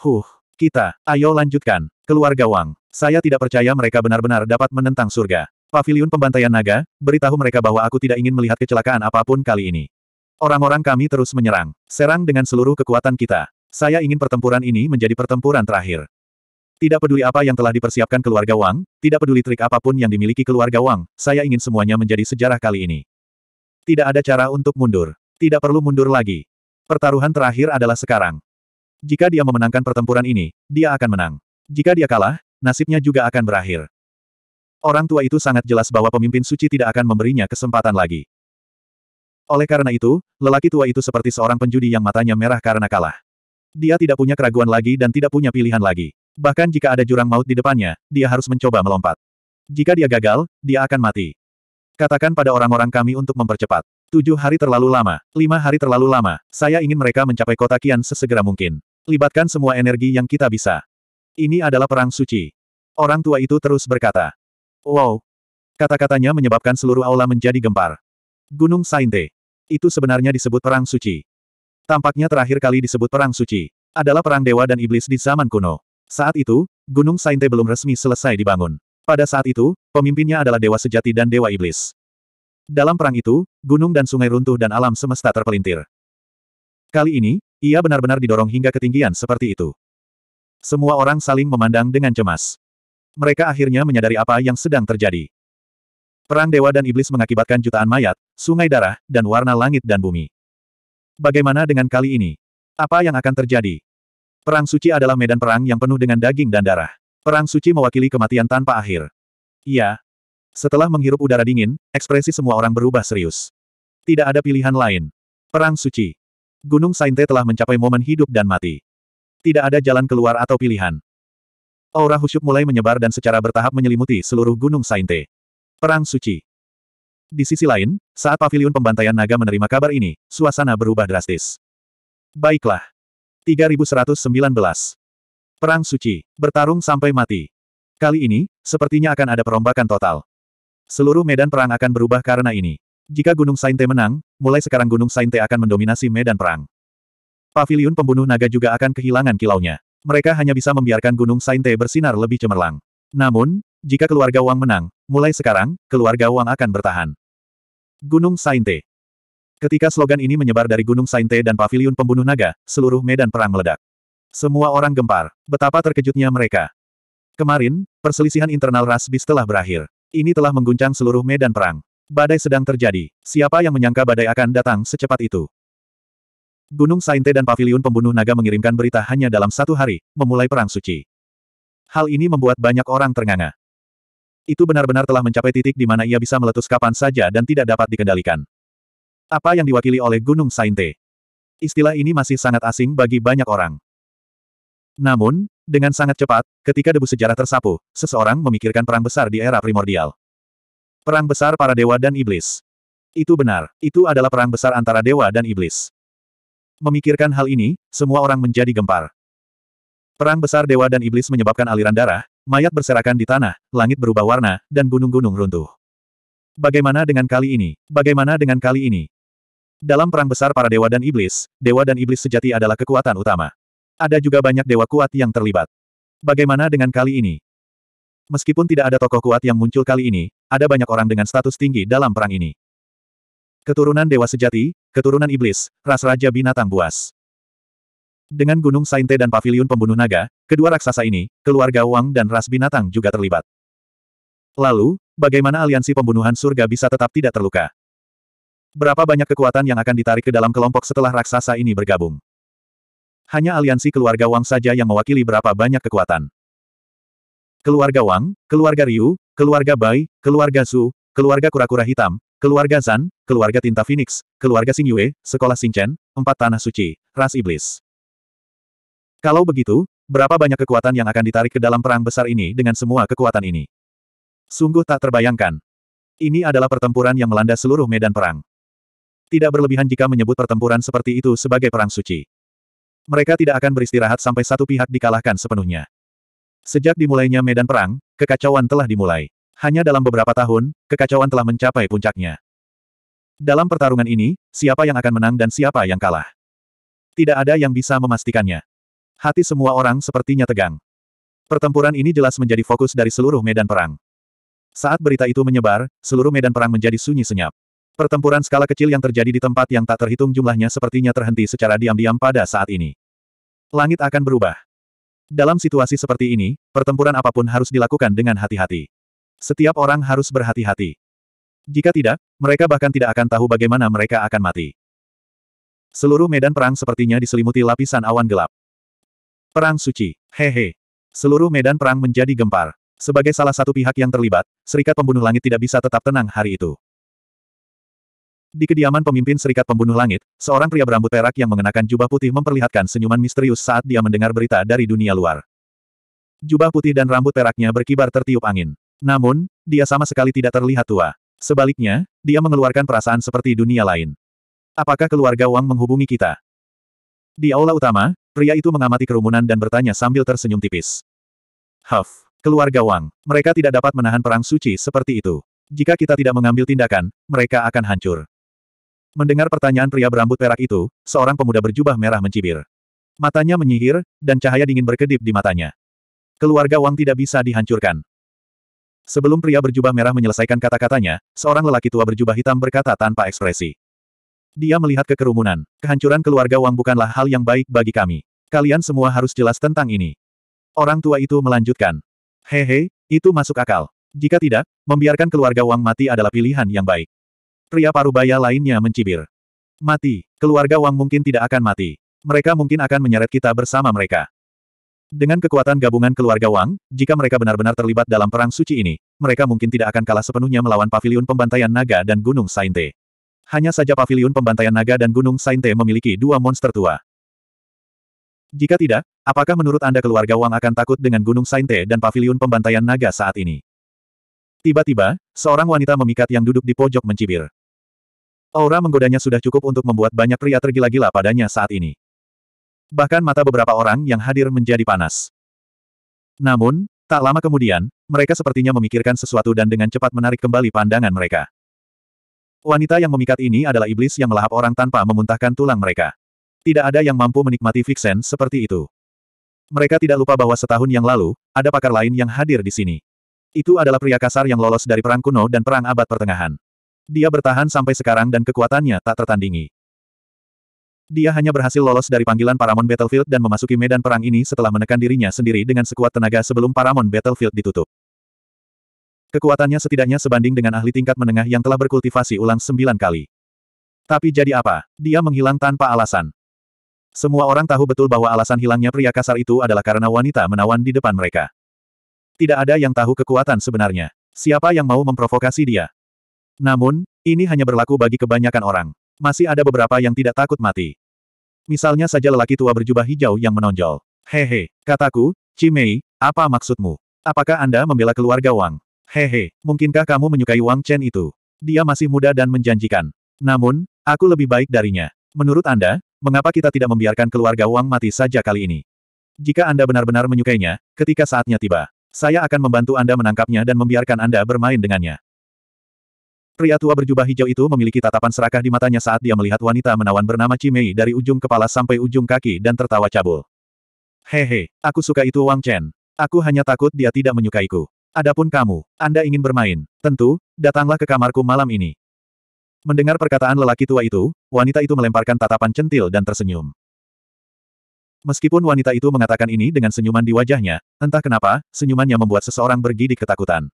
A: Huh, kita, ayo lanjutkan. Keluarga Wang, saya tidak percaya mereka benar-benar dapat menentang surga. Pavilion pembantaian naga, beritahu mereka bahwa aku tidak ingin melihat kecelakaan apapun kali ini. Orang-orang kami terus menyerang. Serang dengan seluruh kekuatan kita. Saya ingin pertempuran ini menjadi pertempuran terakhir. Tidak peduli apa yang telah dipersiapkan keluarga Wang, tidak peduli trik apapun yang dimiliki keluarga Wang, saya ingin semuanya menjadi sejarah kali ini. Tidak ada cara untuk mundur. Tidak perlu mundur lagi. Pertaruhan terakhir adalah sekarang. Jika dia memenangkan pertempuran ini, dia akan menang. Jika dia kalah, nasibnya juga akan berakhir. Orang tua itu sangat jelas bahwa pemimpin suci tidak akan memberinya kesempatan lagi. Oleh karena itu, lelaki tua itu seperti seorang penjudi yang matanya merah karena kalah. Dia tidak punya keraguan lagi dan tidak punya pilihan lagi. Bahkan jika ada jurang maut di depannya, dia harus mencoba melompat. Jika dia gagal, dia akan mati. Katakan pada orang-orang kami untuk mempercepat. Tujuh hari terlalu lama, lima hari terlalu lama, saya ingin mereka mencapai kota Kian sesegera mungkin. Libatkan semua energi yang kita bisa. Ini adalah perang suci. Orang tua itu terus berkata. Wow. Kata-katanya menyebabkan seluruh aula menjadi gempar. Gunung Sainte. Itu sebenarnya disebut Perang Suci. Tampaknya terakhir kali disebut Perang Suci adalah Perang Dewa dan Iblis di zaman kuno. Saat itu, Gunung Sainte belum resmi selesai dibangun. Pada saat itu, pemimpinnya adalah Dewa Sejati dan Dewa Iblis. Dalam perang itu, gunung dan sungai runtuh dan alam semesta terpelintir. Kali ini, ia benar-benar didorong hingga ketinggian seperti itu. Semua orang saling memandang dengan cemas. Mereka akhirnya menyadari apa yang sedang terjadi. Perang dewa dan iblis mengakibatkan jutaan mayat, sungai darah, dan warna langit dan bumi. Bagaimana dengan kali ini? Apa yang akan terjadi? Perang suci adalah medan perang yang penuh dengan daging dan darah. Perang suci mewakili kematian tanpa akhir. Iya. Setelah menghirup udara dingin, ekspresi semua orang berubah serius. Tidak ada pilihan lain. Perang suci. Gunung Sainte telah mencapai momen hidup dan mati. Tidak ada jalan keluar atau pilihan. Aura husyuk mulai menyebar dan secara bertahap menyelimuti seluruh Gunung Sainte. Perang Suci Di sisi lain, saat pavilion pembantaian naga menerima kabar ini, suasana berubah drastis. Baiklah. 3119 Perang Suci, bertarung sampai mati. Kali ini, sepertinya akan ada perombakan total. Seluruh medan perang akan berubah karena ini. Jika Gunung Sainte menang, mulai sekarang Gunung Sainte akan mendominasi medan perang. Pavilion pembunuh naga juga akan kehilangan kilaunya. Mereka hanya bisa membiarkan Gunung Sainte bersinar lebih cemerlang. Namun, jika keluarga Wang menang, mulai sekarang, keluarga Wang akan bertahan. Gunung Sainte Ketika slogan ini menyebar dari Gunung Sainte dan Paviliun Pembunuh Naga, seluruh medan perang meledak. Semua orang gempar, betapa terkejutnya mereka. Kemarin, perselisihan internal ras bis telah berakhir. Ini telah mengguncang seluruh medan perang. Badai sedang terjadi. Siapa yang menyangka badai akan datang secepat itu? Gunung Sainte dan Paviliun Pembunuh Naga mengirimkan berita hanya dalam satu hari, memulai Perang Suci. Hal ini membuat banyak orang ternganga. Itu benar-benar telah mencapai titik di mana ia bisa meletus kapan saja dan tidak dapat dikendalikan. Apa yang diwakili oleh Gunung Sainte? Istilah ini masih sangat asing bagi banyak orang. Namun, dengan sangat cepat, ketika debu sejarah tersapu, seseorang memikirkan perang besar di era primordial. Perang besar para dewa dan iblis. Itu benar, itu adalah perang besar antara dewa dan iblis. Memikirkan hal ini, semua orang menjadi gempar. Perang besar dewa dan iblis menyebabkan aliran darah, Mayat berserakan di tanah, langit berubah warna, dan gunung-gunung runtuh. Bagaimana dengan kali ini? Bagaimana dengan kali ini? Dalam perang besar para dewa dan iblis, dewa dan iblis sejati adalah kekuatan utama. Ada juga banyak dewa kuat yang terlibat. Bagaimana dengan kali ini? Meskipun tidak ada tokoh kuat yang muncul kali ini, ada banyak orang dengan status tinggi dalam perang ini. Keturunan dewa sejati, keturunan iblis, ras raja binatang buas. Dengan Gunung Sainte dan Paviliun Pembunuh Naga, kedua raksasa ini, keluarga Wang dan ras binatang juga terlibat. Lalu, bagaimana aliansi pembunuhan surga bisa tetap tidak terluka? Berapa banyak kekuatan yang akan ditarik ke dalam kelompok setelah raksasa ini bergabung? Hanya aliansi keluarga Wang saja yang mewakili berapa banyak kekuatan. Keluarga Wang, keluarga Ryu, keluarga Bai, keluarga Su, keluarga kura-kura hitam, keluarga Zan, keluarga Tinta Phoenix, keluarga Xingyue, sekolah Xingchen, empat tanah suci, ras iblis. Kalau begitu, berapa banyak kekuatan yang akan ditarik ke dalam perang besar ini dengan semua kekuatan ini? Sungguh tak terbayangkan. Ini adalah pertempuran yang melanda seluruh medan perang. Tidak berlebihan jika menyebut pertempuran seperti itu sebagai perang suci. Mereka tidak akan beristirahat sampai satu pihak dikalahkan sepenuhnya. Sejak dimulainya medan perang, kekacauan telah dimulai. Hanya dalam beberapa tahun, kekacauan telah mencapai puncaknya. Dalam pertarungan ini, siapa yang akan menang dan siapa yang kalah? Tidak ada yang bisa memastikannya. Hati semua orang sepertinya tegang. Pertempuran ini jelas menjadi fokus dari seluruh medan perang. Saat berita itu menyebar, seluruh medan perang menjadi sunyi senyap. Pertempuran skala kecil yang terjadi di tempat yang tak terhitung jumlahnya sepertinya terhenti secara diam-diam pada saat ini. Langit akan berubah. Dalam situasi seperti ini, pertempuran apapun harus dilakukan dengan hati-hati. Setiap orang harus berhati-hati. Jika tidak, mereka bahkan tidak akan tahu bagaimana mereka akan mati. Seluruh medan perang sepertinya diselimuti lapisan awan gelap. Perang Suci. Hehe. Seluruh medan perang menjadi gempar. Sebagai salah satu pihak yang terlibat, Serikat Pembunuh Langit tidak bisa tetap tenang hari itu. Di kediaman pemimpin Serikat Pembunuh Langit, seorang pria berambut perak yang mengenakan jubah putih memperlihatkan senyuman misterius saat dia mendengar berita dari dunia luar. Jubah putih dan rambut peraknya berkibar tertiup angin. Namun, dia sama sekali tidak terlihat tua. Sebaliknya, dia mengeluarkan perasaan seperti dunia lain. Apakah keluarga Wang menghubungi kita? Di aula utama, pria itu mengamati kerumunan dan bertanya sambil tersenyum tipis. Huff, keluarga Wang, mereka tidak dapat menahan perang suci seperti itu. Jika kita tidak mengambil tindakan, mereka akan hancur. Mendengar pertanyaan pria berambut perak itu, seorang pemuda berjubah merah mencibir. Matanya menyihir, dan cahaya dingin berkedip di matanya. Keluarga Wang tidak bisa dihancurkan. Sebelum pria berjubah merah menyelesaikan kata-katanya, seorang lelaki tua berjubah hitam berkata tanpa ekspresi. Dia melihat ke kerumunan. Kehancuran keluarga Wang bukanlah hal yang baik bagi kami. Kalian semua harus jelas tentang ini. Orang tua itu melanjutkan. Hehe, itu masuk akal. Jika tidak, membiarkan keluarga Wang mati adalah pilihan yang baik. Pria parubaya lainnya mencibir. Mati, keluarga Wang mungkin tidak akan mati. Mereka mungkin akan menyeret kita bersama mereka. Dengan kekuatan gabungan keluarga Wang, jika mereka benar-benar terlibat dalam perang suci ini, mereka mungkin tidak akan kalah sepenuhnya melawan pavilion pembantaian naga dan gunung Sainte. Hanya saja pavilion pembantaian naga dan Gunung Sainte memiliki dua monster tua. Jika tidak, apakah menurut Anda keluarga Wang akan takut dengan Gunung Sainte dan pavilion pembantaian naga saat ini? Tiba-tiba, seorang wanita memikat yang duduk di pojok mencibir. Aura menggodanya sudah cukup untuk membuat banyak pria tergila-gila padanya saat ini. Bahkan mata beberapa orang yang hadir menjadi panas. Namun, tak lama kemudian, mereka sepertinya memikirkan sesuatu dan dengan cepat menarik kembali pandangan mereka. Wanita yang memikat ini adalah iblis yang melahap orang tanpa memuntahkan tulang mereka. Tidak ada yang mampu menikmati Vixen seperti itu. Mereka tidak lupa bahwa setahun yang lalu, ada pakar lain yang hadir di sini. Itu adalah pria kasar yang lolos dari perang kuno dan perang abad pertengahan. Dia bertahan sampai sekarang dan kekuatannya tak tertandingi. Dia hanya berhasil lolos dari panggilan Paramount Battlefield dan memasuki medan perang ini setelah menekan dirinya sendiri dengan sekuat tenaga sebelum Paramount Battlefield ditutup. Kekuatannya setidaknya sebanding dengan ahli tingkat menengah yang telah berkultivasi ulang sembilan kali. Tapi jadi apa? Dia menghilang tanpa alasan. Semua orang tahu betul bahwa alasan hilangnya pria kasar itu adalah karena wanita menawan di depan mereka. Tidak ada yang tahu kekuatan sebenarnya. Siapa yang mau memprovokasi dia? Namun, ini hanya berlaku bagi kebanyakan orang. Masih ada beberapa yang tidak takut mati. Misalnya saja lelaki tua berjubah hijau yang menonjol. Hehe, kataku, Cimei, apa maksudmu? Apakah Anda membela keluarga Wang? Hehe, mungkinkah kamu menyukai Wang Chen itu? Dia masih muda dan menjanjikan. Namun, aku lebih baik darinya. Menurut Anda, mengapa kita tidak membiarkan keluarga Wang mati saja kali ini? Jika Anda benar-benar menyukainya, ketika saatnya tiba, saya akan membantu Anda menangkapnya dan membiarkan Anda bermain dengannya. Pria tua berjubah hijau itu memiliki tatapan serakah di matanya saat dia melihat wanita menawan bernama Cimei dari ujung kepala sampai ujung kaki dan tertawa cabul. Hehe, aku suka itu Wang Chen. Aku hanya takut dia tidak menyukaiku. Adapun kamu, Anda ingin bermain, tentu, datanglah ke kamarku malam ini. Mendengar perkataan lelaki tua itu, wanita itu melemparkan tatapan centil dan tersenyum. Meskipun wanita itu mengatakan ini dengan senyuman di wajahnya, entah kenapa, senyumannya membuat seseorang bergidik ketakutan.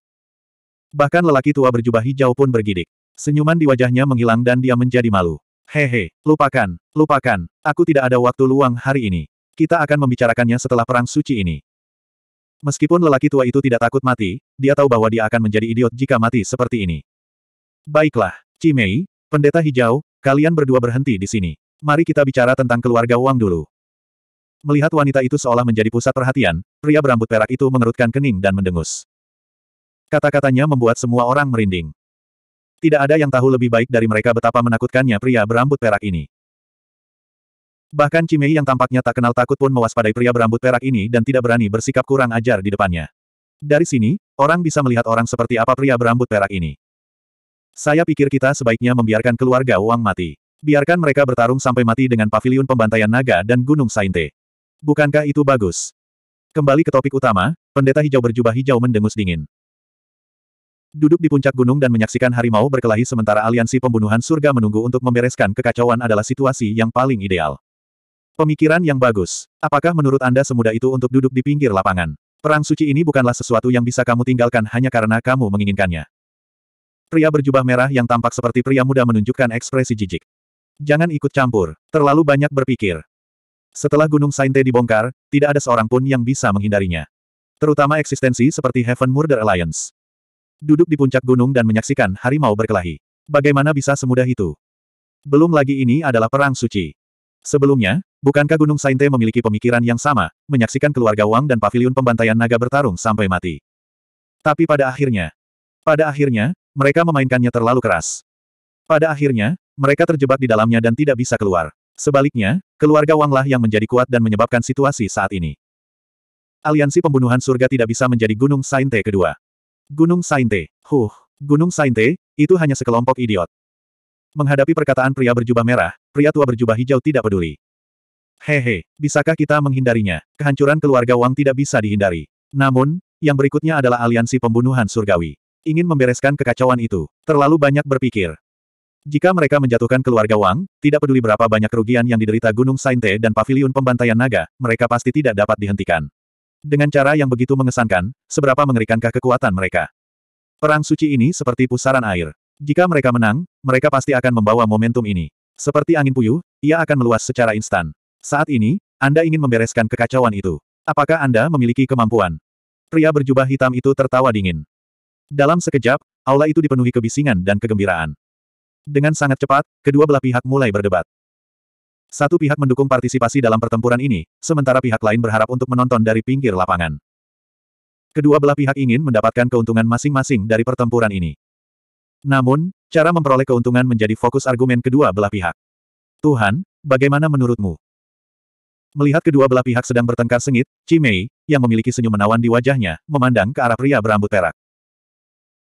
A: Bahkan lelaki tua berjubah hijau pun bergidik. Senyuman di wajahnya menghilang dan dia menjadi malu. Hehe, lupakan, lupakan, aku tidak ada waktu luang hari ini. Kita akan membicarakannya setelah perang suci ini. Meskipun lelaki tua itu tidak takut mati, dia tahu bahwa dia akan menjadi idiot jika mati seperti ini. Baiklah, Cimei, pendeta hijau, kalian berdua berhenti di sini. Mari kita bicara tentang keluarga Wang dulu. Melihat wanita itu seolah menjadi pusat perhatian, pria berambut perak itu mengerutkan kening dan mendengus. Kata-katanya membuat semua orang merinding. Tidak ada yang tahu lebih baik dari mereka betapa menakutkannya pria berambut perak ini. Bahkan Cimei yang tampaknya tak kenal takut pun mewaspadai pria berambut perak ini dan tidak berani bersikap kurang ajar di depannya. Dari sini, orang bisa melihat orang seperti apa pria berambut perak ini. Saya pikir kita sebaiknya membiarkan keluarga Wang mati. Biarkan mereka bertarung sampai mati dengan pavilion pembantaian naga dan gunung Sainte. Bukankah itu bagus? Kembali ke topik utama, pendeta hijau berjubah hijau mendengus dingin. Duduk di puncak gunung dan menyaksikan harimau berkelahi sementara aliansi pembunuhan surga menunggu untuk membereskan kekacauan adalah situasi yang paling ideal. Pemikiran yang bagus. Apakah menurut Anda semudah itu untuk duduk di pinggir lapangan? Perang suci ini bukanlah sesuatu yang bisa kamu tinggalkan hanya karena kamu menginginkannya. Pria berjubah merah yang tampak seperti pria muda menunjukkan ekspresi jijik. Jangan ikut campur, terlalu banyak berpikir. Setelah Gunung Sainte dibongkar, tidak ada seorang pun yang bisa menghindarinya. Terutama eksistensi seperti Heaven Murder Alliance. Duduk di puncak gunung dan menyaksikan harimau berkelahi. Bagaimana bisa semudah itu? Belum lagi ini adalah perang suci. Sebelumnya, Bukankah Gunung Sainte memiliki pemikiran yang sama, menyaksikan keluarga Wang dan paviliun pembantaian naga bertarung sampai mati? Tapi pada akhirnya, pada akhirnya, mereka memainkannya terlalu keras. Pada akhirnya, mereka terjebak di dalamnya dan tidak bisa keluar. Sebaliknya, keluarga Wanglah yang menjadi kuat dan menyebabkan situasi saat ini. Aliansi pembunuhan surga tidak bisa menjadi Gunung Sainte kedua. Gunung Sainte, huh, Gunung Sainte, itu hanya sekelompok idiot. Menghadapi perkataan pria berjubah merah, pria tua berjubah hijau tidak peduli. Hehe, bisakah kita menghindarinya? Kehancuran keluarga Wang tidak bisa dihindari. Namun, yang berikutnya adalah aliansi pembunuhan surgawi. Ingin membereskan kekacauan itu, terlalu banyak berpikir. Jika mereka menjatuhkan keluarga Wang, tidak peduli berapa banyak kerugian yang diderita Gunung Sainte dan Paviliun Pembantaian Naga, mereka pasti tidak dapat dihentikan. Dengan cara yang begitu mengesankan, seberapa mengerikankah kekuatan mereka? Perang suci ini seperti pusaran air. Jika mereka menang, mereka pasti akan membawa momentum ini. Seperti angin puyuh, ia akan meluas secara instan. Saat ini, Anda ingin membereskan kekacauan itu. Apakah Anda memiliki kemampuan? Pria berjubah hitam itu tertawa dingin. Dalam sekejap, aula itu dipenuhi kebisingan dan kegembiraan. Dengan sangat cepat, kedua belah pihak mulai berdebat. Satu pihak mendukung partisipasi dalam pertempuran ini, sementara pihak lain berharap untuk menonton dari pinggir lapangan. Kedua belah pihak ingin mendapatkan keuntungan masing-masing dari pertempuran ini. Namun, cara memperoleh keuntungan menjadi fokus argumen kedua belah pihak. Tuhan, bagaimana menurutmu? Melihat kedua belah pihak sedang bertengkar sengit, Cimei, yang memiliki senyum menawan di wajahnya, memandang ke arah pria berambut perak.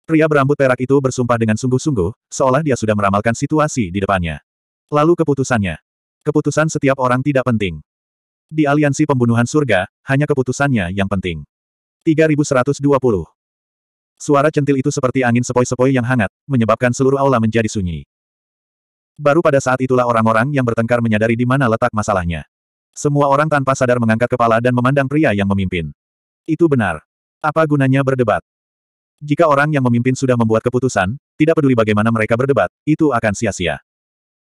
A: Pria berambut perak itu bersumpah dengan sungguh-sungguh, seolah dia sudah meramalkan situasi di depannya. Lalu keputusannya. Keputusan setiap orang tidak penting. Di aliansi pembunuhan surga, hanya keputusannya yang penting. 3120. Suara centil itu seperti angin sepoi-sepoi yang hangat, menyebabkan seluruh aula menjadi sunyi. Baru pada saat itulah orang-orang yang bertengkar menyadari di mana letak masalahnya. Semua orang tanpa sadar mengangkat kepala dan memandang pria yang memimpin. Itu benar. Apa gunanya berdebat? Jika orang yang memimpin sudah membuat keputusan, tidak peduli bagaimana mereka berdebat, itu akan sia-sia.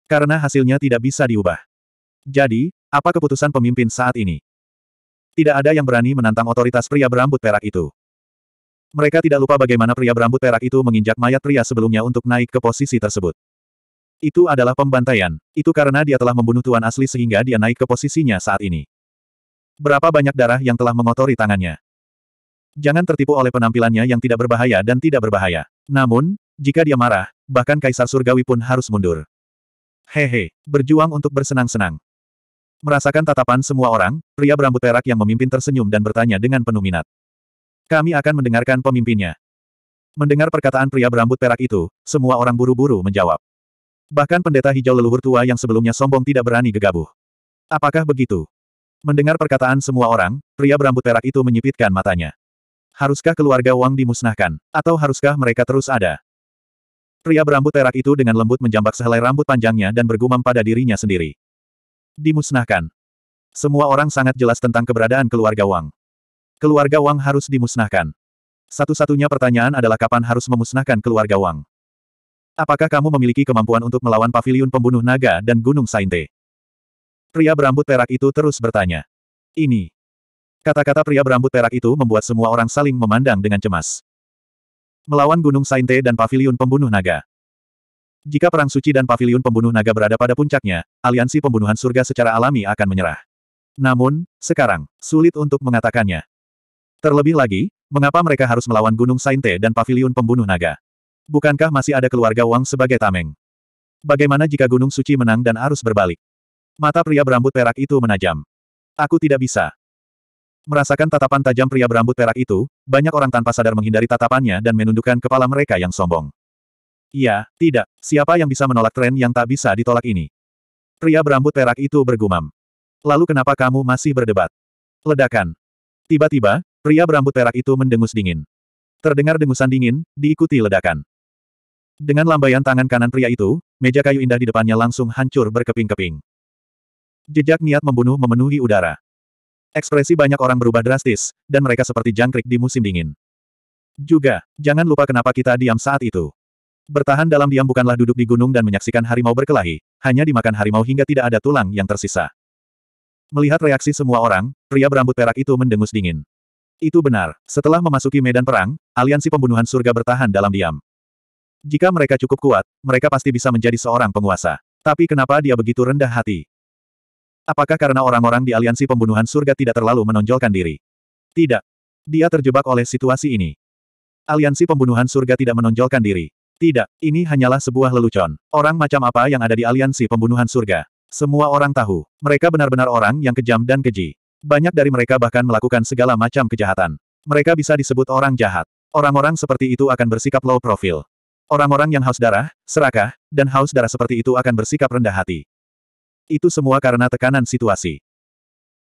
A: Karena hasilnya tidak bisa diubah. Jadi, apa keputusan pemimpin saat ini? Tidak ada yang berani menantang otoritas pria berambut perak itu. Mereka tidak lupa bagaimana pria berambut perak itu menginjak mayat pria sebelumnya untuk naik ke posisi tersebut. Itu adalah pembantaian. Itu karena dia telah membunuh tuan asli sehingga dia naik ke posisinya saat ini. Berapa banyak darah yang telah mengotori tangannya. Jangan tertipu oleh penampilannya yang tidak berbahaya dan tidak berbahaya. Namun, jika dia marah, bahkan Kaisar Surgawi pun harus mundur. Hehe, berjuang untuk bersenang-senang. Merasakan tatapan semua orang, pria berambut perak yang memimpin tersenyum dan bertanya dengan penuh minat. Kami akan mendengarkan pemimpinnya. Mendengar perkataan pria berambut perak itu, semua orang buru-buru menjawab. Bahkan pendeta hijau leluhur tua yang sebelumnya sombong tidak berani gegabah. Apakah begitu? Mendengar perkataan semua orang, pria berambut perak itu menyipitkan matanya. Haruskah keluarga Wang dimusnahkan? Atau haruskah mereka terus ada? Pria berambut perak itu dengan lembut menjambak sehelai rambut panjangnya dan bergumam pada dirinya sendiri. Dimusnahkan. Semua orang sangat jelas tentang keberadaan keluarga Wang. Keluarga Wang harus dimusnahkan. Satu-satunya pertanyaan adalah kapan harus memusnahkan keluarga Wang. Apakah kamu memiliki kemampuan untuk melawan Pavilion pembunuh naga dan gunung Sainte? Pria berambut perak itu terus bertanya. Ini. Kata-kata pria berambut perak itu membuat semua orang saling memandang dengan cemas. Melawan gunung Sainte dan Pavilion pembunuh naga. Jika Perang Suci dan Pavilion Pembunuh Naga berada pada puncaknya, aliansi pembunuhan surga secara alami akan menyerah. Namun, sekarang, sulit untuk mengatakannya. Terlebih lagi, mengapa mereka harus melawan Gunung Sainte dan Pavilion Pembunuh Naga? Bukankah masih ada keluarga Wang sebagai tameng? Bagaimana jika Gunung Suci menang dan arus berbalik? Mata pria berambut perak itu menajam. Aku tidak bisa. Merasakan tatapan tajam pria berambut perak itu, banyak orang tanpa sadar menghindari tatapannya dan menundukkan kepala mereka yang sombong. Iya, tidak, siapa yang bisa menolak tren yang tak bisa ditolak ini? Pria berambut perak itu bergumam. Lalu kenapa kamu masih berdebat? Ledakan. Tiba-tiba, pria berambut perak itu mendengus dingin. Terdengar dengusan dingin, diikuti ledakan. Dengan lambaian tangan kanan pria itu, meja kayu indah di depannya langsung hancur berkeping-keping. Jejak niat membunuh memenuhi udara. Ekspresi banyak orang berubah drastis, dan mereka seperti jangkrik di musim dingin. Juga, jangan lupa kenapa kita diam saat itu. Bertahan dalam diam bukanlah duduk di gunung dan menyaksikan harimau berkelahi, hanya dimakan harimau hingga tidak ada tulang yang tersisa. Melihat reaksi semua orang, pria berambut perak itu mendengus dingin. Itu benar, setelah memasuki medan perang, aliansi pembunuhan surga bertahan dalam diam. Jika mereka cukup kuat, mereka pasti bisa menjadi seorang penguasa. Tapi kenapa dia begitu rendah hati? Apakah karena orang-orang di aliansi pembunuhan surga tidak terlalu menonjolkan diri? Tidak. Dia terjebak oleh situasi ini. Aliansi pembunuhan surga tidak menonjolkan diri. Tidak, ini hanyalah sebuah lelucon. Orang macam apa yang ada di aliansi pembunuhan surga? Semua orang tahu. Mereka benar-benar orang yang kejam dan keji. Banyak dari mereka bahkan melakukan segala macam kejahatan. Mereka bisa disebut orang jahat. Orang-orang seperti itu akan bersikap low profile. Orang-orang yang haus darah, serakah, dan haus darah seperti itu akan bersikap rendah hati. Itu semua karena tekanan situasi.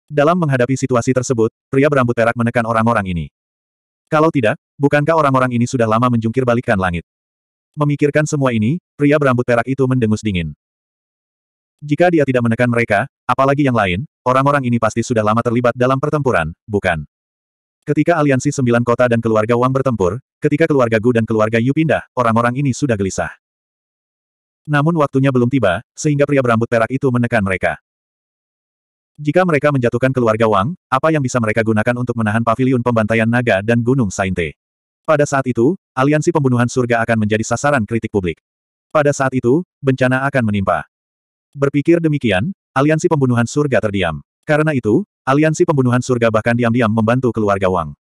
A: Dalam menghadapi situasi tersebut, pria berambut perak menekan orang-orang ini. Kalau tidak, bukankah orang-orang ini sudah lama menjungkir balikan langit? Memikirkan semua ini, pria berambut perak itu mendengus dingin. Jika dia tidak menekan mereka, apalagi yang lain, orang-orang ini pasti sudah lama terlibat dalam pertempuran, bukan? Ketika aliansi sembilan kota dan keluarga Wang bertempur, Ketika keluarga Gu dan keluarga Yu pindah, orang-orang ini sudah gelisah. Namun waktunya belum tiba, sehingga pria berambut perak itu menekan mereka. Jika mereka menjatuhkan keluarga Wang, apa yang bisa mereka gunakan untuk menahan paviliun pembantaian naga dan gunung Sainte? Pada saat itu, aliansi pembunuhan surga akan menjadi sasaran kritik publik. Pada saat itu, bencana akan menimpa. Berpikir demikian, aliansi pembunuhan surga terdiam. Karena itu, aliansi pembunuhan surga bahkan diam-diam membantu keluarga Wang.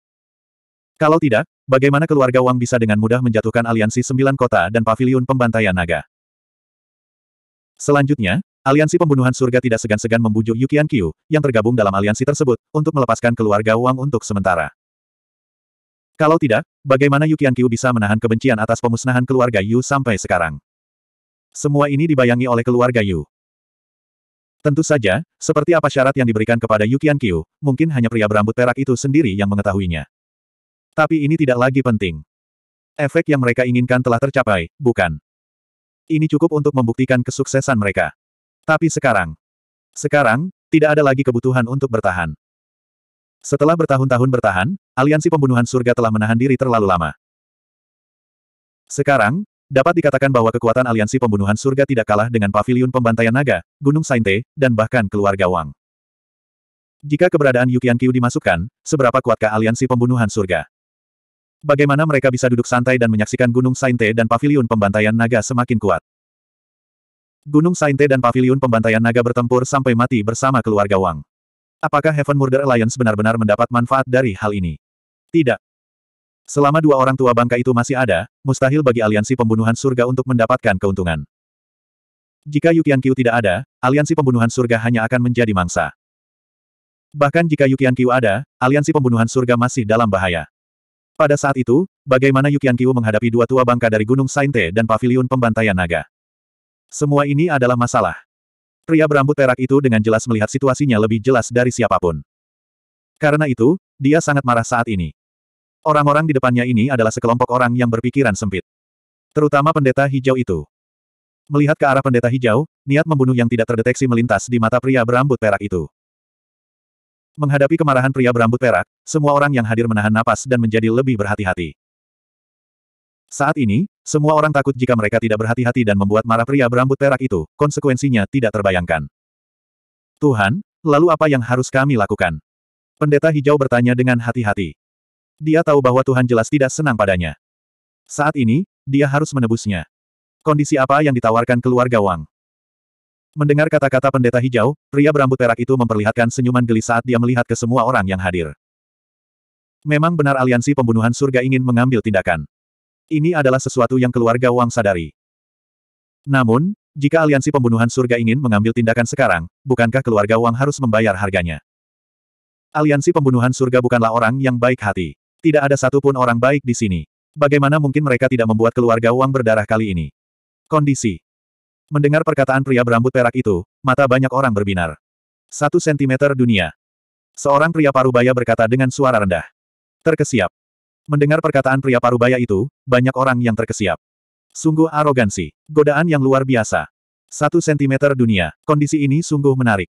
A: Kalau tidak, Bagaimana keluarga Wang bisa dengan mudah menjatuhkan aliansi sembilan kota dan paviliun pembantaian naga? Selanjutnya, aliansi pembunuhan surga tidak segan-segan membujuk Yukian Qiu, yang tergabung dalam aliansi tersebut, untuk melepaskan keluarga Wang untuk sementara. Kalau tidak, bagaimana Yukian Qiu bisa menahan kebencian atas pemusnahan keluarga Yu sampai sekarang? Semua ini dibayangi oleh keluarga Yu. Tentu saja, seperti apa syarat yang diberikan kepada Yukian Qiu, mungkin hanya pria berambut perak itu sendiri yang mengetahuinya. Tapi ini tidak lagi penting. Efek yang mereka inginkan telah tercapai, bukan? Ini cukup untuk membuktikan kesuksesan mereka. Tapi sekarang, sekarang, tidak ada lagi kebutuhan untuk bertahan. Setelah bertahun-tahun bertahan, aliansi pembunuhan surga telah menahan diri terlalu lama. Sekarang, dapat dikatakan bahwa kekuatan aliansi pembunuhan surga tidak kalah dengan pavilion pembantaian naga, Gunung Sainte, dan bahkan keluarga Wang. Jika keberadaan Yukian Qiu dimasukkan, seberapa kuatkah aliansi pembunuhan surga? Bagaimana mereka bisa duduk santai dan menyaksikan Gunung Sainte dan Paviliun Pembantaian Naga semakin kuat? Gunung Sainte dan Paviliun Pembantaian Naga bertempur sampai mati bersama keluarga Wang. Apakah Heaven Murder Alliance benar-benar mendapat manfaat dari hal ini? Tidak. Selama dua orang tua bangka itu masih ada, mustahil bagi aliansi pembunuhan surga untuk mendapatkan keuntungan. Jika Yukian Qiu tidak ada, aliansi pembunuhan surga hanya akan menjadi mangsa. Bahkan jika Yukian Qiu ada, aliansi pembunuhan surga masih dalam bahaya. Pada saat itu, bagaimana Yukian Kiu menghadapi dua tua bangka dari Gunung Sainte dan Paviliun Pembantaian Naga? Semua ini adalah masalah. Pria berambut perak itu dengan jelas melihat situasinya lebih jelas dari siapapun. Karena itu, dia sangat marah saat ini. Orang-orang di depannya ini adalah sekelompok orang yang berpikiran sempit. Terutama pendeta hijau itu. Melihat ke arah pendeta hijau, niat membunuh yang tidak terdeteksi melintas di mata pria berambut perak itu. Menghadapi kemarahan pria berambut perak, semua orang yang hadir menahan napas dan menjadi lebih berhati-hati. Saat ini, semua orang takut jika mereka tidak berhati-hati dan membuat marah pria berambut perak itu, konsekuensinya tidak terbayangkan. Tuhan, lalu apa yang harus kami lakukan? Pendeta hijau bertanya dengan hati-hati. Dia tahu bahwa Tuhan jelas tidak senang padanya. Saat ini, dia harus menebusnya. Kondisi apa yang ditawarkan keluarga Wang? Mendengar kata-kata pendeta hijau, pria berambut perak itu memperlihatkan senyuman geli saat dia melihat ke semua orang yang hadir. Memang benar aliansi pembunuhan surga ingin mengambil tindakan. Ini adalah sesuatu yang keluarga Wang sadari. Namun, jika aliansi pembunuhan surga ingin mengambil tindakan sekarang, bukankah keluarga Wang harus membayar harganya? Aliansi pembunuhan surga bukanlah orang yang baik hati. Tidak ada satupun orang baik di sini. Bagaimana mungkin mereka tidak membuat keluarga Wang berdarah kali ini? Kondisi Mendengar perkataan pria berambut perak itu, mata banyak orang berbinar. Satu sentimeter dunia. Seorang pria parubaya berkata dengan suara rendah. Terkesiap. Mendengar perkataan pria parubaya itu, banyak orang yang terkesiap. Sungguh arogansi. Godaan yang luar biasa. Satu sentimeter dunia. Kondisi ini sungguh menarik.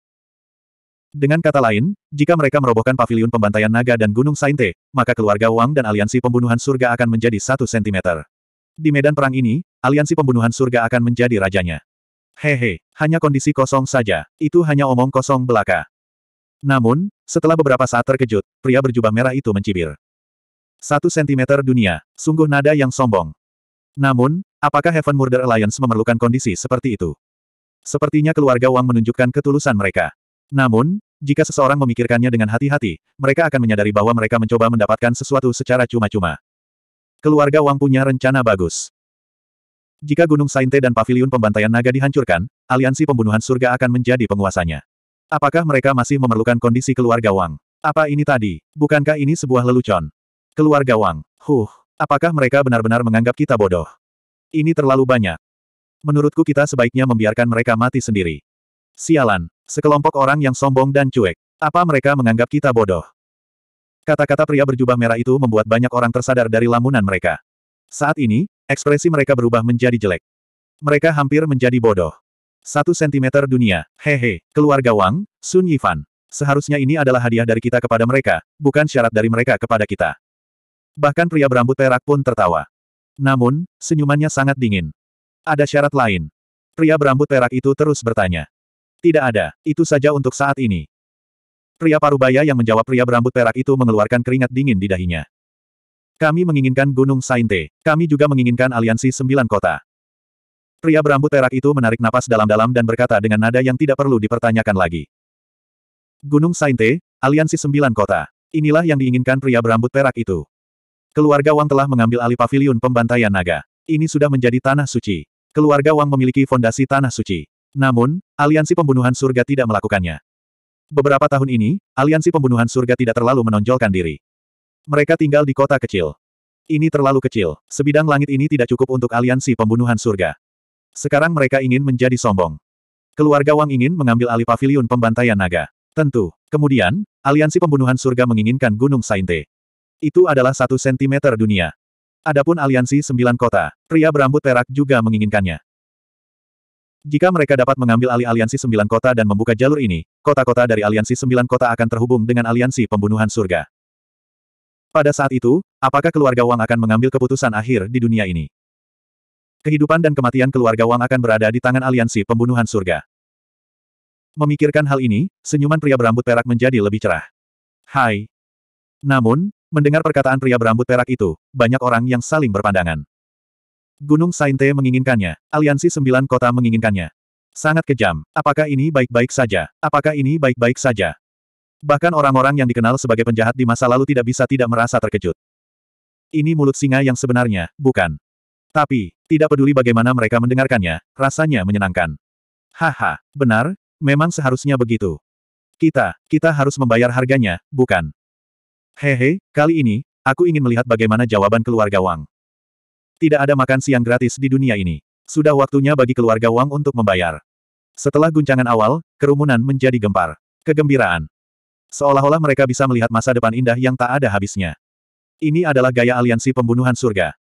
A: Dengan kata lain, jika mereka merobohkan paviliun pembantaian naga dan Gunung Sainte, maka keluarga Wang dan aliansi pembunuhan surga akan menjadi satu sentimeter. Di medan perang ini, aliansi pembunuhan surga akan menjadi rajanya. Hehe, hanya kondisi kosong saja, itu hanya omong kosong belaka. Namun, setelah beberapa saat terkejut, pria berjubah merah itu mencibir. Satu sentimeter dunia, sungguh nada yang sombong. Namun, apakah Heaven Murder Alliance memerlukan kondisi seperti itu? Sepertinya keluarga Wang menunjukkan ketulusan mereka. Namun, jika seseorang memikirkannya dengan hati-hati, mereka akan menyadari bahwa mereka mencoba mendapatkan sesuatu secara cuma-cuma. Keluarga Wang punya rencana bagus. Jika Gunung Sainte dan Paviliun Pembantaian Naga dihancurkan, aliansi pembunuhan surga akan menjadi penguasanya. Apakah mereka masih memerlukan kondisi keluarga Wang? Apa ini tadi? Bukankah ini sebuah lelucon? Keluarga Wang. Huh. Apakah mereka benar-benar menganggap kita bodoh? Ini terlalu banyak. Menurutku kita sebaiknya membiarkan mereka mati sendiri. Sialan. Sekelompok orang yang sombong dan cuek. Apa mereka menganggap kita bodoh? Kata-kata pria berjubah merah itu membuat banyak orang tersadar dari lamunan mereka. Saat ini, Ekspresi mereka berubah menjadi jelek. Mereka hampir menjadi bodoh. Satu sentimeter dunia, hehe, keluarga Wang, Sun Yifan. Seharusnya ini adalah hadiah dari kita kepada mereka, bukan syarat dari mereka kepada kita. Bahkan pria berambut perak pun tertawa. Namun, senyumannya sangat dingin. Ada syarat lain. Pria berambut perak itu terus bertanya. Tidak ada, itu saja untuk saat ini. Pria parubaya yang menjawab pria berambut perak itu mengeluarkan keringat dingin di dahinya. Kami menginginkan Gunung Sainte. Kami juga menginginkan aliansi sembilan kota. Pria berambut perak itu menarik napas dalam-dalam dan berkata dengan nada yang tidak perlu dipertanyakan lagi. Gunung Sainte, aliansi sembilan kota. Inilah yang diinginkan pria berambut perak itu. Keluarga Wang telah mengambil alih pavilion pembantaian naga. Ini sudah menjadi tanah suci. Keluarga Wang memiliki fondasi tanah suci. Namun, aliansi pembunuhan surga tidak melakukannya. Beberapa tahun ini, aliansi pembunuhan surga tidak terlalu menonjolkan diri. Mereka tinggal di kota kecil. Ini terlalu kecil. Sebidang langit ini tidak cukup untuk aliansi pembunuhan surga. Sekarang mereka ingin menjadi sombong. Keluarga Wang ingin mengambil alih pavilion pembantaian naga. Tentu. Kemudian, aliansi pembunuhan surga menginginkan Gunung Sainte. Itu adalah satu sentimeter dunia. Adapun aliansi sembilan kota, pria berambut perak juga menginginkannya. Jika mereka dapat mengambil alih aliansi sembilan kota dan membuka jalur ini, kota-kota dari aliansi sembilan kota akan terhubung dengan aliansi pembunuhan surga. Pada saat itu, apakah keluarga Wang akan mengambil keputusan akhir di dunia ini? Kehidupan dan kematian keluarga Wang akan berada di tangan aliansi pembunuhan surga. Memikirkan hal ini, senyuman pria berambut perak menjadi lebih cerah. Hai. Namun, mendengar perkataan pria berambut perak itu, banyak orang yang saling berpandangan. Gunung Sainte menginginkannya, aliansi sembilan kota menginginkannya. Sangat kejam, apakah ini baik-baik saja? Apakah ini baik-baik saja? Bahkan orang-orang yang dikenal sebagai penjahat di masa lalu tidak bisa tidak merasa terkejut. Ini mulut singa yang sebenarnya, bukan. Tapi, tidak peduli bagaimana mereka mendengarkannya, rasanya menyenangkan. Haha, benar, memang seharusnya begitu. Kita, kita harus membayar harganya, bukan? Hehe, kali ini, aku ingin melihat bagaimana jawaban keluarga Wang. Tidak ada makan siang gratis di dunia ini. Sudah waktunya bagi keluarga Wang untuk membayar. Setelah guncangan awal, kerumunan menjadi gempar. Kegembiraan, Seolah-olah mereka bisa melihat masa depan indah yang tak ada habisnya. Ini adalah gaya aliansi pembunuhan surga.